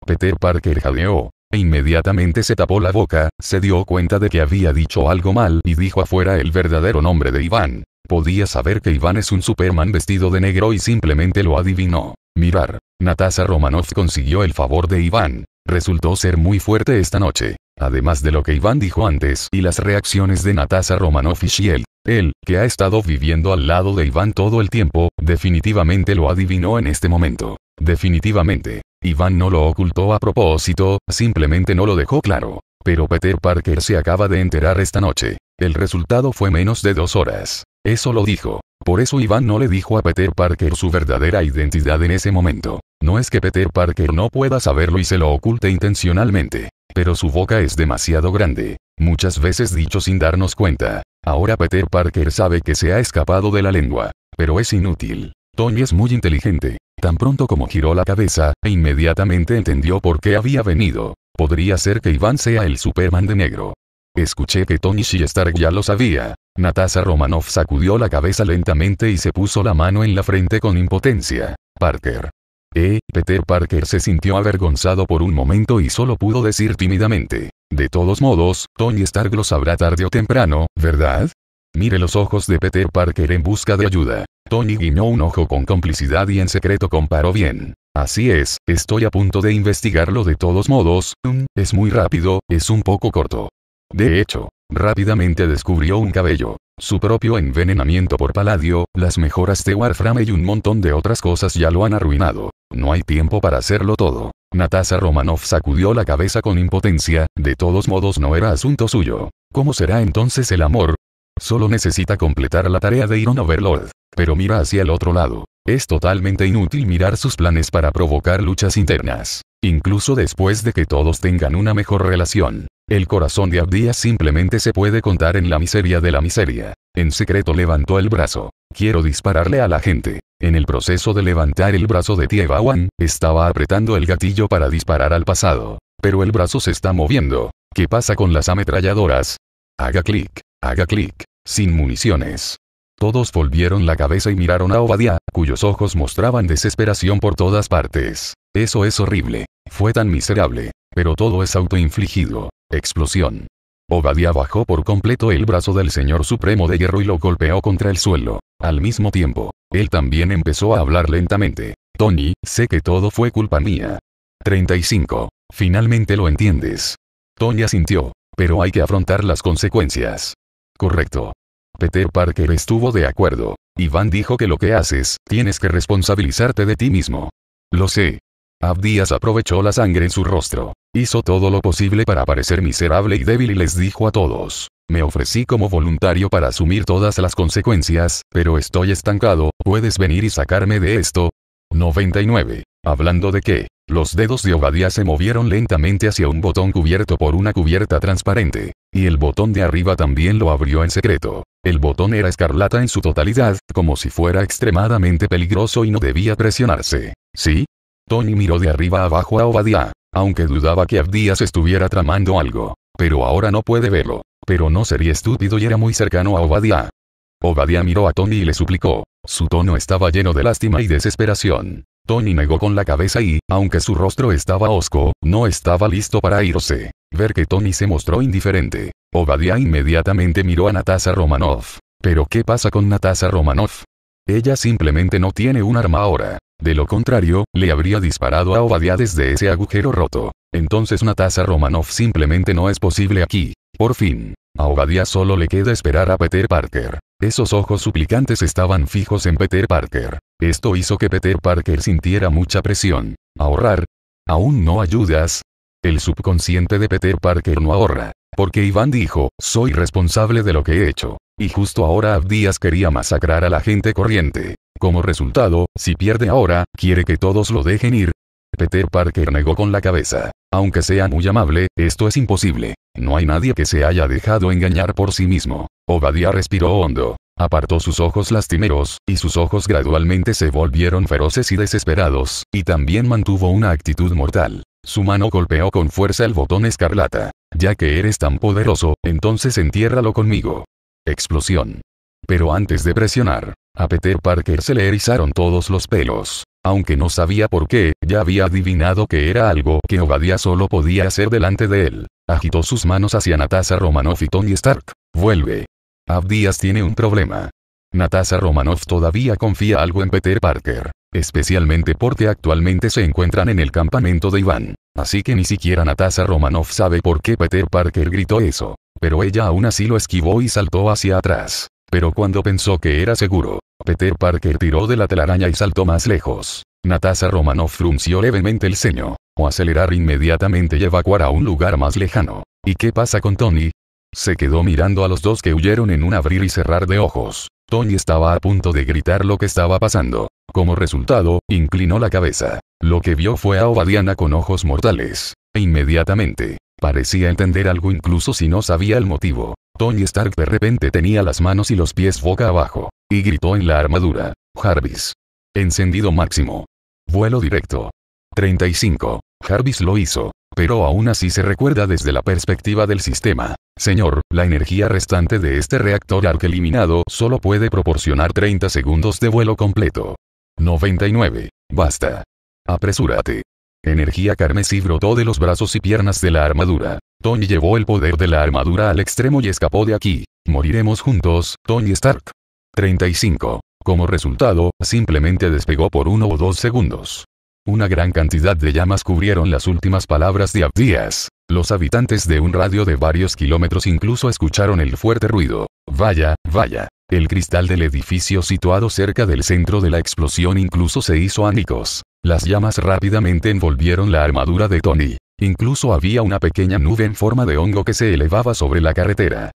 Peter Parker jadeó, e inmediatamente se tapó la boca, se dio cuenta de que había dicho algo mal y dijo afuera el verdadero nombre de Iván. Podía saber que Iván es un Superman vestido de negro y simplemente lo adivinó. Mirar, Natasha Romanoff consiguió el favor de Iván. Resultó ser muy fuerte esta noche. Además de lo que Iván dijo antes y las reacciones de Natasha Romanoff y él, él, que ha estado viviendo al lado de Iván todo el tiempo, definitivamente lo adivinó en este momento. Definitivamente. Iván no lo ocultó a propósito, simplemente no lo dejó claro. Pero Peter Parker se acaba de enterar esta noche. El resultado fue menos de dos horas. Eso lo dijo. Por eso Iván no le dijo a Peter Parker su verdadera identidad en ese momento. No es que Peter Parker no pueda saberlo y se lo oculte intencionalmente pero su boca es demasiado grande. Muchas veces dicho sin darnos cuenta. Ahora Peter Parker sabe que se ha escapado de la lengua. Pero es inútil. Tony es muy inteligente. Tan pronto como giró la cabeza, e inmediatamente entendió por qué había venido. Podría ser que Iván sea el Superman de negro. Escuché que Tony Stark ya lo sabía. Natasha Romanoff sacudió la cabeza lentamente y se puso la mano en la frente con impotencia. Parker, eh, Peter Parker se sintió avergonzado por un momento y solo pudo decir tímidamente. De todos modos, Tony Stark lo sabrá tarde o temprano, ¿verdad? Mire los ojos de Peter Parker en busca de ayuda. Tony guiñó un ojo con complicidad y en secreto comparó bien. Así es, estoy a punto de investigarlo de todos modos, mm, es muy rápido, es un poco corto. De hecho, rápidamente descubrió un cabello, su propio envenenamiento por paladio, las mejoras de Warframe y un montón de otras cosas ya lo han arruinado. No hay tiempo para hacerlo todo. Natasa Romanov sacudió la cabeza con impotencia, de todos modos no era asunto suyo. ¿Cómo será entonces el amor? Solo necesita completar la tarea de Iron Overlord. Pero mira hacia el otro lado. Es totalmente inútil mirar sus planes para provocar luchas internas. Incluso después de que todos tengan una mejor relación. El corazón de Abdías simplemente se puede contar en la miseria de la miseria. En secreto levantó el brazo. Quiero dispararle a la gente. En el proceso de levantar el brazo de Tiebawan, estaba apretando el gatillo para disparar al pasado. Pero el brazo se está moviendo. ¿Qué pasa con las ametralladoras? Haga clic, haga clic, sin municiones. Todos volvieron la cabeza y miraron a Obadiah, cuyos ojos mostraban desesperación por todas partes. Eso es horrible. Fue tan miserable. Pero todo es autoinfligido. Explosión. Obadiah bajó por completo el brazo del Señor Supremo de Hierro y lo golpeó contra el suelo. Al mismo tiempo, él también empezó a hablar lentamente. Tony, sé que todo fue culpa mía. 35. Finalmente lo entiendes. Tony sintió, Pero hay que afrontar las consecuencias. Correcto. Peter Parker estuvo de acuerdo. Iván dijo que lo que haces, tienes que responsabilizarte de ti mismo. Lo sé. Abdias aprovechó la sangre en su rostro. Hizo todo lo posible para parecer miserable y débil y les dijo a todos. Me ofrecí como voluntario para asumir todas las consecuencias, pero estoy estancado, ¿puedes venir y sacarme de esto? 99. Hablando de qué, los dedos de Obadiah se movieron lentamente hacia un botón cubierto por una cubierta transparente. Y el botón de arriba también lo abrió en secreto. El botón era escarlata en su totalidad, como si fuera extremadamente peligroso y no debía presionarse. ¿Sí? Tony miró de arriba abajo a Obadiah, aunque dudaba que Abdías estuviera tramando algo. Pero ahora no puede verlo. Pero no sería estúpido y era muy cercano a Obadiah. Obadiah miró a Tony y le suplicó. Su tono estaba lleno de lástima y desesperación. Tony negó con la cabeza y, aunque su rostro estaba hosco, no estaba listo para irse. Ver que Tony se mostró indiferente. Obadiah inmediatamente miró a Natasha Romanoff. ¿Pero qué pasa con Natasha Romanoff? Ella simplemente no tiene un arma ahora. De lo contrario, le habría disparado a Obadiah desde ese agujero roto. Entonces Natasha Romanoff simplemente no es posible aquí. Por fin. A Obadiah solo le queda esperar a Peter Parker. Esos ojos suplicantes estaban fijos en Peter Parker. Esto hizo que Peter Parker sintiera mucha presión. Ahorrar. Aún no ayudas, el subconsciente de Peter Parker no ahorra. Porque Iván dijo, soy responsable de lo que he hecho. Y justo ahora Abdías quería masacrar a la gente corriente. Como resultado, si pierde ahora, quiere que todos lo dejen ir. Peter Parker negó con la cabeza. Aunque sea muy amable, esto es imposible. No hay nadie que se haya dejado engañar por sí mismo. Obadiah respiró hondo. Apartó sus ojos lastimeros, y sus ojos gradualmente se volvieron feroces y desesperados, y también mantuvo una actitud mortal. Su mano golpeó con fuerza el botón escarlata. Ya que eres tan poderoso, entonces entiérralo conmigo. Explosión. Pero antes de presionar, a Peter Parker se le erizaron todos los pelos. Aunque no sabía por qué, ya había adivinado que era algo que Obadiah solo podía hacer delante de él. Agitó sus manos hacia Natasha Romanoff y Tony Stark. Vuelve. Abdias tiene un problema. Natasha Romanoff todavía confía algo en Peter Parker, especialmente porque actualmente se encuentran en el campamento de Iván. Así que ni siquiera Natasha Romanoff sabe por qué Peter Parker gritó eso, pero ella aún así lo esquivó y saltó hacia atrás. Pero cuando pensó que era seguro, Peter Parker tiró de la telaraña y saltó más lejos. Natasha Romanoff frunció levemente el ceño, o acelerar inmediatamente y evacuar a un lugar más lejano. ¿Y qué pasa con Tony? Se quedó mirando a los dos que huyeron en un abrir y cerrar de ojos. Tony estaba a punto de gritar lo que estaba pasando. Como resultado, inclinó la cabeza. Lo que vio fue a Obadiana con ojos mortales. E inmediatamente, parecía entender algo incluso si no sabía el motivo. Tony Stark de repente tenía las manos y los pies boca abajo, y gritó en la armadura, Jarvis. Encendido máximo. Vuelo directo. 35. Jarvis lo hizo pero aún así se recuerda desde la perspectiva del sistema. Señor, la energía restante de este reactor arc eliminado solo puede proporcionar 30 segundos de vuelo completo. 99. Basta. Apresúrate. Energía carmesí brotó de los brazos y piernas de la armadura. Tony llevó el poder de la armadura al extremo y escapó de aquí. Moriremos juntos, Tony Stark. 35. Como resultado, simplemente despegó por uno o dos segundos. Una gran cantidad de llamas cubrieron las últimas palabras de Abdías. Los habitantes de un radio de varios kilómetros incluso escucharon el fuerte ruido. Vaya, vaya. El cristal del edificio situado cerca del centro de la explosión incluso se hizo ánicos. Las llamas rápidamente envolvieron la armadura de Tony. Incluso había una pequeña nube en forma de hongo que se elevaba sobre la carretera.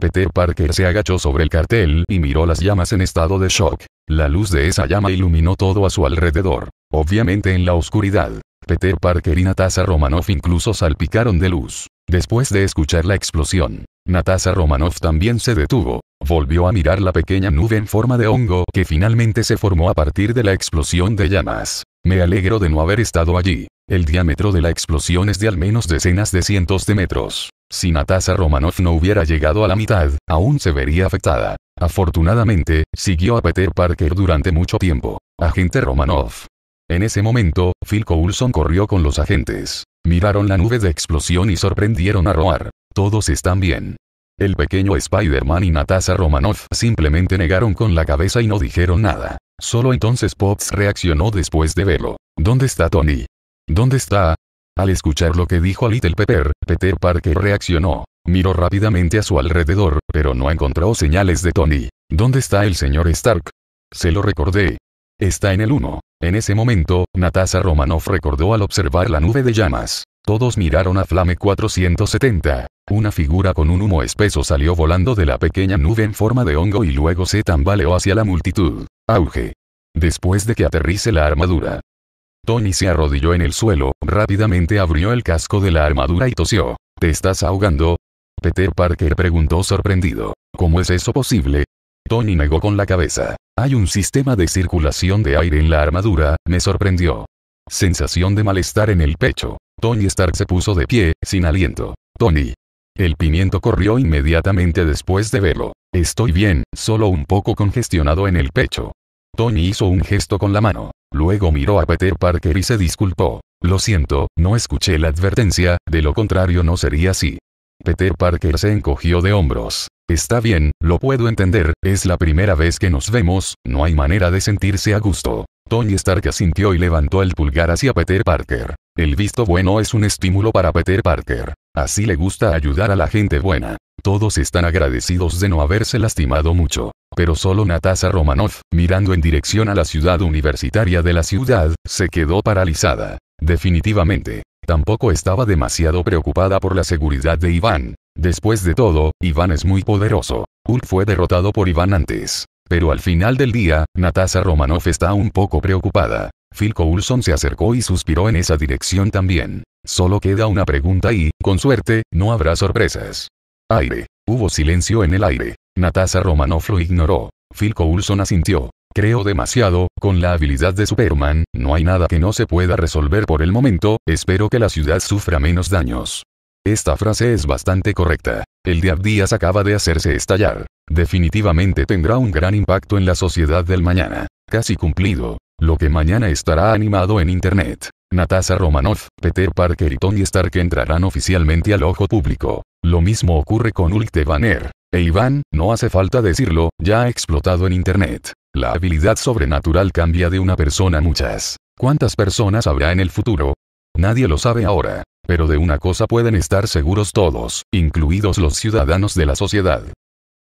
Peter Parker se agachó sobre el cartel y miró las llamas en estado de shock. La luz de esa llama iluminó todo a su alrededor. Obviamente en la oscuridad, Peter Parker y Natasha Romanoff incluso salpicaron de luz. Después de escuchar la explosión, Natasha Romanoff también se detuvo, volvió a mirar la pequeña nube en forma de hongo que finalmente se formó a partir de la explosión de llamas. Me alegro de no haber estado allí. El diámetro de la explosión es de al menos decenas de cientos de metros. Si Natasha Romanoff no hubiera llegado a la mitad, aún se vería afectada. Afortunadamente, siguió a Peter Parker durante mucho tiempo. Agente Romanoff, en ese momento, Phil Coulson corrió con los agentes. Miraron la nube de explosión y sorprendieron a Roar. Todos están bien. El pequeño Spider-Man y Natasha Romanoff simplemente negaron con la cabeza y no dijeron nada. Solo entonces Pops reaccionó después de verlo. ¿Dónde está Tony? ¿Dónde está? Al escuchar lo que dijo a Little Pepper, Peter Parker reaccionó. Miró rápidamente a su alrededor, pero no encontró señales de Tony. ¿Dónde está el señor Stark? Se lo recordé. Está en el 1. En ese momento, Natasha Romanoff recordó al observar la nube de llamas. Todos miraron a Flame 470. Una figura con un humo espeso salió volando de la pequeña nube en forma de hongo y luego se tambaleó hacia la multitud. Auge. Después de que aterrice la armadura. Tony se arrodilló en el suelo, rápidamente abrió el casco de la armadura y tosió. ¿Te estás ahogando? Peter Parker preguntó sorprendido. ¿Cómo es eso posible? Tony negó con la cabeza. Hay un sistema de circulación de aire en la armadura, me sorprendió. Sensación de malestar en el pecho. Tony Stark se puso de pie, sin aliento. Tony. El pimiento corrió inmediatamente después de verlo. Estoy bien, solo un poco congestionado en el pecho. Tony hizo un gesto con la mano. Luego miró a Peter Parker y se disculpó. Lo siento, no escuché la advertencia, de lo contrario no sería así. Peter Parker se encogió de hombros. Está bien, lo puedo entender, es la primera vez que nos vemos, no hay manera de sentirse a gusto. Tony Stark asintió y levantó el pulgar hacia Peter Parker. El visto bueno es un estímulo para Peter Parker. Así le gusta ayudar a la gente buena. Todos están agradecidos de no haberse lastimado mucho. Pero solo Natasha Romanoff, mirando en dirección a la ciudad universitaria de la ciudad, se quedó paralizada. Definitivamente, Tampoco estaba demasiado preocupada por la seguridad de Iván. Después de todo, Iván es muy poderoso. Hulk fue derrotado por Iván antes. Pero al final del día, Natasha Romanoff está un poco preocupada. Phil Coulson se acercó y suspiró en esa dirección también. Solo queda una pregunta y, con suerte, no habrá sorpresas. Aire. Hubo silencio en el aire. Natasha Romanoff lo ignoró. Phil Coulson asintió. Creo demasiado, con la habilidad de Superman, no hay nada que no se pueda resolver por el momento, espero que la ciudad sufra menos daños. Esta frase es bastante correcta. El de Abdías acaba de hacerse estallar. Definitivamente tendrá un gran impacto en la sociedad del mañana. Casi cumplido. Lo que mañana estará animado en Internet. Natasha Romanoff, Peter Parker y Tony Stark entrarán oficialmente al ojo público. Lo mismo ocurre con Ulte Banner. E Iván, no hace falta decirlo, ya ha explotado en Internet. La habilidad sobrenatural cambia de una persona a muchas. ¿Cuántas personas habrá en el futuro? Nadie lo sabe ahora. Pero de una cosa pueden estar seguros todos, incluidos los ciudadanos de la sociedad.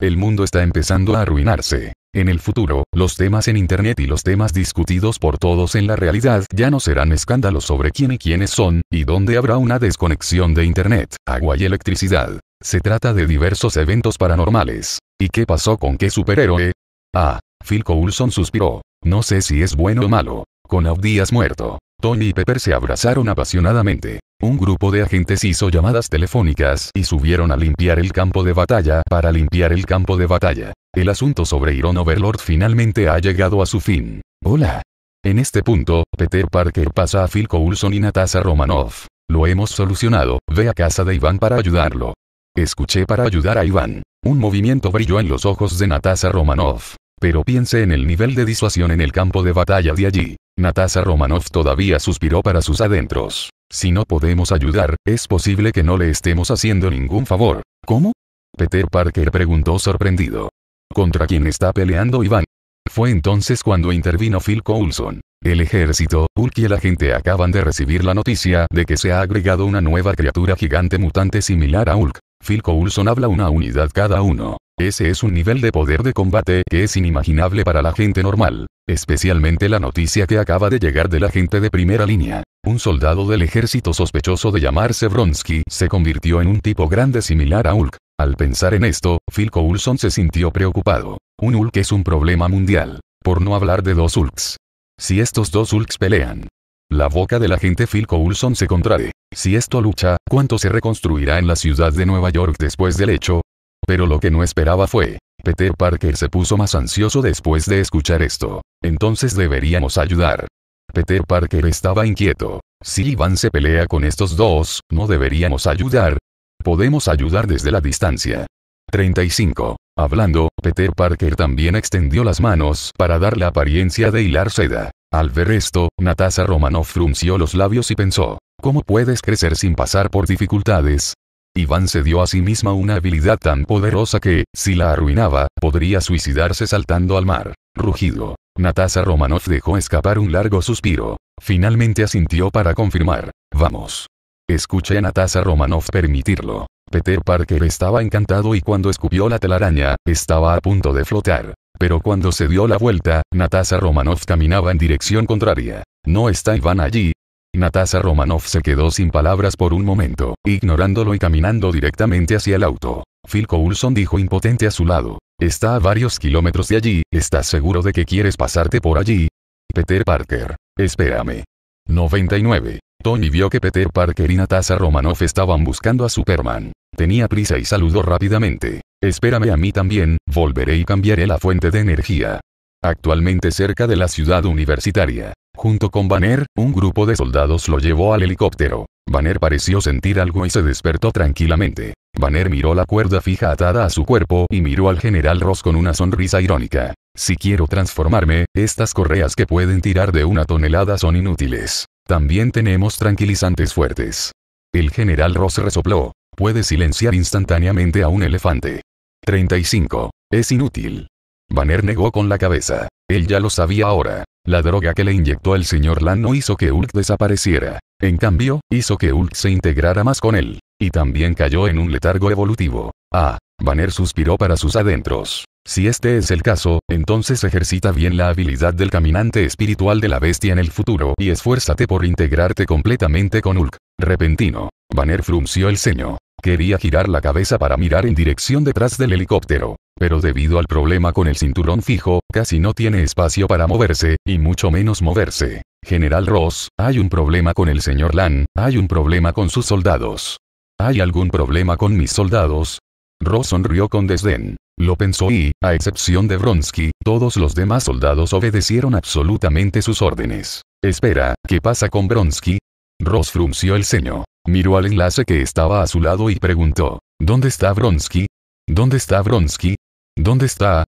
El mundo está empezando a arruinarse. En el futuro, los temas en Internet y los temas discutidos por todos en la realidad ya no serán escándalos sobre quién y quiénes son, y dónde habrá una desconexión de Internet, agua y electricidad. Se trata de diversos eventos paranormales. ¿Y qué pasó con qué superhéroe? Ah, Phil Coulson suspiró. No sé si es bueno o malo. Con Audías muerto, Tony y Pepper se abrazaron apasionadamente. Un grupo de agentes hizo llamadas telefónicas y subieron a limpiar el campo de batalla para limpiar el campo de batalla. El asunto sobre Iron Overlord finalmente ha llegado a su fin. Hola. En este punto, Peter Parker pasa a Phil Coulson y Natasha Romanoff. Lo hemos solucionado, ve a casa de Iván para ayudarlo. Escuché para ayudar a Iván. Un movimiento brilló en los ojos de Natasha Romanoff. Pero piense en el nivel de disuasión en el campo de batalla de allí. Natasha Romanoff todavía suspiró para sus adentros. Si no podemos ayudar, es posible que no le estemos haciendo ningún favor. ¿Cómo? Peter Parker preguntó sorprendido. ¿Contra quién está peleando Iván? Fue entonces cuando intervino Phil Coulson. El ejército, Hulk y la gente acaban de recibir la noticia de que se ha agregado una nueva criatura gigante mutante similar a Hulk. Phil Coulson habla una unidad cada uno. Ese es un nivel de poder de combate que es inimaginable para la gente normal, especialmente la noticia que acaba de llegar de la gente de primera línea. Un soldado del ejército sospechoso de llamarse Vronsky se convirtió en un tipo grande similar a Hulk. Al pensar en esto, Phil Coulson se sintió preocupado. Un Hulk es un problema mundial, por no hablar de dos Hulks. Si estos dos Hulks pelean, la boca de la gente Phil Coulson se contrae. Si esto lucha, ¿cuánto se reconstruirá en la ciudad de Nueva York después del hecho? Pero lo que no esperaba fue. Peter Parker se puso más ansioso después de escuchar esto. Entonces deberíamos ayudar. Peter Parker estaba inquieto. Si Iván se pelea con estos dos, no deberíamos ayudar. Podemos ayudar desde la distancia. 35. Hablando, Peter Parker también extendió las manos para dar la apariencia de hilar seda. Al ver esto, Natasha Romanoff frunció los labios y pensó, ¿cómo puedes crecer sin pasar por dificultades? Iván se dio a sí misma una habilidad tan poderosa que, si la arruinaba, podría suicidarse saltando al mar. Rugido. Natasha Romanoff dejó escapar un largo suspiro. Finalmente asintió para confirmar. Vamos. Escuché a Natasha Romanoff permitirlo. Peter Parker estaba encantado y cuando escupió la telaraña, estaba a punto de flotar. Pero cuando se dio la vuelta, Natasha Romanoff caminaba en dirección contraria. No está Iván allí, Natasha Romanoff se quedó sin palabras por un momento, ignorándolo y caminando directamente hacia el auto. Phil Coulson dijo impotente a su lado. Está a varios kilómetros de allí, ¿estás seguro de que quieres pasarte por allí? Peter Parker. Espérame. 99. Tony vio que Peter Parker y Natasha Romanoff estaban buscando a Superman. Tenía prisa y saludó rápidamente. Espérame a mí también, volveré y cambiaré la fuente de energía. Actualmente cerca de la ciudad universitaria. Junto con Banner, un grupo de soldados lo llevó al helicóptero. Banner pareció sentir algo y se despertó tranquilamente. Banner miró la cuerda fija atada a su cuerpo y miró al general Ross con una sonrisa irónica. Si quiero transformarme, estas correas que pueden tirar de una tonelada son inútiles. También tenemos tranquilizantes fuertes. El general Ross resopló. Puede silenciar instantáneamente a un elefante. 35. Es inútil. Banner negó con la cabeza. Él ya lo sabía ahora. La droga que le inyectó el señor Lan no hizo que Ulk desapareciera. En cambio, hizo que Ulk se integrara más con él. Y también cayó en un letargo evolutivo. Ah, Banner suspiró para sus adentros. Si este es el caso, entonces ejercita bien la habilidad del caminante espiritual de la bestia en el futuro y esfuérzate por integrarte completamente con Ulk. Repentino. Banner frunció el ceño. Quería girar la cabeza para mirar en dirección detrás del helicóptero pero debido al problema con el cinturón fijo, casi no tiene espacio para moverse, y mucho menos moverse. General Ross, hay un problema con el señor Lan, hay un problema con sus soldados. ¿Hay algún problema con mis soldados? Ross sonrió con desdén. Lo pensó y, a excepción de Bronski, todos los demás soldados obedecieron absolutamente sus órdenes. Espera, ¿qué pasa con Bronski? Ross frunció el ceño. Miró al enlace que estaba a su lado y preguntó, ¿Dónde está Bronski? ¿Dónde está Bronski? ¿Dónde está?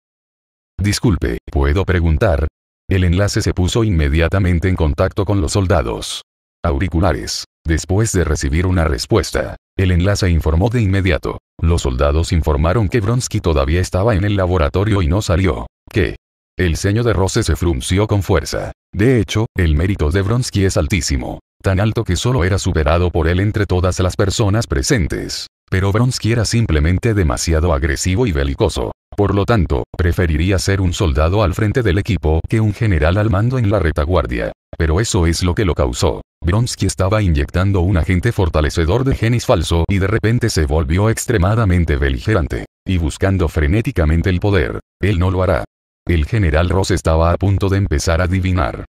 Disculpe, ¿puedo preguntar? El enlace se puso inmediatamente en contacto con los soldados. Auriculares. Después de recibir una respuesta, el enlace informó de inmediato. Los soldados informaron que Bronsky todavía estaba en el laboratorio y no salió. ¿Qué? el ceño de Rose se frunció con fuerza. De hecho, el mérito de Bronsky es altísimo, tan alto que solo era superado por él entre todas las personas presentes. Pero Bronsky era simplemente demasiado agresivo y belicoso. Por lo tanto, preferiría ser un soldado al frente del equipo que un general al mando en la retaguardia. Pero eso es lo que lo causó. Bronsky estaba inyectando un agente fortalecedor de genis falso y de repente se volvió extremadamente beligerante. Y buscando frenéticamente el poder, él no lo hará. El general Ross estaba a punto de empezar a adivinar.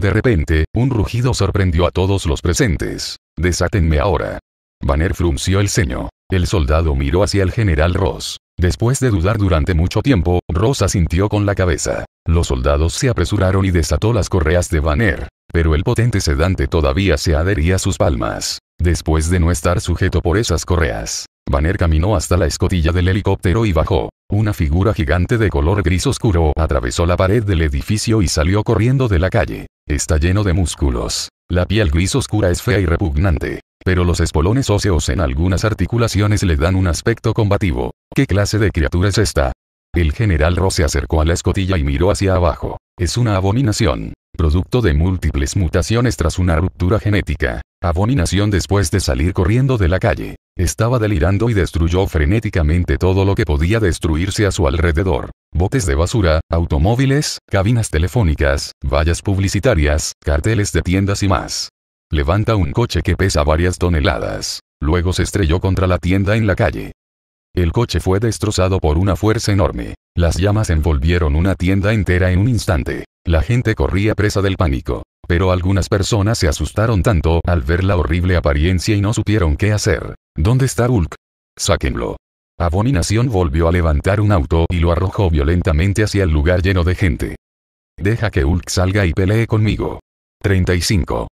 De repente, un rugido sorprendió a todos los presentes. Desátenme ahora. Banner frunció el ceño. El soldado miró hacia el general Ross. Después de dudar durante mucho tiempo, Ross asintió con la cabeza. Los soldados se apresuraron y desató las correas de Banner. Pero el potente sedante todavía se adhería a sus palmas. Después de no estar sujeto por esas correas, Banner caminó hasta la escotilla del helicóptero y bajó. Una figura gigante de color gris oscuro atravesó la pared del edificio y salió corriendo de la calle. Está lleno de músculos. La piel gris oscura es fea y repugnante pero los espolones óseos en algunas articulaciones le dan un aspecto combativo. ¿Qué clase de criatura es esta? El general Ross se acercó a la escotilla y miró hacia abajo. Es una abominación. Producto de múltiples mutaciones tras una ruptura genética. Abominación después de salir corriendo de la calle. Estaba delirando y destruyó frenéticamente todo lo que podía destruirse a su alrededor. Botes de basura, automóviles, cabinas telefónicas, vallas publicitarias, carteles de tiendas y más. Levanta un coche que pesa varias toneladas. Luego se estrelló contra la tienda en la calle. El coche fue destrozado por una fuerza enorme. Las llamas envolvieron una tienda entera en un instante. La gente corría presa del pánico. Pero algunas personas se asustaron tanto al ver la horrible apariencia y no supieron qué hacer. ¿Dónde está Hulk? Sáquenlo. Abominación volvió a levantar un auto y lo arrojó violentamente hacia el lugar lleno de gente. Deja que Hulk salga y pelee conmigo. 35.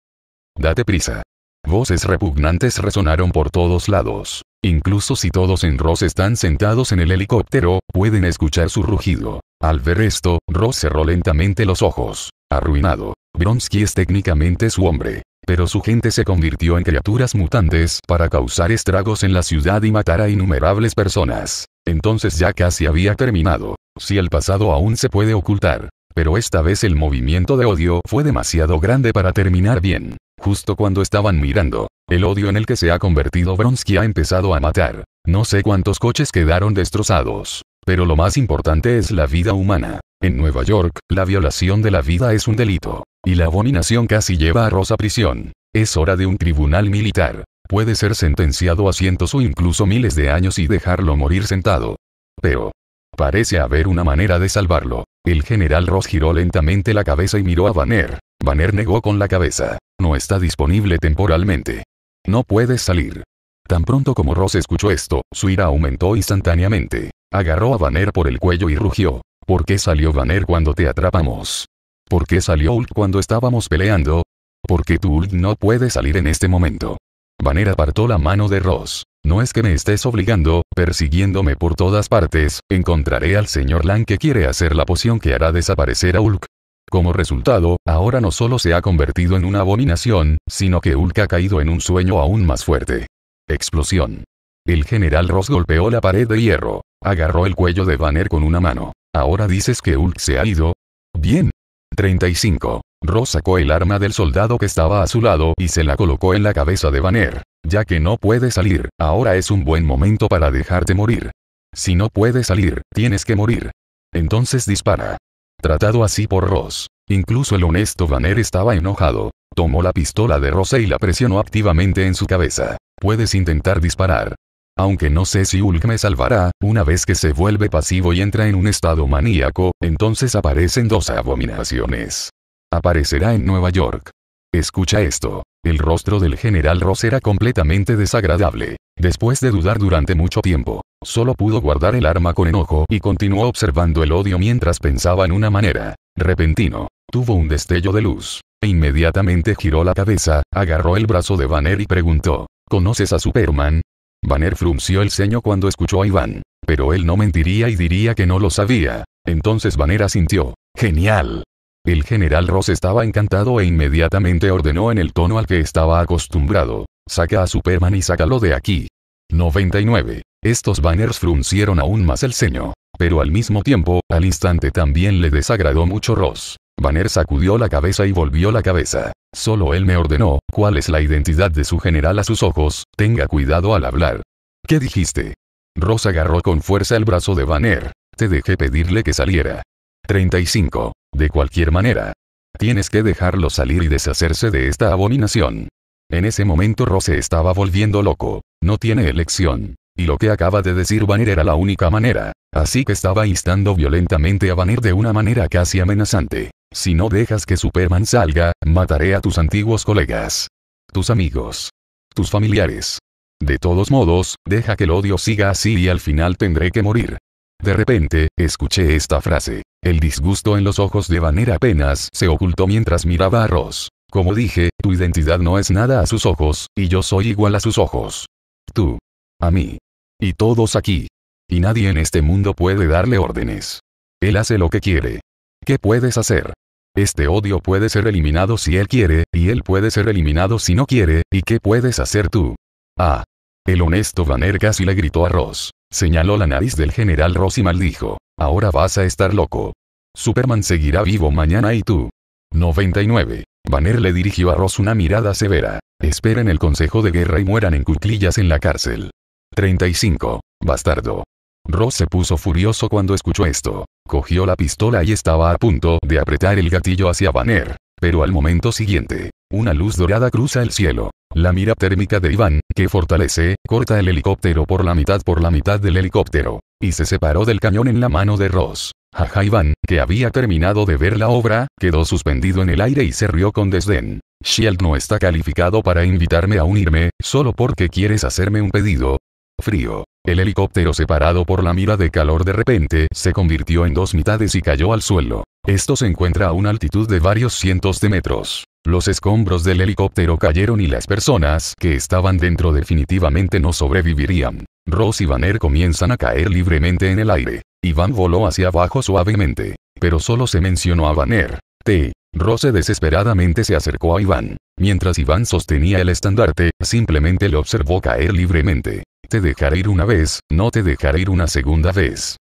Date prisa. Voces repugnantes resonaron por todos lados. Incluso si todos en Ross están sentados en el helicóptero, pueden escuchar su rugido. Al ver esto, Ross cerró lentamente los ojos. Arruinado. Bronsky es técnicamente su hombre. Pero su gente se convirtió en criaturas mutantes para causar estragos en la ciudad y matar a innumerables personas. Entonces ya casi había terminado. Si el pasado aún se puede ocultar, pero esta vez el movimiento de odio fue demasiado grande para terminar bien. Justo cuando estaban mirando, el odio en el que se ha convertido Bronsky ha empezado a matar. No sé cuántos coches quedaron destrozados. Pero lo más importante es la vida humana. En Nueva York, la violación de la vida es un delito. Y la abominación casi lleva a Rosa a prisión. Es hora de un tribunal militar. Puede ser sentenciado a cientos o incluso miles de años y dejarlo morir sentado. Pero, Parece haber una manera de salvarlo. El general Ross giró lentamente la cabeza y miró a Banner. Banner negó con la cabeza. No está disponible temporalmente. No puedes salir. Tan pronto como Ross escuchó esto, su ira aumentó instantáneamente. Agarró a Banner por el cuello y rugió. ¿Por qué salió Banner cuando te atrapamos? ¿Por qué salió Hulk cuando estábamos peleando? Porque tú Hulk no puede salir en este momento. Banner apartó la mano de Ross. No es que me estés obligando, persiguiéndome por todas partes, encontraré al señor Lang que quiere hacer la poción que hará desaparecer a Hulk. Como resultado, ahora no solo se ha convertido en una abominación, sino que Hulk ha caído en un sueño aún más fuerte. Explosión. El general Ross golpeó la pared de hierro. Agarró el cuello de Banner con una mano. ¿Ahora dices que Ulk se ha ido? Bien, 35. Ross sacó el arma del soldado que estaba a su lado y se la colocó en la cabeza de Banner. Ya que no puede salir, ahora es un buen momento para dejarte morir. Si no puedes salir, tienes que morir. Entonces dispara. Tratado así por Ross. Incluso el honesto Banner estaba enojado. Tomó la pistola de Ross y la presionó activamente en su cabeza. Puedes intentar disparar. Aunque no sé si Hulk me salvará, una vez que se vuelve pasivo y entra en un estado maníaco, entonces aparecen dos abominaciones. Aparecerá en Nueva York. Escucha esto. El rostro del general Ross era completamente desagradable. Después de dudar durante mucho tiempo, solo pudo guardar el arma con enojo y continuó observando el odio mientras pensaba en una manera. Repentino, tuvo un destello de luz, e inmediatamente giró la cabeza, agarró el brazo de Banner y preguntó, ¿Conoces a Superman? Banner frunció el ceño cuando escuchó a Iván. Pero él no mentiría y diría que no lo sabía. Entonces Banner asintió. Genial. El general Ross estaba encantado e inmediatamente ordenó en el tono al que estaba acostumbrado. Saca a Superman y sácalo de aquí. 99. Estos banners fruncieron aún más el ceño. Pero al mismo tiempo, al instante también le desagradó mucho Ross. Banner sacudió la cabeza y volvió la cabeza. Solo él me ordenó, cuál es la identidad de su general a sus ojos, tenga cuidado al hablar. ¿Qué dijiste? Rosa agarró con fuerza el brazo de Banner. Te dejé pedirle que saliera. 35. De cualquier manera. Tienes que dejarlo salir y deshacerse de esta abominación. En ese momento Rose estaba volviendo loco. No tiene elección. Y lo que acaba de decir Banner era la única manera. Así que estaba instando violentamente a Banner de una manera casi amenazante. Si no dejas que Superman salga, mataré a tus antiguos colegas. Tus amigos. Tus familiares. De todos modos, deja que el odio siga así y al final tendré que morir. De repente, escuché esta frase. El disgusto en los ojos de Banner apenas se ocultó mientras miraba a Ross. Como dije, tu identidad no es nada a sus ojos, y yo soy igual a sus ojos. Tú. A mí. Y todos aquí. Y nadie en este mundo puede darle órdenes. Él hace lo que quiere. ¿Qué puedes hacer? Este odio puede ser eliminado si él quiere, y él puede ser eliminado si no quiere, ¿y qué puedes hacer tú? Ah. El honesto Banner casi le gritó a Ross. Señaló la nariz del general Ross y maldijo. Ahora vas a estar loco. Superman seguirá vivo mañana y tú. 99. Banner le dirigió a Ross una mirada severa. Esperen el consejo de guerra y mueran en cuclillas en la cárcel. 35. Bastardo. Ross se puso furioso cuando escuchó esto. Cogió la pistola y estaba a punto de apretar el gatillo hacia Banner. Pero al momento siguiente, una luz dorada cruza el cielo. La mira térmica de Iván, que fortalece, corta el helicóptero por la mitad por la mitad del helicóptero. Y se separó del cañón en la mano de Ross. Jaja Iván, que había terminado de ver la obra, quedó suspendido en el aire y se rió con desdén. Shield no está calificado para invitarme a unirme, solo porque quieres hacerme un pedido. Frío. El helicóptero separado por la mira de calor de repente se convirtió en dos mitades y cayó al suelo. Esto se encuentra a una altitud de varios cientos de metros. Los escombros del helicóptero cayeron y las personas que estaban dentro definitivamente no sobrevivirían. Ross y Banner comienzan a caer libremente en el aire. Iván voló hacia abajo suavemente. Pero solo se mencionó a Banner. T. Rose desesperadamente se acercó a Iván. Mientras Iván sostenía el estandarte, simplemente lo observó caer libremente. Te dejaré ir una vez, no te dejaré ir una segunda vez.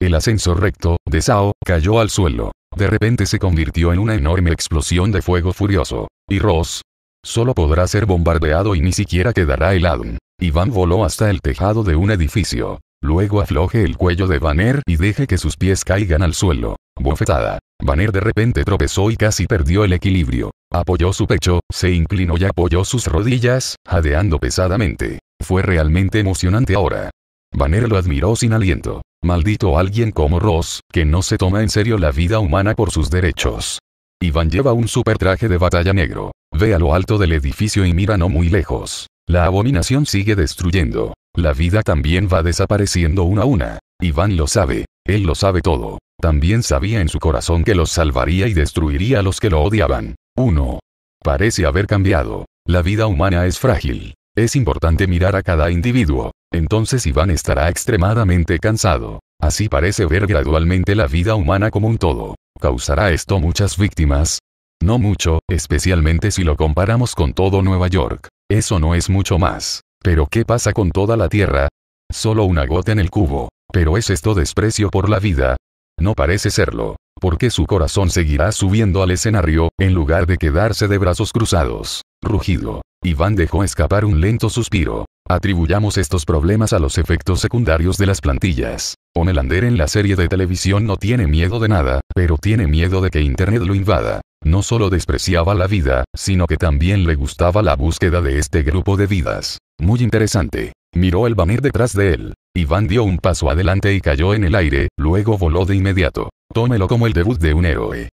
El ascenso recto, de Sao, cayó al suelo. De repente se convirtió en una enorme explosión de fuego furioso. Y Ross, solo podrá ser bombardeado y ni siquiera quedará helado. Iván voló hasta el tejado de un edificio. Luego afloje el cuello de Banner y deje que sus pies caigan al suelo. Bofetada. Banner de repente tropezó y casi perdió el equilibrio. Apoyó su pecho, se inclinó y apoyó sus rodillas, jadeando pesadamente. Fue realmente emocionante ahora. Banner lo admiró sin aliento. Maldito alguien como Ross, que no se toma en serio la vida humana por sus derechos. Iván lleva un super traje de batalla negro. Ve a lo alto del edificio y mira no muy lejos. La abominación sigue destruyendo. La vida también va desapareciendo una a una. Iván lo sabe. Él lo sabe todo. También sabía en su corazón que los salvaría y destruiría a los que lo odiaban. 1. Parece haber cambiado. La vida humana es frágil. Es importante mirar a cada individuo. Entonces Iván estará extremadamente cansado. Así parece ver gradualmente la vida humana como un todo. ¿Causará esto muchas víctimas? No mucho, especialmente si lo comparamos con todo Nueva York. Eso no es mucho más. Pero ¿qué pasa con toda la Tierra? Solo una gota en el cubo. Pero es esto desprecio por la vida, no parece serlo. Porque su corazón seguirá subiendo al escenario, en lugar de quedarse de brazos cruzados. Rugido. Iván dejó escapar un lento suspiro. Atribuyamos estos problemas a los efectos secundarios de las plantillas. Omelander en la serie de televisión no tiene miedo de nada, pero tiene miedo de que Internet lo invada. No solo despreciaba la vida, sino que también le gustaba la búsqueda de este grupo de vidas. Muy interesante. Miró el banner detrás de él. Iván dio un paso adelante y cayó en el aire, luego voló de inmediato. Tómelo como el debut de un héroe.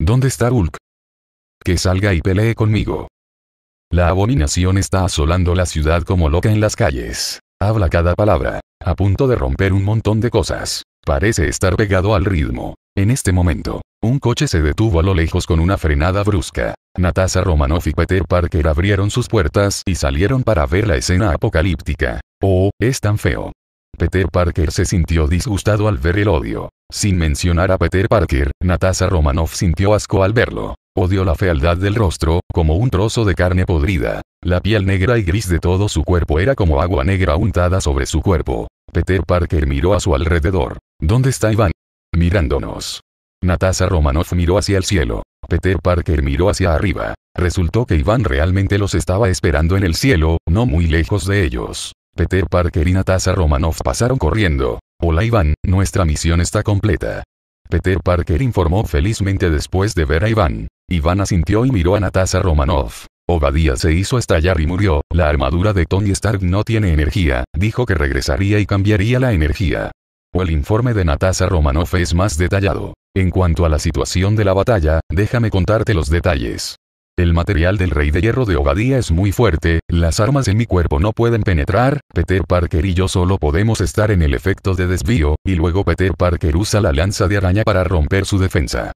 ¿Dónde está Hulk? Que salga y pelee conmigo. La abominación está asolando la ciudad como loca en las calles. Habla cada palabra, a punto de romper un montón de cosas. Parece estar pegado al ritmo. En este momento, un coche se detuvo a lo lejos con una frenada brusca. Natasha Romanoff y Peter Parker abrieron sus puertas y salieron para ver la escena apocalíptica. Oh, es tan feo. Peter Parker se sintió disgustado al ver el odio. Sin mencionar a Peter Parker, Natasha Romanoff sintió asco al verlo. Odió la fealdad del rostro, como un trozo de carne podrida. La piel negra y gris de todo su cuerpo era como agua negra untada sobre su cuerpo. Peter Parker miró a su alrededor. ¿Dónde está Iván? Mirándonos. Natasha Romanoff miró hacia el cielo. Peter Parker miró hacia arriba. Resultó que Iván realmente los estaba esperando en el cielo, no muy lejos de ellos. Peter Parker y Natasha Romanoff pasaron corriendo. Hola Iván, nuestra misión está completa. Peter Parker informó felizmente después de ver a Iván. Iván asintió y miró a Natasha Romanoff. Obadía se hizo estallar y murió. La armadura de Tony Stark no tiene energía, dijo que regresaría y cambiaría la energía. O el informe de Natasha Romanoff es más detallado. En cuanto a la situación de la batalla, déjame contarte los detalles. El material del Rey de Hierro de Ogadía es muy fuerte, las armas en mi cuerpo no pueden penetrar, Peter Parker y yo solo podemos estar en el efecto de desvío, y luego Peter Parker usa la lanza de araña para romper su defensa.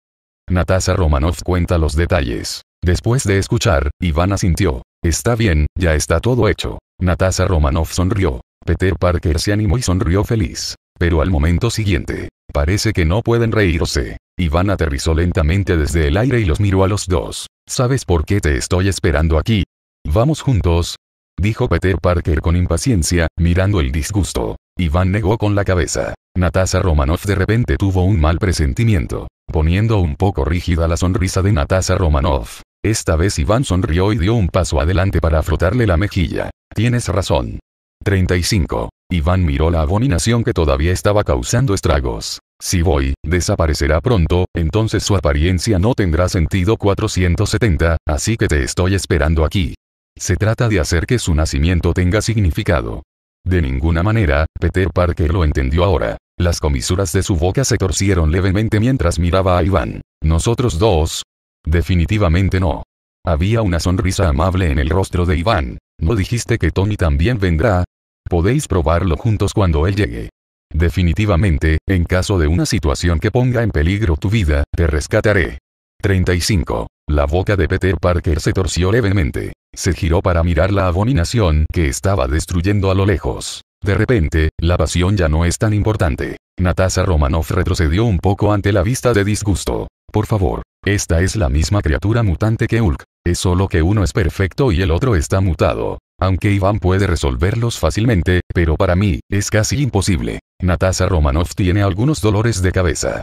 Natasha Romanoff cuenta los detalles. Después de escuchar, Ivana sintió. Está bien, ya está todo hecho. Natasha Romanoff sonrió. Peter Parker se animó y sonrió feliz. Pero al momento siguiente, Parece que no pueden reírse. Iván aterrizó lentamente desde el aire y los miró a los dos. ¿Sabes por qué te estoy esperando aquí? Vamos juntos. Dijo Peter Parker con impaciencia, mirando el disgusto. Iván negó con la cabeza. Natasha Romanoff de repente tuvo un mal presentimiento, poniendo un poco rígida la sonrisa de Natasha Romanoff. Esta vez Iván sonrió y dio un paso adelante para frotarle la mejilla. Tienes razón. 35. Iván miró la abominación que todavía estaba causando estragos. Si voy, desaparecerá pronto, entonces su apariencia no tendrá sentido 470, así que te estoy esperando aquí. Se trata de hacer que su nacimiento tenga significado. De ninguna manera, Peter Parker lo entendió ahora. Las comisuras de su boca se torcieron levemente mientras miraba a Iván. Nosotros dos. Definitivamente no. Había una sonrisa amable en el rostro de Iván. ¿No dijiste que Tony también vendrá? Podéis probarlo juntos cuando él llegue. Definitivamente, en caso de una situación que ponga en peligro tu vida, te rescataré. 35. La boca de Peter Parker se torció levemente. Se giró para mirar la abominación que estaba destruyendo a lo lejos. De repente, la pasión ya no es tan importante. Natasha Romanoff retrocedió un poco ante la vista de disgusto. Por favor, esta es la misma criatura mutante que Hulk. Es solo que uno es perfecto y el otro está mutado. Aunque Iván puede resolverlos fácilmente, pero para mí, es casi imposible. Natasha Romanoff tiene algunos dolores de cabeza.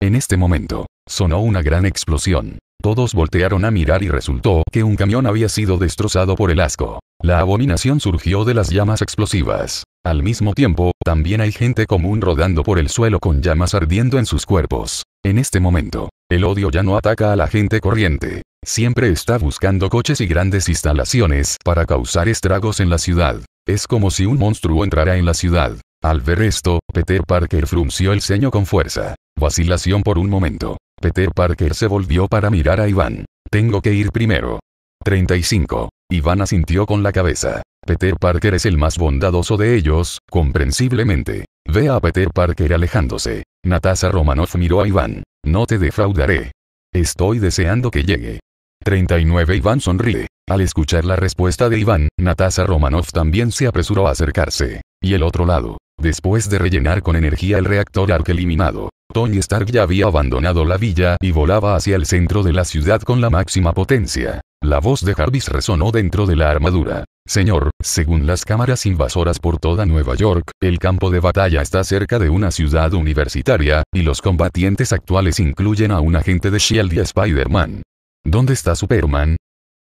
En este momento, sonó una gran explosión. Todos voltearon a mirar y resultó que un camión había sido destrozado por el asco. La abominación surgió de las llamas explosivas. Al mismo tiempo, también hay gente común rodando por el suelo con llamas ardiendo en sus cuerpos. En este momento, el odio ya no ataca a la gente corriente. Siempre está buscando coches y grandes instalaciones para causar estragos en la ciudad. Es como si un monstruo entrara en la ciudad. Al ver esto, Peter Parker frunció el ceño con fuerza. Vacilación por un momento. Peter Parker se volvió para mirar a Iván. Tengo que ir primero. 35. Iván asintió con la cabeza. Peter Parker es el más bondadoso de ellos, comprensiblemente. Ve a Peter Parker alejándose. Natasha Romanoff miró a Iván. No te defraudaré. Estoy deseando que llegue. 39 Iván sonríe. Al escuchar la respuesta de Iván, Natasha Romanoff también se apresuró a acercarse. Y el otro lado. Después de rellenar con energía el reactor arc eliminado, Tony Stark ya había abandonado la villa y volaba hacia el centro de la ciudad con la máxima potencia. La voz de Jarvis resonó dentro de la armadura. Señor, según las cámaras invasoras por toda Nueva York, el campo de batalla está cerca de una ciudad universitaria, y los combatientes actuales incluyen a un agente de Shield y a Spider-Man. ¿Dónde está Superman?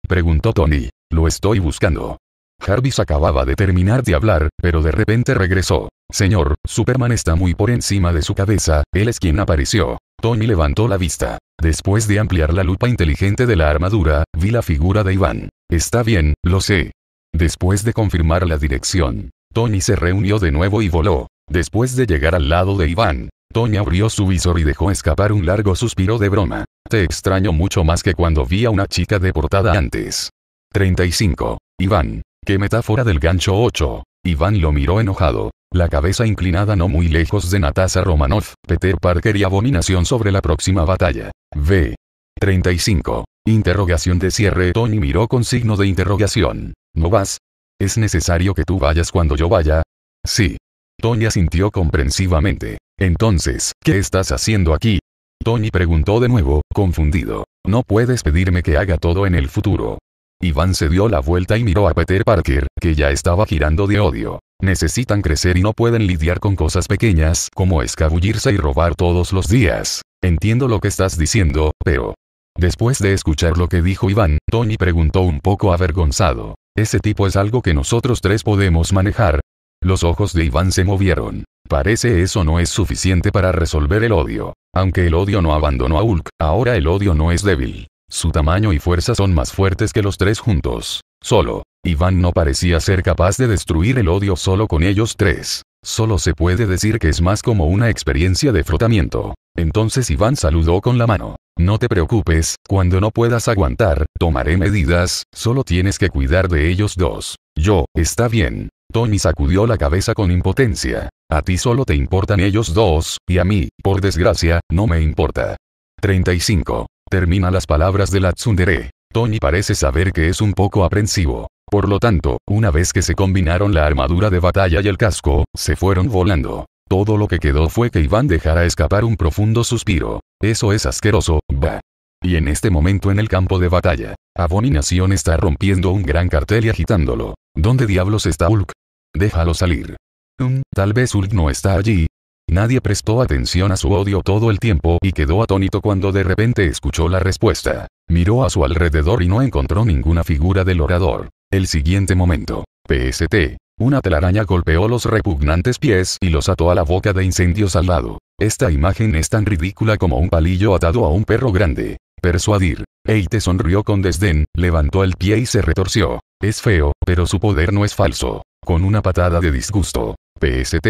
Preguntó Tony. Lo estoy buscando. Jarvis acababa de terminar de hablar, pero de repente regresó. Señor, Superman está muy por encima de su cabeza, él es quien apareció. Tony levantó la vista. Después de ampliar la lupa inteligente de la armadura, vi la figura de Iván. Está bien, lo sé, Después de confirmar la dirección, Tony se reunió de nuevo y voló. Después de llegar al lado de Iván, Tony abrió su visor y dejó escapar un largo suspiro de broma. Te extraño mucho más que cuando vi a una chica deportada antes. 35. Iván. Qué metáfora del gancho 8. Iván lo miró enojado. La cabeza inclinada no muy lejos de Natasha Romanoff, Peter Parker y Abominación sobre la próxima batalla. V. 35. Interrogación de cierre. Tony miró con signo de interrogación. ¿No vas? ¿Es necesario que tú vayas cuando yo vaya? Sí. Tony asintió comprensivamente. Entonces, ¿qué estás haciendo aquí? Tony preguntó de nuevo, confundido. No puedes pedirme que haga todo en el futuro. Iván se dio la vuelta y miró a Peter Parker, que ya estaba girando de odio. Necesitan crecer y no pueden lidiar con cosas pequeñas como escabullirse y robar todos los días. Entiendo lo que estás diciendo, pero, Después de escuchar lo que dijo Iván, Tony preguntó un poco avergonzado. Ese tipo es algo que nosotros tres podemos manejar. Los ojos de Iván se movieron. Parece eso no es suficiente para resolver el odio. Aunque el odio no abandonó a Hulk, ahora el odio no es débil. Su tamaño y fuerza son más fuertes que los tres juntos. Solo, Iván no parecía ser capaz de destruir el odio solo con ellos tres. Solo se puede decir que es más como una experiencia de frotamiento. Entonces Iván saludó con la mano. No te preocupes, cuando no puedas aguantar, tomaré medidas, solo tienes que cuidar de ellos dos. Yo, está bien. Tony sacudió la cabeza con impotencia. A ti solo te importan ellos dos, y a mí, por desgracia, no me importa. 35. Termina las palabras de la tsundere. Tony parece saber que es un poco aprensivo. Por lo tanto, una vez que se combinaron la armadura de batalla y el casco, se fueron volando. Todo lo que quedó fue que Iván dejara escapar un profundo suspiro. Eso es asqueroso, va. Y en este momento en el campo de batalla, Abominación está rompiendo un gran cartel y agitándolo. ¿Dónde diablos está Hulk? Déjalo salir. Mm, tal vez Hulk no está allí. Nadie prestó atención a su odio todo el tiempo y quedó atónito cuando de repente escuchó la respuesta. Miró a su alrededor y no encontró ninguna figura del orador. El siguiente momento. PST. Una telaraña golpeó los repugnantes pies y los ató a la boca de incendios al lado. Esta imagen es tan ridícula como un palillo atado a un perro grande. Persuadir. Eite sonrió con desdén, levantó el pie y se retorció. Es feo, pero su poder no es falso. Con una patada de disgusto. PST.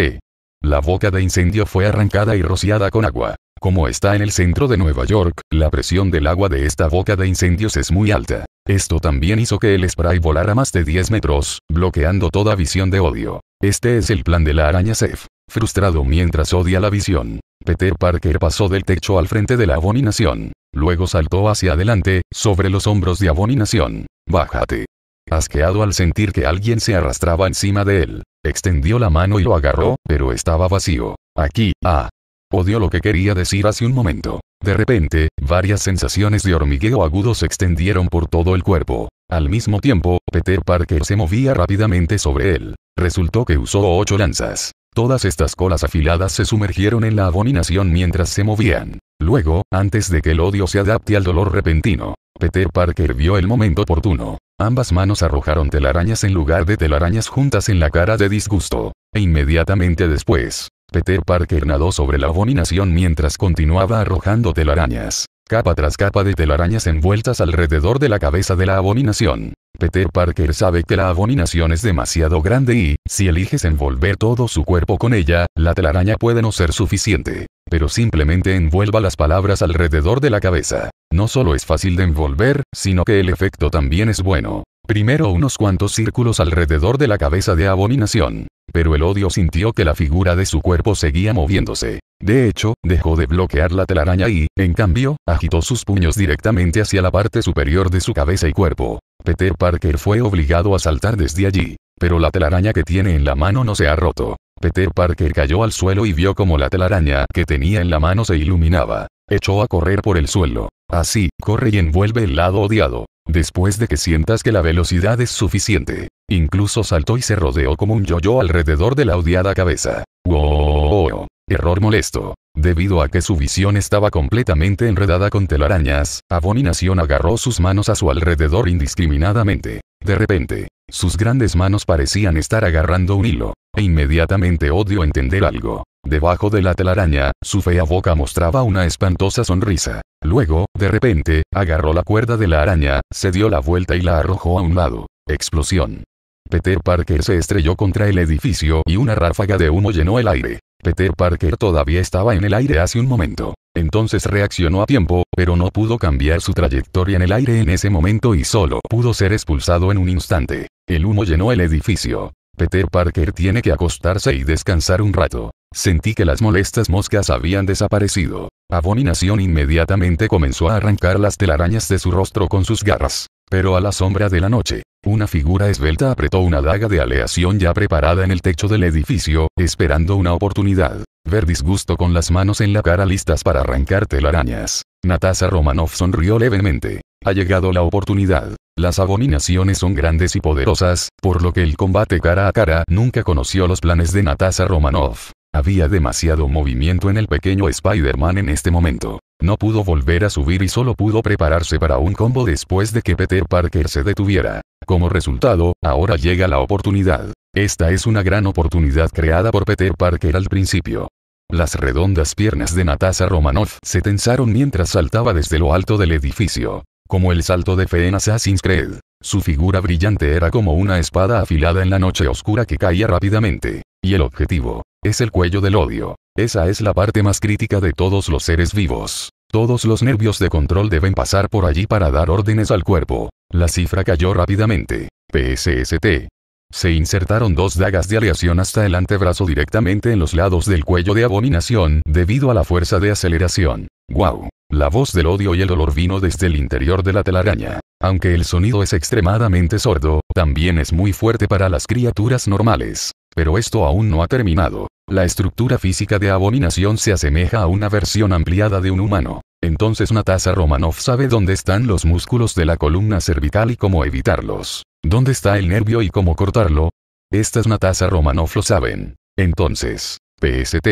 La boca de incendio fue arrancada y rociada con agua. Como está en el centro de Nueva York, la presión del agua de esta boca de incendios es muy alta. Esto también hizo que el spray volara más de 10 metros, bloqueando toda visión de odio. Este es el plan de la araña Seth. Frustrado mientras odia la visión, Peter Parker pasó del techo al frente de la abominación. Luego saltó hacia adelante, sobre los hombros de abominación. Bájate. Asqueado al sentir que alguien se arrastraba encima de él, extendió la mano y lo agarró, pero estaba vacío. Aquí, ah, Odio lo que quería decir hace un momento. De repente, varias sensaciones de hormigueo agudo se extendieron por todo el cuerpo. Al mismo tiempo, Peter Parker se movía rápidamente sobre él. Resultó que usó ocho lanzas. Todas estas colas afiladas se sumergieron en la abominación mientras se movían. Luego, antes de que el odio se adapte al dolor repentino, Peter Parker vio el momento oportuno. Ambas manos arrojaron telarañas en lugar de telarañas juntas en la cara de disgusto. E inmediatamente después, Peter Parker nadó sobre la abominación mientras continuaba arrojando telarañas. Capa tras capa de telarañas envueltas alrededor de la cabeza de la abominación. Peter Parker sabe que la abominación es demasiado grande y, si eliges envolver todo su cuerpo con ella, la telaraña puede no ser suficiente pero simplemente envuelva las palabras alrededor de la cabeza. No solo es fácil de envolver, sino que el efecto también es bueno. Primero unos cuantos círculos alrededor de la cabeza de abominación. Pero el odio sintió que la figura de su cuerpo seguía moviéndose. De hecho, dejó de bloquear la telaraña y, en cambio, agitó sus puños directamente hacia la parte superior de su cabeza y cuerpo. Peter Parker fue obligado a saltar desde allí. Pero la telaraña que tiene en la mano no se ha roto. Peter Parker cayó al suelo y vio como la telaraña que tenía en la mano se iluminaba. Echó a correr por el suelo. Así, corre y envuelve el lado odiado. Después de que sientas que la velocidad es suficiente. Incluso saltó y se rodeó como un yo-yo alrededor de la odiada cabeza. ¡Oh! Error molesto. Debido a que su visión estaba completamente enredada con telarañas, Abominación agarró sus manos a su alrededor indiscriminadamente. De repente, sus grandes manos parecían estar agarrando un hilo, e inmediatamente odio entender algo. Debajo de la telaraña, su fea boca mostraba una espantosa sonrisa. Luego, de repente, agarró la cuerda de la araña, se dio la vuelta y la arrojó a un lado. Explosión. Peter Parker se estrelló contra el edificio y una ráfaga de humo llenó el aire. Peter Parker todavía estaba en el aire hace un momento. Entonces reaccionó a tiempo, pero no pudo cambiar su trayectoria en el aire en ese momento y solo pudo ser expulsado en un instante. El humo llenó el edificio. Peter Parker tiene que acostarse y descansar un rato. Sentí que las molestas moscas habían desaparecido. Abominación inmediatamente comenzó a arrancar las telarañas de su rostro con sus garras. Pero a la sombra de la noche, una figura esbelta apretó una daga de aleación ya preparada en el techo del edificio, esperando una oportunidad. Ver disgusto con las manos en la cara listas para arrancar telarañas. Natasha Romanoff sonrió levemente. Ha llegado la oportunidad. Las abominaciones son grandes y poderosas, por lo que el combate cara a cara nunca conoció los planes de Natasha Romanoff. Había demasiado movimiento en el pequeño Spider-Man en este momento. No pudo volver a subir y solo pudo prepararse para un combo después de que Peter Parker se detuviera. Como resultado, ahora llega la oportunidad. Esta es una gran oportunidad creada por Peter Parker al principio. Las redondas piernas de Natasha Romanov se tensaron mientras saltaba desde lo alto del edificio. Como el salto de fe en Assassin's Creed. Su figura brillante era como una espada afilada en la noche oscura que caía rápidamente. Y el objetivo. Es el cuello del odio. Esa es la parte más crítica de todos los seres vivos. Todos los nervios de control deben pasar por allí para dar órdenes al cuerpo. La cifra cayó rápidamente. PSST. Se insertaron dos dagas de aleación hasta el antebrazo directamente en los lados del cuello de abominación, debido a la fuerza de aceleración. ¡Guau! La voz del odio y el dolor vino desde el interior de la telaraña. Aunque el sonido es extremadamente sordo, también es muy fuerte para las criaturas normales. Pero esto aún no ha terminado. La estructura física de Abominación se asemeja a una versión ampliada de un humano. Entonces Natasha Romanov sabe dónde están los músculos de la columna cervical y cómo evitarlos. ¿Dónde está el nervio y cómo cortarlo? Estas Natasa Romanoff lo saben. Entonces, PST.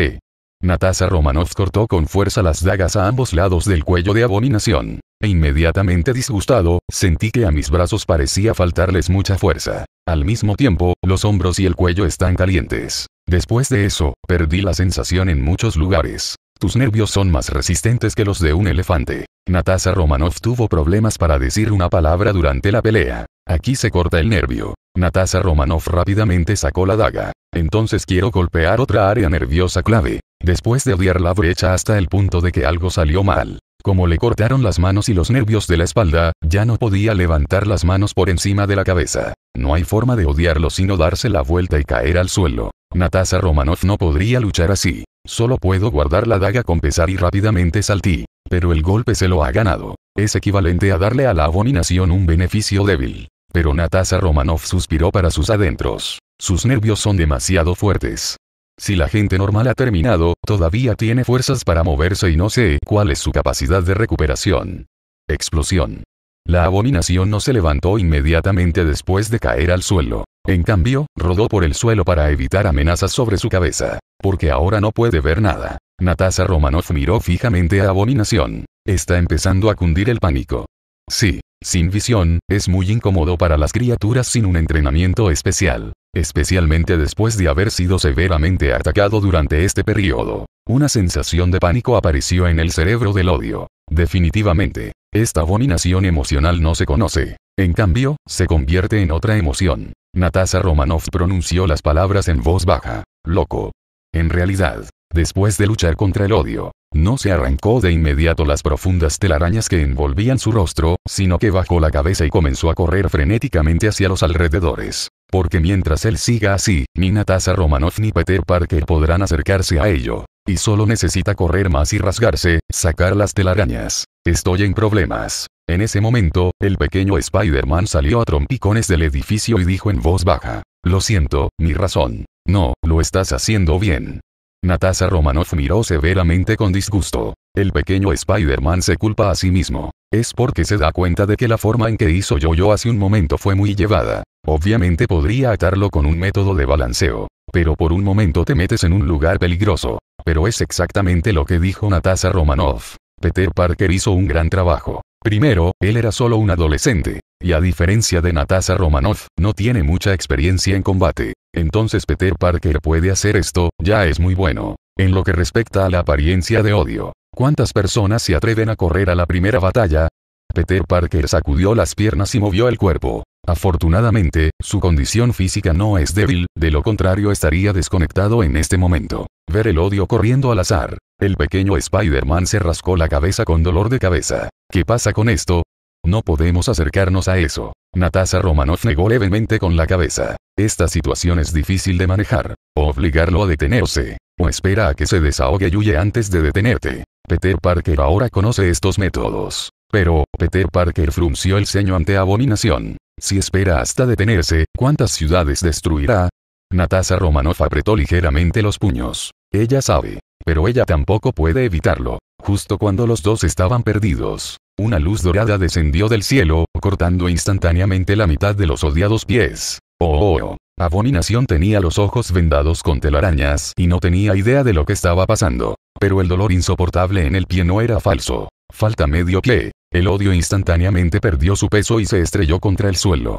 Natasa Romanoff cortó con fuerza las dagas a ambos lados del cuello de abominación. E inmediatamente disgustado, sentí que a mis brazos parecía faltarles mucha fuerza. Al mismo tiempo, los hombros y el cuello están calientes. Después de eso, perdí la sensación en muchos lugares. Tus nervios son más resistentes que los de un elefante. Natasha Romanoff tuvo problemas para decir una palabra durante la pelea. Aquí se corta el nervio. Natasha Romanoff rápidamente sacó la daga. Entonces quiero golpear otra área nerviosa clave. Después de odiar la brecha hasta el punto de que algo salió mal. Como le cortaron las manos y los nervios de la espalda, ya no podía levantar las manos por encima de la cabeza. No hay forma de odiarlo sino darse la vuelta y caer al suelo. Natasha Romanoff no podría luchar así. Solo puedo guardar la daga con pesar y rápidamente saltí. Pero el golpe se lo ha ganado. Es equivalente a darle a la abominación un beneficio débil. Pero Natasha Romanoff suspiró para sus adentros. Sus nervios son demasiado fuertes. Si la gente normal ha terminado, todavía tiene fuerzas para moverse y no sé cuál es su capacidad de recuperación. Explosión. La abominación no se levantó inmediatamente después de caer al suelo. En cambio, rodó por el suelo para evitar amenazas sobre su cabeza. Porque ahora no puede ver nada. Natasa Romanoff miró fijamente a Abominación. Está empezando a cundir el pánico. Sí, sin visión, es muy incómodo para las criaturas sin un entrenamiento especial, especialmente después de haber sido severamente atacado durante este periodo. Una sensación de pánico apareció en el cerebro del odio. Definitivamente, esta abominación emocional no se conoce. En cambio, se convierte en otra emoción. Natasa Romanov pronunció las palabras en voz baja. Loco. En realidad, después de luchar contra el odio, no se arrancó de inmediato las profundas telarañas que envolvían su rostro, sino que bajó la cabeza y comenzó a correr frenéticamente hacia los alrededores. Porque mientras él siga así, ni Natasa Romanoff ni Peter Parker podrán acercarse a ello. Y solo necesita correr más y rasgarse, sacar las telarañas. Estoy en problemas. En ese momento, el pequeño Spider-Man salió a trompicones del edificio y dijo en voz baja. Lo siento, mi razón. No, lo estás haciendo bien. Natasha Romanoff miró severamente con disgusto. El pequeño Spider-Man se culpa a sí mismo. Es porque se da cuenta de que la forma en que hizo yo-yo hace un momento fue muy llevada. Obviamente podría atarlo con un método de balanceo. Pero por un momento te metes en un lugar peligroso. Pero es exactamente lo que dijo Natasha Romanoff. Peter Parker hizo un gran trabajo. Primero, él era solo un adolescente, y a diferencia de Natasha Romanoff, no tiene mucha experiencia en combate. Entonces Peter Parker puede hacer esto, ya es muy bueno. En lo que respecta a la apariencia de odio, ¿cuántas personas se atreven a correr a la primera batalla? Peter Parker sacudió las piernas y movió el cuerpo. Afortunadamente, su condición física no es débil, de lo contrario estaría desconectado en este momento. Ver el odio corriendo al azar. El pequeño Spider-Man se rascó la cabeza con dolor de cabeza. ¿Qué pasa con esto? No podemos acercarnos a eso. Natasha Romanoff negó levemente con la cabeza. Esta situación es difícil de manejar. O obligarlo a detenerse. O espera a que se desahogue y huye antes de detenerte. Peter Parker ahora conoce estos métodos. Pero, Peter Parker frunció el ceño ante abominación. Si espera hasta detenerse, ¿cuántas ciudades destruirá? Natasha Romanoff apretó ligeramente los puños. Ella sabe. Pero ella tampoco puede evitarlo. Justo cuando los dos estaban perdidos, una luz dorada descendió del cielo, cortando instantáneamente la mitad de los odiados pies. Oh, oh, oh. Abominación tenía los ojos vendados con telarañas y no tenía idea de lo que estaba pasando. Pero el dolor insoportable en el pie no era falso. Falta medio pie. El odio instantáneamente perdió su peso y se estrelló contra el suelo.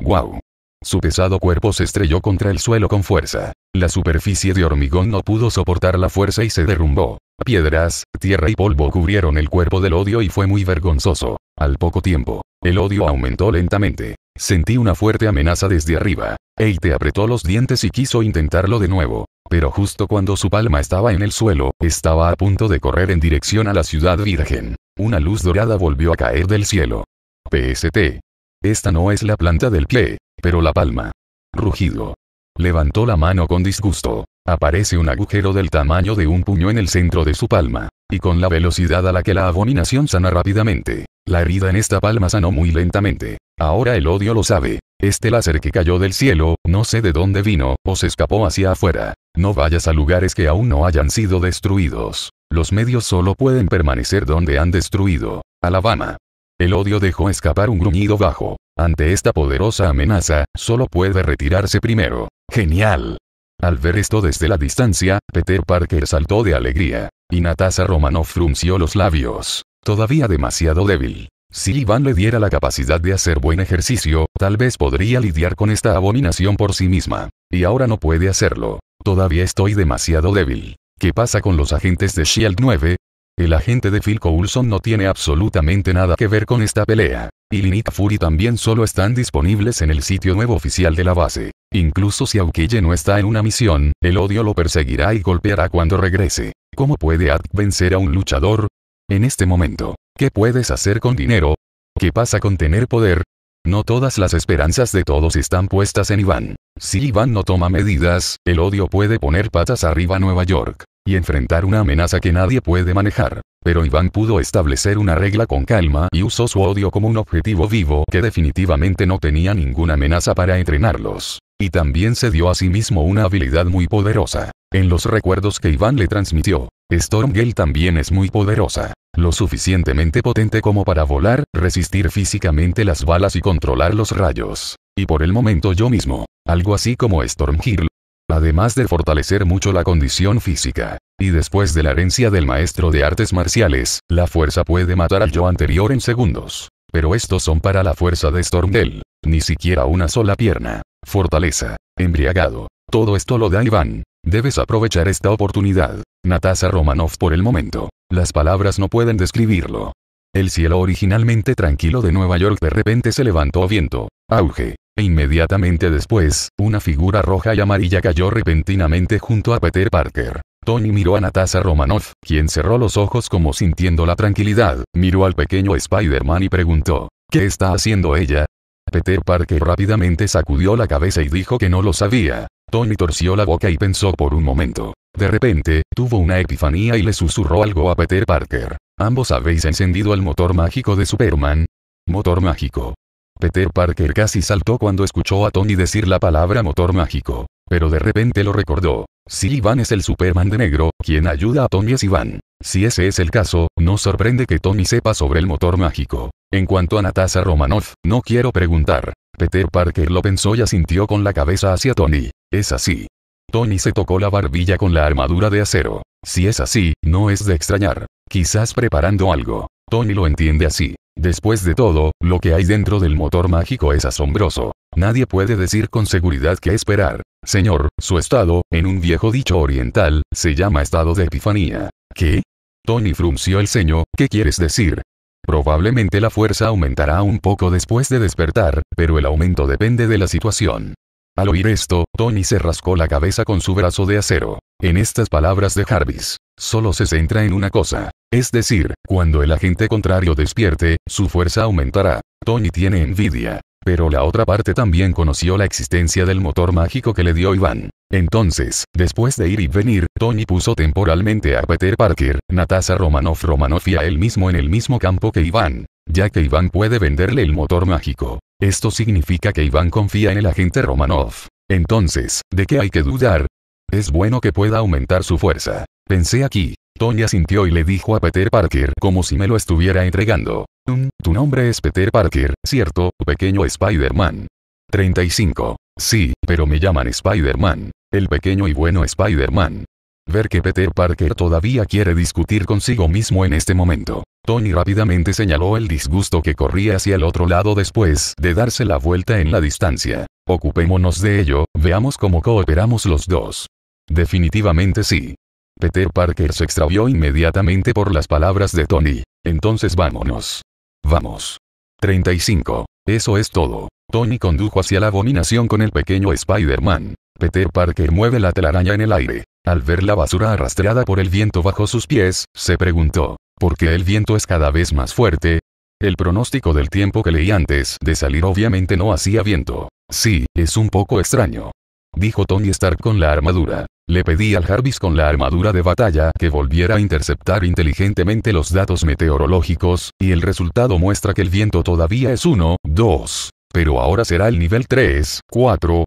¡Guau! Su pesado cuerpo se estrelló contra el suelo con fuerza. La superficie de hormigón no pudo soportar la fuerza y se derrumbó. Piedras, tierra y polvo cubrieron el cuerpo del odio y fue muy vergonzoso. Al poco tiempo, el odio aumentó lentamente. Sentí una fuerte amenaza desde arriba. Eite apretó los dientes y quiso intentarlo de nuevo. Pero justo cuando su palma estaba en el suelo, estaba a punto de correr en dirección a la ciudad virgen. Una luz dorada volvió a caer del cielo. PST. Esta no es la planta del ple, pero la palma. Rugido. Levantó la mano con disgusto. Aparece un agujero del tamaño de un puño en el centro de su palma, y con la velocidad a la que la abominación sana rápidamente. La herida en esta palma sanó muy lentamente. Ahora el odio lo sabe, este láser que cayó del cielo, no sé de dónde vino, o se escapó hacia afuera. No vayas a lugares que aún no hayan sido destruidos. Los medios solo pueden permanecer donde han destruido. Alabama. El odio dejó escapar un gruñido bajo. Ante esta poderosa amenaza, solo puede retirarse primero. Genial. Al ver esto desde la distancia, Peter Parker saltó de alegría. Y Natasha Romanoff frunció los labios. Todavía demasiado débil. Si Iván le diera la capacidad de hacer buen ejercicio, tal vez podría lidiar con esta abominación por sí misma. Y ahora no puede hacerlo. Todavía estoy demasiado débil. ¿Qué pasa con los agentes de Shield 9? El agente de Phil Coulson no tiene absolutamente nada que ver con esta pelea. Y Linita Fury también solo están disponibles en el sitio nuevo oficial de la base. Incluso si Aukille no está en una misión, el odio lo perseguirá y golpeará cuando regrese. ¿Cómo puede advencer vencer a un luchador? En este momento, ¿qué puedes hacer con dinero? ¿Qué pasa con tener poder? No todas las esperanzas de todos están puestas en Iván. Si Iván no toma medidas, el odio puede poner patas arriba a Nueva York y enfrentar una amenaza que nadie puede manejar. Pero Iván pudo establecer una regla con calma y usó su odio como un objetivo vivo que definitivamente no tenía ninguna amenaza para entrenarlos. Y también se dio a sí mismo una habilidad muy poderosa. En los recuerdos que Iván le transmitió, Stormgirl también es muy poderosa. Lo suficientemente potente como para volar, resistir físicamente las balas y controlar los rayos. Y por el momento yo mismo. Algo así como Stormgirl. Además de fortalecer mucho la condición física. Y después de la herencia del maestro de artes marciales, la fuerza puede matar al yo anterior en segundos. Pero estos son para la fuerza de Stormgirl. Ni siquiera una sola pierna. Fortaleza. Embriagado. Todo esto lo da Iván. Debes aprovechar esta oportunidad. Natasha Romanoff por el momento. Las palabras no pueden describirlo. El cielo originalmente tranquilo de Nueva York de repente se levantó a viento, auge, e inmediatamente después, una figura roja y amarilla cayó repentinamente junto a Peter Parker. Tony miró a Natasha Romanoff, quien cerró los ojos como sintiendo la tranquilidad, miró al pequeño Spider-Man y preguntó, ¿qué está haciendo ella? Peter Parker rápidamente sacudió la cabeza y dijo que no lo sabía. Tony torció la boca y pensó por un momento. De repente, tuvo una epifanía y le susurró algo a Peter Parker. ¿Ambos habéis encendido el motor mágico de Superman? Motor mágico. Peter Parker casi saltó cuando escuchó a Tony decir la palabra motor mágico. Pero de repente lo recordó. Si Iván es el Superman de negro, quien ayuda a Tony es Iván. Si ese es el caso, no sorprende que Tony sepa sobre el motor mágico. En cuanto a Natasha Romanoff, no quiero preguntar. Peter Parker lo pensó y asintió con la cabeza hacia Tony. Es así. Tony se tocó la barbilla con la armadura de acero. Si es así, no es de extrañar. Quizás preparando algo. Tony lo entiende así. Después de todo, lo que hay dentro del motor mágico es asombroso. Nadie puede decir con seguridad qué esperar. Señor, su estado, en un viejo dicho oriental, se llama estado de epifanía. ¿Qué? Tony frunció el ceño, ¿qué quieres decir? Probablemente la fuerza aumentará un poco después de despertar, pero el aumento depende de la situación. Al oír esto, Tony se rascó la cabeza con su brazo de acero. En estas palabras de Jarvis, solo se centra en una cosa. Es decir, cuando el agente contrario despierte, su fuerza aumentará. Tony tiene envidia. Pero la otra parte también conoció la existencia del motor mágico que le dio Iván. Entonces, después de ir y venir, Tony puso temporalmente a Peter Parker, Natasha Romanoff Romanoff y a él mismo en el mismo campo que Iván, ya que Iván puede venderle el motor mágico. Esto significa que Iván confía en el agente Romanoff. Entonces, ¿de qué hay que dudar? Es bueno que pueda aumentar su fuerza. Pensé aquí. Tony asintió y le dijo a Peter Parker como si me lo estuviera entregando. Mm, tu nombre es Peter Parker, ¿cierto, pequeño Spider-Man? 35. Sí, pero me llaman Spider-Man. El pequeño y bueno Spider-Man. Ver que Peter Parker todavía quiere discutir consigo mismo en este momento. Tony rápidamente señaló el disgusto que corría hacia el otro lado después de darse la vuelta en la distancia. Ocupémonos de ello, veamos cómo cooperamos los dos. Definitivamente sí. Peter Parker se extravió inmediatamente por las palabras de Tony. Entonces vámonos. Vamos. 35. Eso es todo. Tony condujo hacia la abominación con el pequeño Spider-Man. Peter Parker mueve la telaraña en el aire. Al ver la basura arrastrada por el viento bajo sus pies, se preguntó, ¿por qué el viento es cada vez más fuerte? El pronóstico del tiempo que leí antes de salir obviamente no hacía viento. Sí, es un poco extraño. Dijo Tony Stark con la armadura. Le pedí al Jarvis con la armadura de batalla que volviera a interceptar inteligentemente los datos meteorológicos, y el resultado muestra que el viento todavía es 1, 2. Pero ahora será el nivel 3, 4,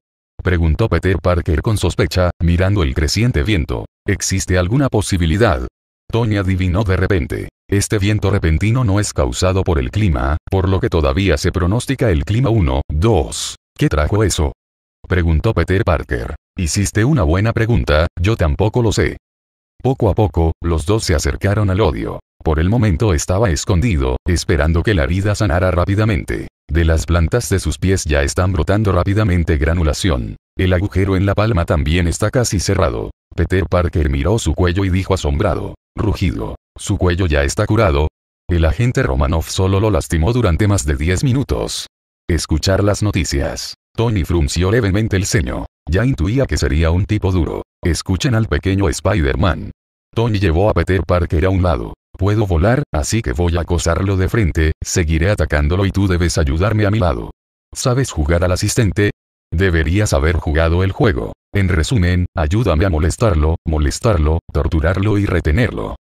preguntó Peter Parker con sospecha, mirando el creciente viento. ¿Existe alguna posibilidad? Tony adivinó de repente. Este viento repentino no es causado por el clima, por lo que todavía se pronostica el clima 1, 2. ¿Qué trajo eso? Preguntó Peter Parker. Hiciste una buena pregunta, yo tampoco lo sé. Poco a poco, los dos se acercaron al odio. Por el momento estaba escondido, esperando que la herida sanara rápidamente. De las plantas de sus pies ya están brotando rápidamente granulación. El agujero en la palma también está casi cerrado. Peter Parker miró su cuello y dijo asombrado, rugido, su cuello ya está curado. El agente Romanov solo lo lastimó durante más de 10 minutos. Escuchar las noticias. Tony frunció levemente el ceño. Ya intuía que sería un tipo duro. Escuchen al pequeño Spider-Man. Tony llevó a Peter Parker a un lado. Puedo volar, así que voy a acosarlo de frente, seguiré atacándolo y tú debes ayudarme a mi lado. ¿Sabes jugar al asistente? Deberías haber jugado el juego. En resumen, ayúdame a molestarlo, molestarlo, torturarlo y retenerlo.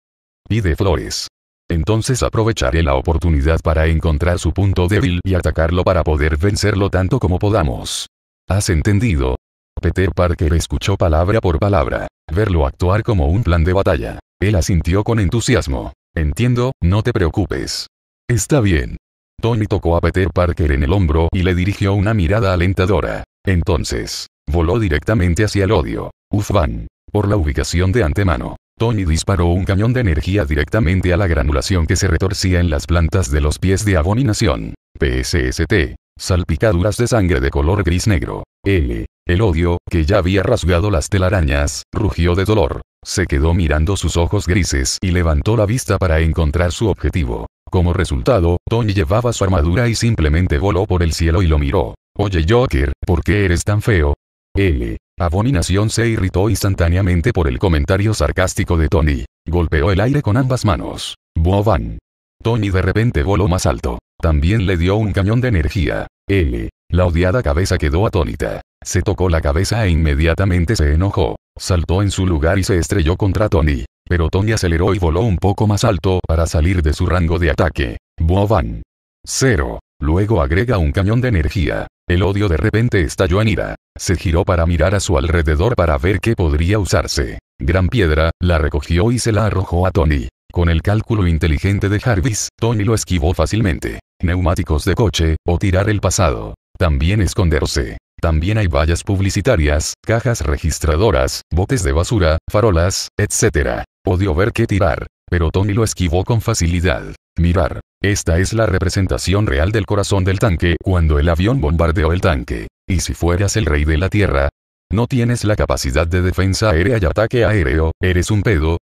Pide flores. Entonces aprovecharé la oportunidad para encontrar su punto débil y atacarlo para poder vencerlo tanto como podamos. ¿Has entendido? Peter Parker escuchó palabra por palabra. Verlo actuar como un plan de batalla. Él asintió con entusiasmo. Entiendo, no te preocupes. Está bien. Tony tocó a Peter Parker en el hombro y le dirigió una mirada alentadora. Entonces, voló directamente hacia el odio. van». Por la ubicación de antemano, Tony disparó un cañón de energía directamente a la granulación que se retorcía en las plantas de los pies de abominación. PSST. Salpicaduras de sangre de color gris negro. L. El odio, que ya había rasgado las telarañas, rugió de dolor. Se quedó mirando sus ojos grises y levantó la vista para encontrar su objetivo. Como resultado, Tony llevaba su armadura y simplemente voló por el cielo y lo miró. Oye Joker, ¿por qué eres tan feo? L. Abominación se irritó instantáneamente por el comentario sarcástico de Tony. Golpeó el aire con ambas manos. Boban. Tony de repente voló más alto. También le dio un cañón de energía. L. La odiada cabeza quedó atónita. Se tocó la cabeza e inmediatamente se enojó. Saltó en su lugar y se estrelló contra Tony. Pero Tony aceleró y voló un poco más alto para salir de su rango de ataque. bovan Cero. Luego agrega un cañón de energía. El odio de repente estalló en ira. Se giró para mirar a su alrededor para ver qué podría usarse. Gran piedra, la recogió y se la arrojó a Tony. Con el cálculo inteligente de Jarvis, Tony lo esquivó fácilmente. Neumáticos de coche, o tirar el pasado. También esconderse. También hay vallas publicitarias, cajas registradoras, botes de basura, farolas, etc. Odio ver qué tirar, pero Tony lo esquivó con facilidad. Mirar. Esta es la representación real del corazón del tanque cuando el avión bombardeó el tanque. Y si fueras el rey de la Tierra, no tienes la capacidad de defensa aérea y ataque aéreo, eres un pedo.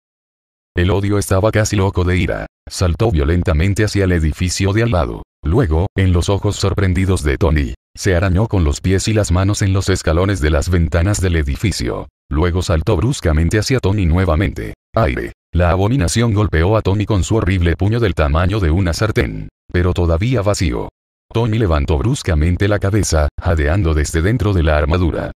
El odio estaba casi loco de ira. Saltó violentamente hacia el edificio de al lado. Luego, en los ojos sorprendidos de Tony, se arañó con los pies y las manos en los escalones de las ventanas del edificio. Luego saltó bruscamente hacia Tony nuevamente. Aire. La abominación golpeó a Tony con su horrible puño del tamaño de una sartén, pero todavía vacío. Tony levantó bruscamente la cabeza, jadeando desde dentro de la armadura.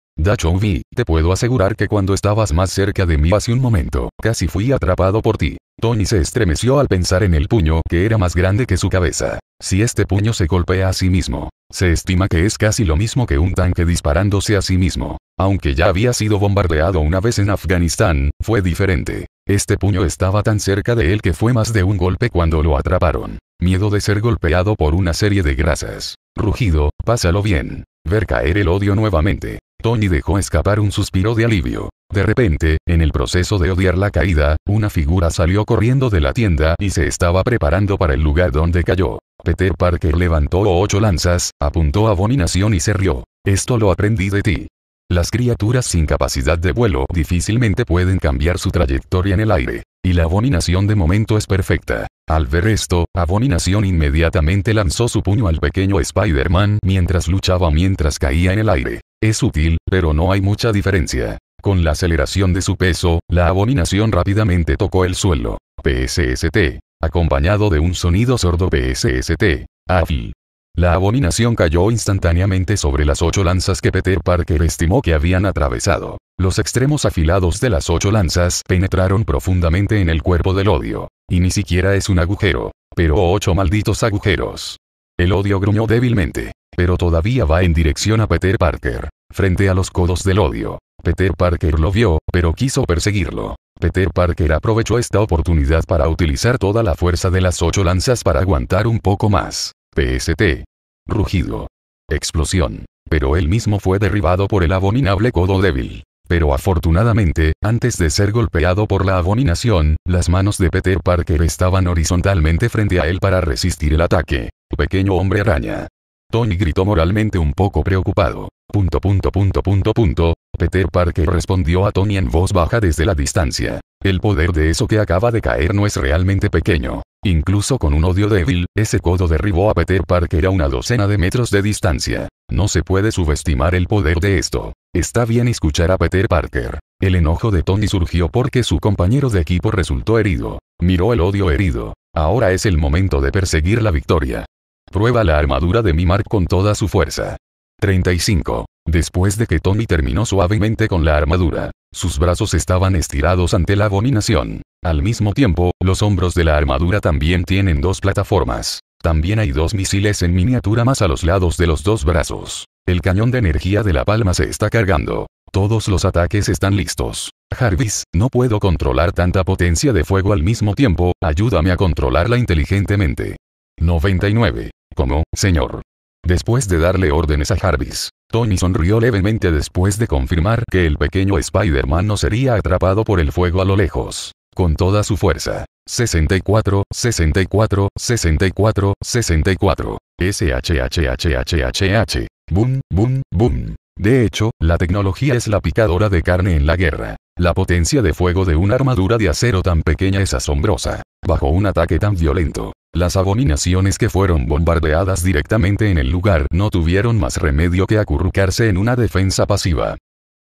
vi, te puedo asegurar que cuando estabas más cerca de mí hace un momento, casi fui atrapado por ti. Tony se estremeció al pensar en el puño que era más grande que su cabeza. Si este puño se golpea a sí mismo, se estima que es casi lo mismo que un tanque disparándose a sí mismo. Aunque ya había sido bombardeado una vez en Afganistán, fue diferente. Este puño estaba tan cerca de él que fue más de un golpe cuando lo atraparon. Miedo de ser golpeado por una serie de grasas. Rugido, pásalo bien. Ver caer el odio nuevamente. Tony dejó escapar un suspiro de alivio. De repente, en el proceso de odiar la caída, una figura salió corriendo de la tienda y se estaba preparando para el lugar donde cayó. Peter Parker levantó ocho lanzas, apuntó a Abominación y se rió. Esto lo aprendí de ti. Las criaturas sin capacidad de vuelo difícilmente pueden cambiar su trayectoria en el aire. Y la abominación de momento es perfecta. Al ver esto, Abominación inmediatamente lanzó su puño al pequeño Spider-Man mientras luchaba mientras caía en el aire. Es útil, pero no hay mucha diferencia. Con la aceleración de su peso, la abominación rápidamente tocó el suelo. PSST acompañado de un sonido sordo PSST. AFI. La abominación cayó instantáneamente sobre las ocho lanzas que Peter Parker estimó que habían atravesado. Los extremos afilados de las ocho lanzas penetraron profundamente en el cuerpo del odio. Y ni siquiera es un agujero, pero ocho malditos agujeros. El odio gruñó débilmente, pero todavía va en dirección a Peter Parker, frente a los codos del odio. Peter Parker lo vio, pero quiso perseguirlo. Peter Parker aprovechó esta oportunidad para utilizar toda la fuerza de las ocho lanzas para aguantar un poco más. PST. Rugido. Explosión. Pero él mismo fue derribado por el abominable codo débil. Pero afortunadamente, antes de ser golpeado por la abominación, las manos de Peter Parker estaban horizontalmente frente a él para resistir el ataque. Pequeño hombre araña. Tony gritó moralmente un poco preocupado. Punto punto punto punto punto, Peter Parker respondió a Tony en voz baja desde la distancia. El poder de eso que acaba de caer no es realmente pequeño. Incluso con un odio débil, ese codo derribó a Peter Parker a una docena de metros de distancia. No se puede subestimar el poder de esto. Está bien escuchar a Peter Parker. El enojo de Tony surgió porque su compañero de equipo resultó herido. Miró el odio herido. Ahora es el momento de perseguir la victoria. Prueba la armadura de mi Mark con toda su fuerza. 35. Después de que Tony terminó suavemente con la armadura, sus brazos estaban estirados ante la abominación. Al mismo tiempo, los hombros de la armadura también tienen dos plataformas. También hay dos misiles en miniatura más a los lados de los dos brazos. El cañón de energía de la palma se está cargando. Todos los ataques están listos. Jarvis, no puedo controlar tanta potencia de fuego al mismo tiempo, ayúdame a controlarla inteligentemente. 99. ¿Cómo, señor? Después de darle órdenes a Jarvis, Tony sonrió levemente después de confirmar que el pequeño Spider-Man no sería atrapado por el fuego a lo lejos. Con toda su fuerza. 64, 64, 64, 64. SHHHHHH. Boom, boom, boom. De hecho, la tecnología es la picadora de carne en la guerra. La potencia de fuego de una armadura de acero tan pequeña es asombrosa. Bajo un ataque tan violento, las abominaciones que fueron bombardeadas directamente en el lugar no tuvieron más remedio que acurrucarse en una defensa pasiva.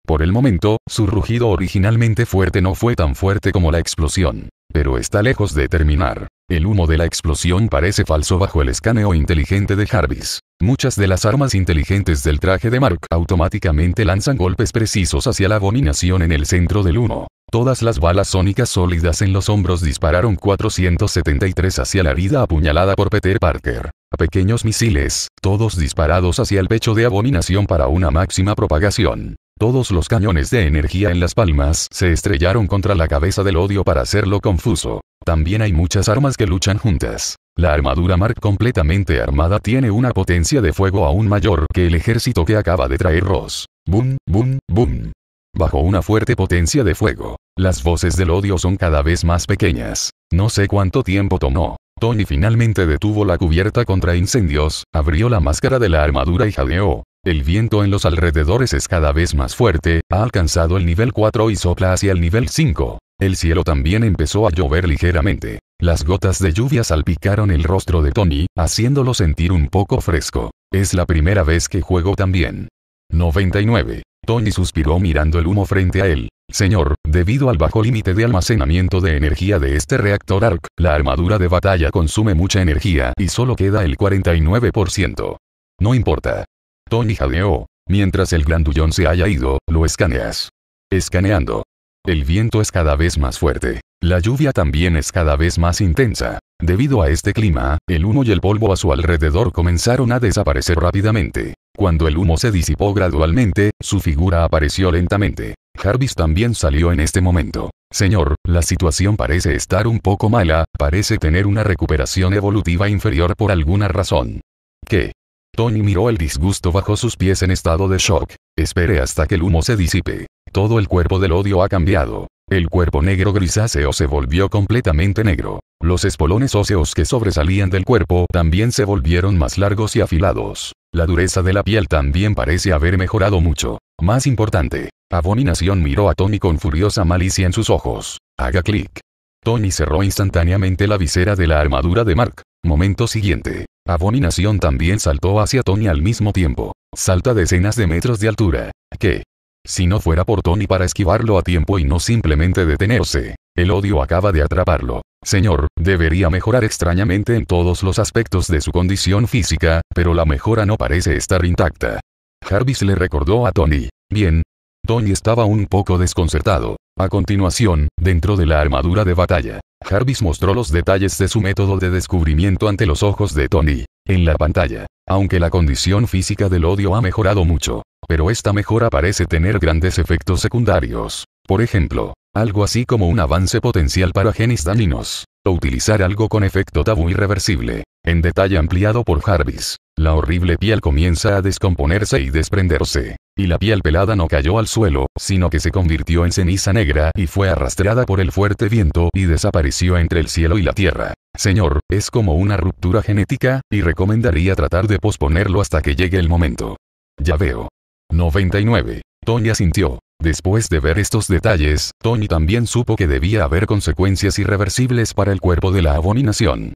Por el momento, su rugido originalmente fuerte no fue tan fuerte como la explosión. Pero está lejos de terminar. El humo de la explosión parece falso bajo el escaneo inteligente de Jarvis. Muchas de las armas inteligentes del traje de Mark automáticamente lanzan golpes precisos hacia la abominación en el centro del humo. Todas las balas sónicas sólidas en los hombros dispararon 473 hacia la herida apuñalada por Peter Parker. Pequeños misiles, todos disparados hacia el pecho de abominación para una máxima propagación. Todos los cañones de energía en las palmas se estrellaron contra la cabeza del odio para hacerlo confuso. También hay muchas armas que luchan juntas. La armadura Mark completamente armada tiene una potencia de fuego aún mayor que el ejército que acaba de traer Ross. Boom, boom, boom bajo una fuerte potencia de fuego. Las voces del odio son cada vez más pequeñas. No sé cuánto tiempo tomó. Tony finalmente detuvo la cubierta contra incendios, abrió la máscara de la armadura y jadeó. El viento en los alrededores es cada vez más fuerte, ha alcanzado el nivel 4 y sopla hacia el nivel 5. El cielo también empezó a llover ligeramente. Las gotas de lluvia salpicaron el rostro de Tony, haciéndolo sentir un poco fresco. Es la primera vez que juego también 99. Tony suspiró mirando el humo frente a él. Señor, debido al bajo límite de almacenamiento de energía de este reactor ARC, la armadura de batalla consume mucha energía y solo queda el 49%. No importa. Tony jadeó. Mientras el grandullón se haya ido, lo escaneas. Escaneando. El viento es cada vez más fuerte. La lluvia también es cada vez más intensa. Debido a este clima, el humo y el polvo a su alrededor comenzaron a desaparecer rápidamente. Cuando el humo se disipó gradualmente, su figura apareció lentamente. Jarvis también salió en este momento. Señor, la situación parece estar un poco mala, parece tener una recuperación evolutiva inferior por alguna razón. ¿Qué? Tony miró el disgusto bajo sus pies en estado de shock. Espere hasta que el humo se disipe. Todo el cuerpo del odio ha cambiado. El cuerpo negro grisáceo se volvió completamente negro. Los espolones óseos que sobresalían del cuerpo también se volvieron más largos y afilados. La dureza de la piel también parece haber mejorado mucho. Más importante, Abominación miró a Tony con furiosa malicia en sus ojos. Haga clic. Tony cerró instantáneamente la visera de la armadura de Mark. Momento siguiente. Abominación también saltó hacia Tony al mismo tiempo. Salta decenas de metros de altura. ¿Qué? Si no fuera por Tony para esquivarlo a tiempo y no simplemente detenerse. El odio acaba de atraparlo. Señor, debería mejorar extrañamente en todos los aspectos de su condición física, pero la mejora no parece estar intacta. Jarvis le recordó a Tony. Bien. Tony estaba un poco desconcertado. A continuación, dentro de la armadura de batalla, Jarvis mostró los detalles de su método de descubrimiento ante los ojos de Tony. En la pantalla, aunque la condición física del odio ha mejorado mucho, pero esta mejora parece tener grandes efectos secundarios. Por ejemplo, algo así como un avance potencial para genes daninos, o utilizar algo con efecto tabú irreversible, en detalle ampliado por Jarvis. La horrible piel comienza a descomponerse y desprenderse, y la piel pelada no cayó al suelo, sino que se convirtió en ceniza negra y fue arrastrada por el fuerte viento y desapareció entre el cielo y la tierra. Señor, es como una ruptura genética, y recomendaría tratar de posponerlo hasta que llegue el momento. Ya veo, 99. Tony asintió. Después de ver estos detalles, Tony también supo que debía haber consecuencias irreversibles para el cuerpo de la abominación.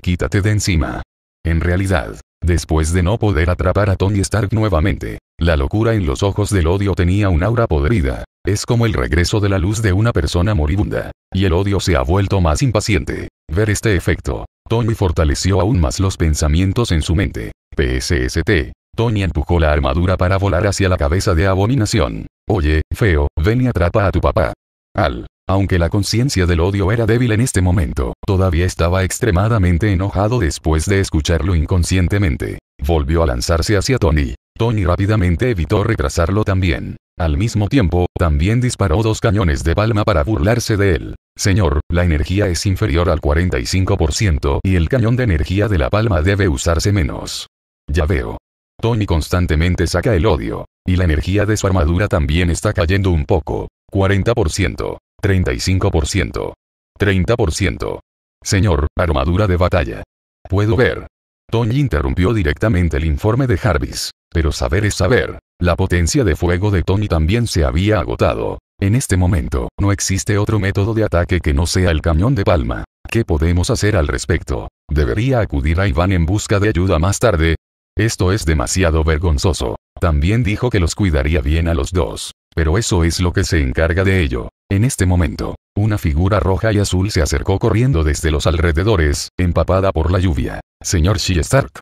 Quítate de encima. En realidad, después de no poder atrapar a Tony Stark nuevamente, la locura en los ojos del odio tenía un aura podrida. Es como el regreso de la luz de una persona moribunda. Y el odio se ha vuelto más impaciente. Ver este efecto, Tony fortaleció aún más los pensamientos en su mente. PSST. Tony empujó la armadura para volar hacia la cabeza de Abominación. Oye, feo, ven y atrapa a tu papá. Al. Aunque la conciencia del odio era débil en este momento, todavía estaba extremadamente enojado después de escucharlo inconscientemente. Volvió a lanzarse hacia Tony. Tony rápidamente evitó retrasarlo también. Al mismo tiempo, también disparó dos cañones de palma para burlarse de él. Señor, la energía es inferior al 45% y el cañón de energía de la palma debe usarse menos. Ya veo. Tony constantemente saca el odio. Y la energía de su armadura también está cayendo un poco. 40%. 35%. 30%. Señor, armadura de batalla. Puedo ver. Tony interrumpió directamente el informe de Jarvis. Pero saber es saber. La potencia de fuego de Tony también se había agotado. En este momento, no existe otro método de ataque que no sea el cañón de palma. ¿Qué podemos hacer al respecto? Debería acudir a Iván en busca de ayuda más tarde, esto es demasiado vergonzoso. También dijo que los cuidaría bien a los dos. Pero eso es lo que se encarga de ello. En este momento, una figura roja y azul se acercó corriendo desde los alrededores, empapada por la lluvia. Señor She Stark.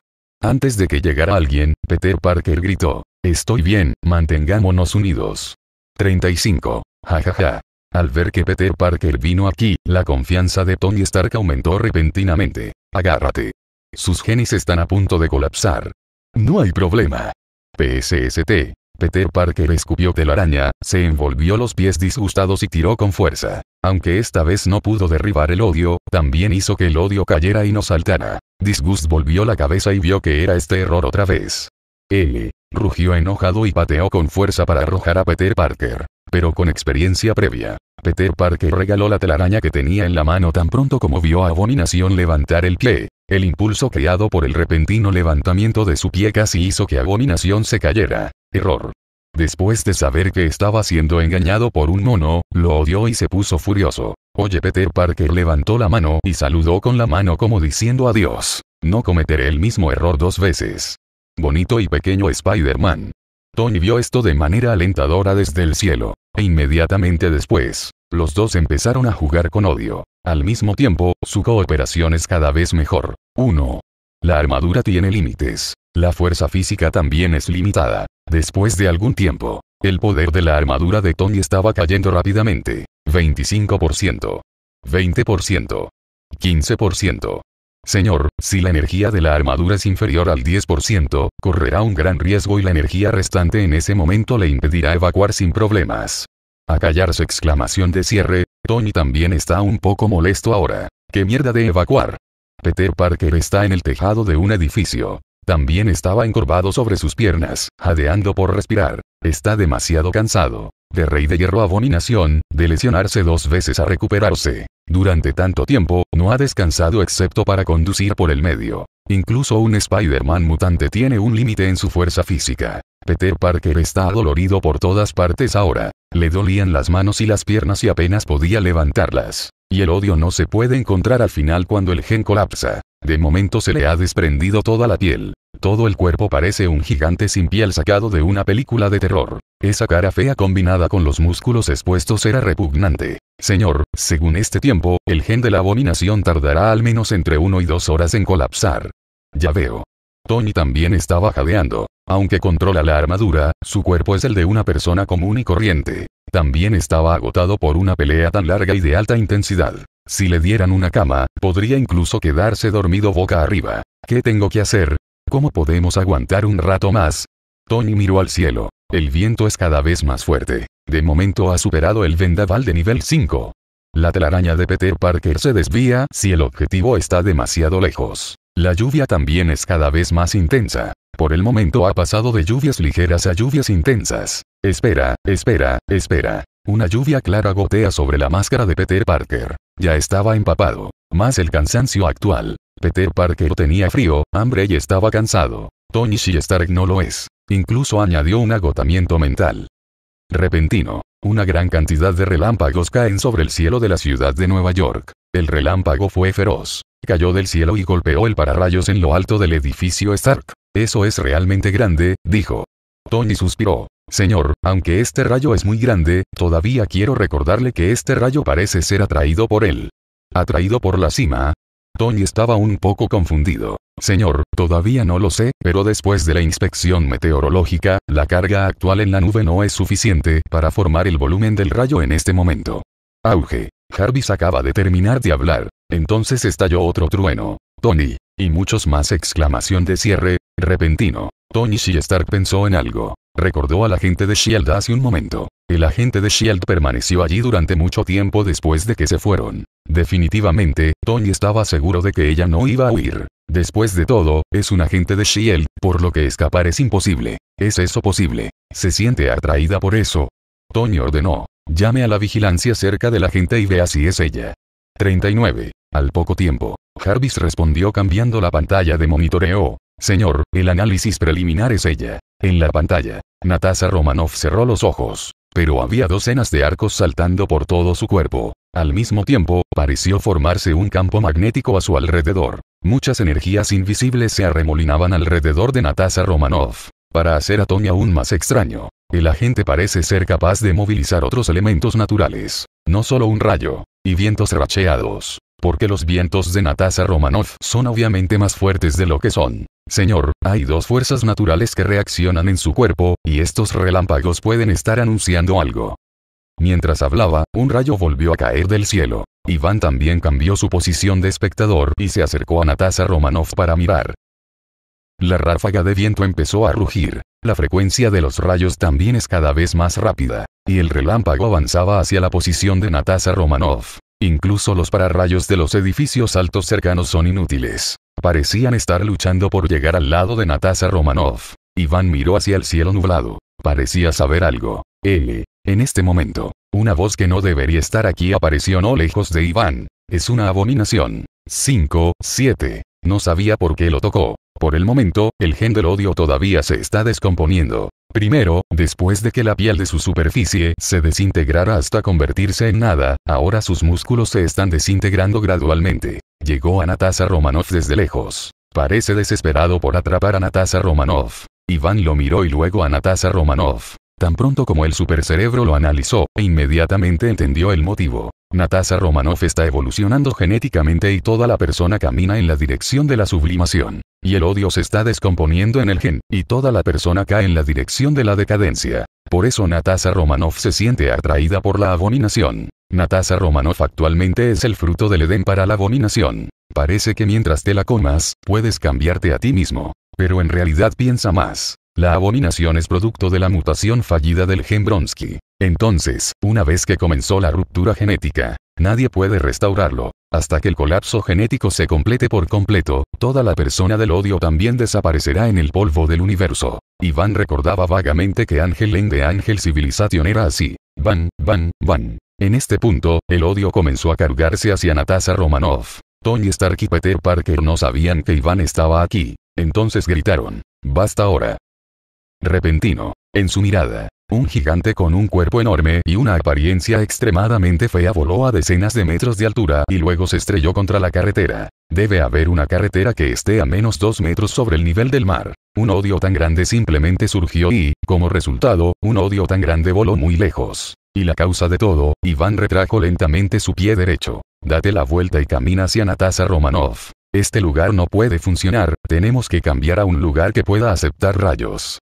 Antes de que llegara alguien, Peter Parker gritó. Estoy bien, mantengámonos unidos. 35. Jajaja. Ja, ja. Al ver que Peter Parker vino aquí, la confianza de Tony Stark aumentó repentinamente. Agárrate. Sus genes están a punto de colapsar. No hay problema. PSST. Peter Parker escupió telaraña, se envolvió los pies disgustados y tiró con fuerza. Aunque esta vez no pudo derribar el odio, también hizo que el odio cayera y no saltara. Disgust volvió la cabeza y vio que era este error otra vez. L. Rugió enojado y pateó con fuerza para arrojar a Peter Parker. Pero con experiencia previa. Peter Parker regaló la telaraña que tenía en la mano tan pronto como vio a Abominación levantar el pie. El impulso creado por el repentino levantamiento de su pie casi hizo que Abominación se cayera. Error. Después de saber que estaba siendo engañado por un mono, lo odió y se puso furioso. Oye Peter Parker levantó la mano y saludó con la mano como diciendo adiós. No cometeré el mismo error dos veces. Bonito y pequeño Spider-Man. Tony vio esto de manera alentadora desde el cielo, e inmediatamente después, los dos empezaron a jugar con odio. Al mismo tiempo, su cooperación es cada vez mejor. 1. La armadura tiene límites. La fuerza física también es limitada. Después de algún tiempo, el poder de la armadura de Tony estaba cayendo rápidamente. 25%. 20%. 15%. Señor, si la energía de la armadura es inferior al 10%, correrá un gran riesgo y la energía restante en ese momento le impedirá evacuar sin problemas. A callar su exclamación de cierre, Tony también está un poco molesto ahora. ¿Qué mierda de evacuar? Peter Parker está en el tejado de un edificio. También estaba encorvado sobre sus piernas, jadeando por respirar. Está demasiado cansado. De rey de hierro abominación, de lesionarse dos veces a recuperarse. Durante tanto tiempo, no ha descansado excepto para conducir por el medio. Incluso un Spider-Man mutante tiene un límite en su fuerza física. Peter Parker está adolorido por todas partes ahora. Le dolían las manos y las piernas y apenas podía levantarlas. Y el odio no se puede encontrar al final cuando el gen colapsa. De momento se le ha desprendido toda la piel. Todo el cuerpo parece un gigante sin piel sacado de una película de terror. Esa cara fea combinada con los músculos expuestos era repugnante. Señor, según este tiempo, el gen de la abominación tardará al menos entre uno y dos horas en colapsar. Ya veo. Tony también estaba jadeando. Aunque controla la armadura, su cuerpo es el de una persona común y corriente. También estaba agotado por una pelea tan larga y de alta intensidad. Si le dieran una cama, podría incluso quedarse dormido boca arriba. ¿Qué tengo que hacer? ¿Cómo podemos aguantar un rato más? Tony miró al cielo. El viento es cada vez más fuerte. De momento ha superado el vendaval de nivel 5. La telaraña de Peter Parker se desvía si el objetivo está demasiado lejos. La lluvia también es cada vez más intensa. Por el momento ha pasado de lluvias ligeras a lluvias intensas. Espera, espera, espera. Una lluvia clara gotea sobre la máscara de Peter Parker. Ya estaba empapado. Más el cansancio actual. Peter Parker tenía frío, hambre y estaba cansado. Tony Stark no lo es. Incluso añadió un agotamiento mental. Repentino. Una gran cantidad de relámpagos caen sobre el cielo de la ciudad de Nueva York. El relámpago fue feroz. Cayó del cielo y golpeó el pararrayos en lo alto del edificio Stark. Eso es realmente grande, dijo. Tony suspiró. Señor, aunque este rayo es muy grande, todavía quiero recordarle que este rayo parece ser atraído por él. ¿Atraído por la cima? Tony estaba un poco confundido. Señor, todavía no lo sé, pero después de la inspección meteorológica, la carga actual en la nube no es suficiente para formar el volumen del rayo en este momento. Auge. Jarvis acaba de terminar de hablar. Entonces estalló otro trueno. Tony. Y muchos más exclamación de cierre, repentino. Tony Stark pensó en algo. Recordó a la gente de Shield hace un momento. El agente de Shield permaneció allí durante mucho tiempo después de que se fueron. Definitivamente, Tony estaba seguro de que ella no iba a huir. Después de todo, es un agente de Shield, por lo que escapar es imposible. ¿Es eso posible? Se siente atraída por eso. Tony ordenó. Llame a la vigilancia cerca de la gente y vea si es ella. 39. Al poco tiempo, Jarvis respondió cambiando la pantalla de monitoreo. Señor, el análisis preliminar es ella. En la pantalla, Natasha Romanoff cerró los ojos pero había docenas de arcos saltando por todo su cuerpo. Al mismo tiempo, pareció formarse un campo magnético a su alrededor. Muchas energías invisibles se arremolinaban alrededor de Natasha Romanoff. Para hacer a Tony aún más extraño, el agente parece ser capaz de movilizar otros elementos naturales, no solo un rayo, y vientos racheados, porque los vientos de Natasha Romanoff son obviamente más fuertes de lo que son. Señor, hay dos fuerzas naturales que reaccionan en su cuerpo, y estos relámpagos pueden estar anunciando algo. Mientras hablaba, un rayo volvió a caer del cielo. Iván también cambió su posición de espectador y se acercó a Natasha Romanov para mirar. La ráfaga de viento empezó a rugir. La frecuencia de los rayos también es cada vez más rápida, y el relámpago avanzaba hacia la posición de Natasha Romanov. Incluso los pararrayos de los edificios altos cercanos son inútiles. Parecían estar luchando por llegar al lado de Natasha Romanov. Iván miró hacia el cielo nublado. Parecía saber algo. L. En este momento, una voz que no debería estar aquí apareció no lejos de Iván. Es una abominación. 5, 7. No sabía por qué lo tocó. Por el momento, el gen del odio todavía se está descomponiendo. Primero, después de que la piel de su superficie se desintegrara hasta convertirse en nada, ahora sus músculos se están desintegrando gradualmente llegó a Natasha Romanov desde lejos. Parece desesperado por atrapar a Natasha Romanov. Iván lo miró y luego a Natasha Romanov. Tan pronto como el supercerebro lo analizó, e inmediatamente entendió el motivo. Natasha Romanov está evolucionando genéticamente y toda la persona camina en la dirección de la sublimación. Y el odio se está descomponiendo en el gen, y toda la persona cae en la dirección de la decadencia. Por eso Natasha Romanov se siente atraída por la abominación. Natasa Romanoff actualmente es el fruto del Edén para la abominación. Parece que mientras te la comas, puedes cambiarte a ti mismo. Pero en realidad piensa más. La abominación es producto de la mutación fallida del gen Bronsky. Entonces, una vez que comenzó la ruptura genética, nadie puede restaurarlo. Hasta que el colapso genético se complete por completo, toda la persona del odio también desaparecerá en el polvo del universo. Iván recordaba vagamente que Ángel Len de Ángel Civilization era así. Van, van, van. En este punto, el odio comenzó a cargarse hacia Natasha Romanoff. Tony Stark y Peter Parker no sabían que Iván estaba aquí. Entonces gritaron, ¡basta ahora! Repentino. En su mirada, un gigante con un cuerpo enorme y una apariencia extremadamente fea voló a decenas de metros de altura y luego se estrelló contra la carretera. Debe haber una carretera que esté a menos dos metros sobre el nivel del mar. Un odio tan grande simplemente surgió y, como resultado, un odio tan grande voló muy lejos y la causa de todo, Iván retrajo lentamente su pie derecho. Date la vuelta y camina hacia Natasa Romanov. Este lugar no puede funcionar, tenemos que cambiar a un lugar que pueda aceptar rayos.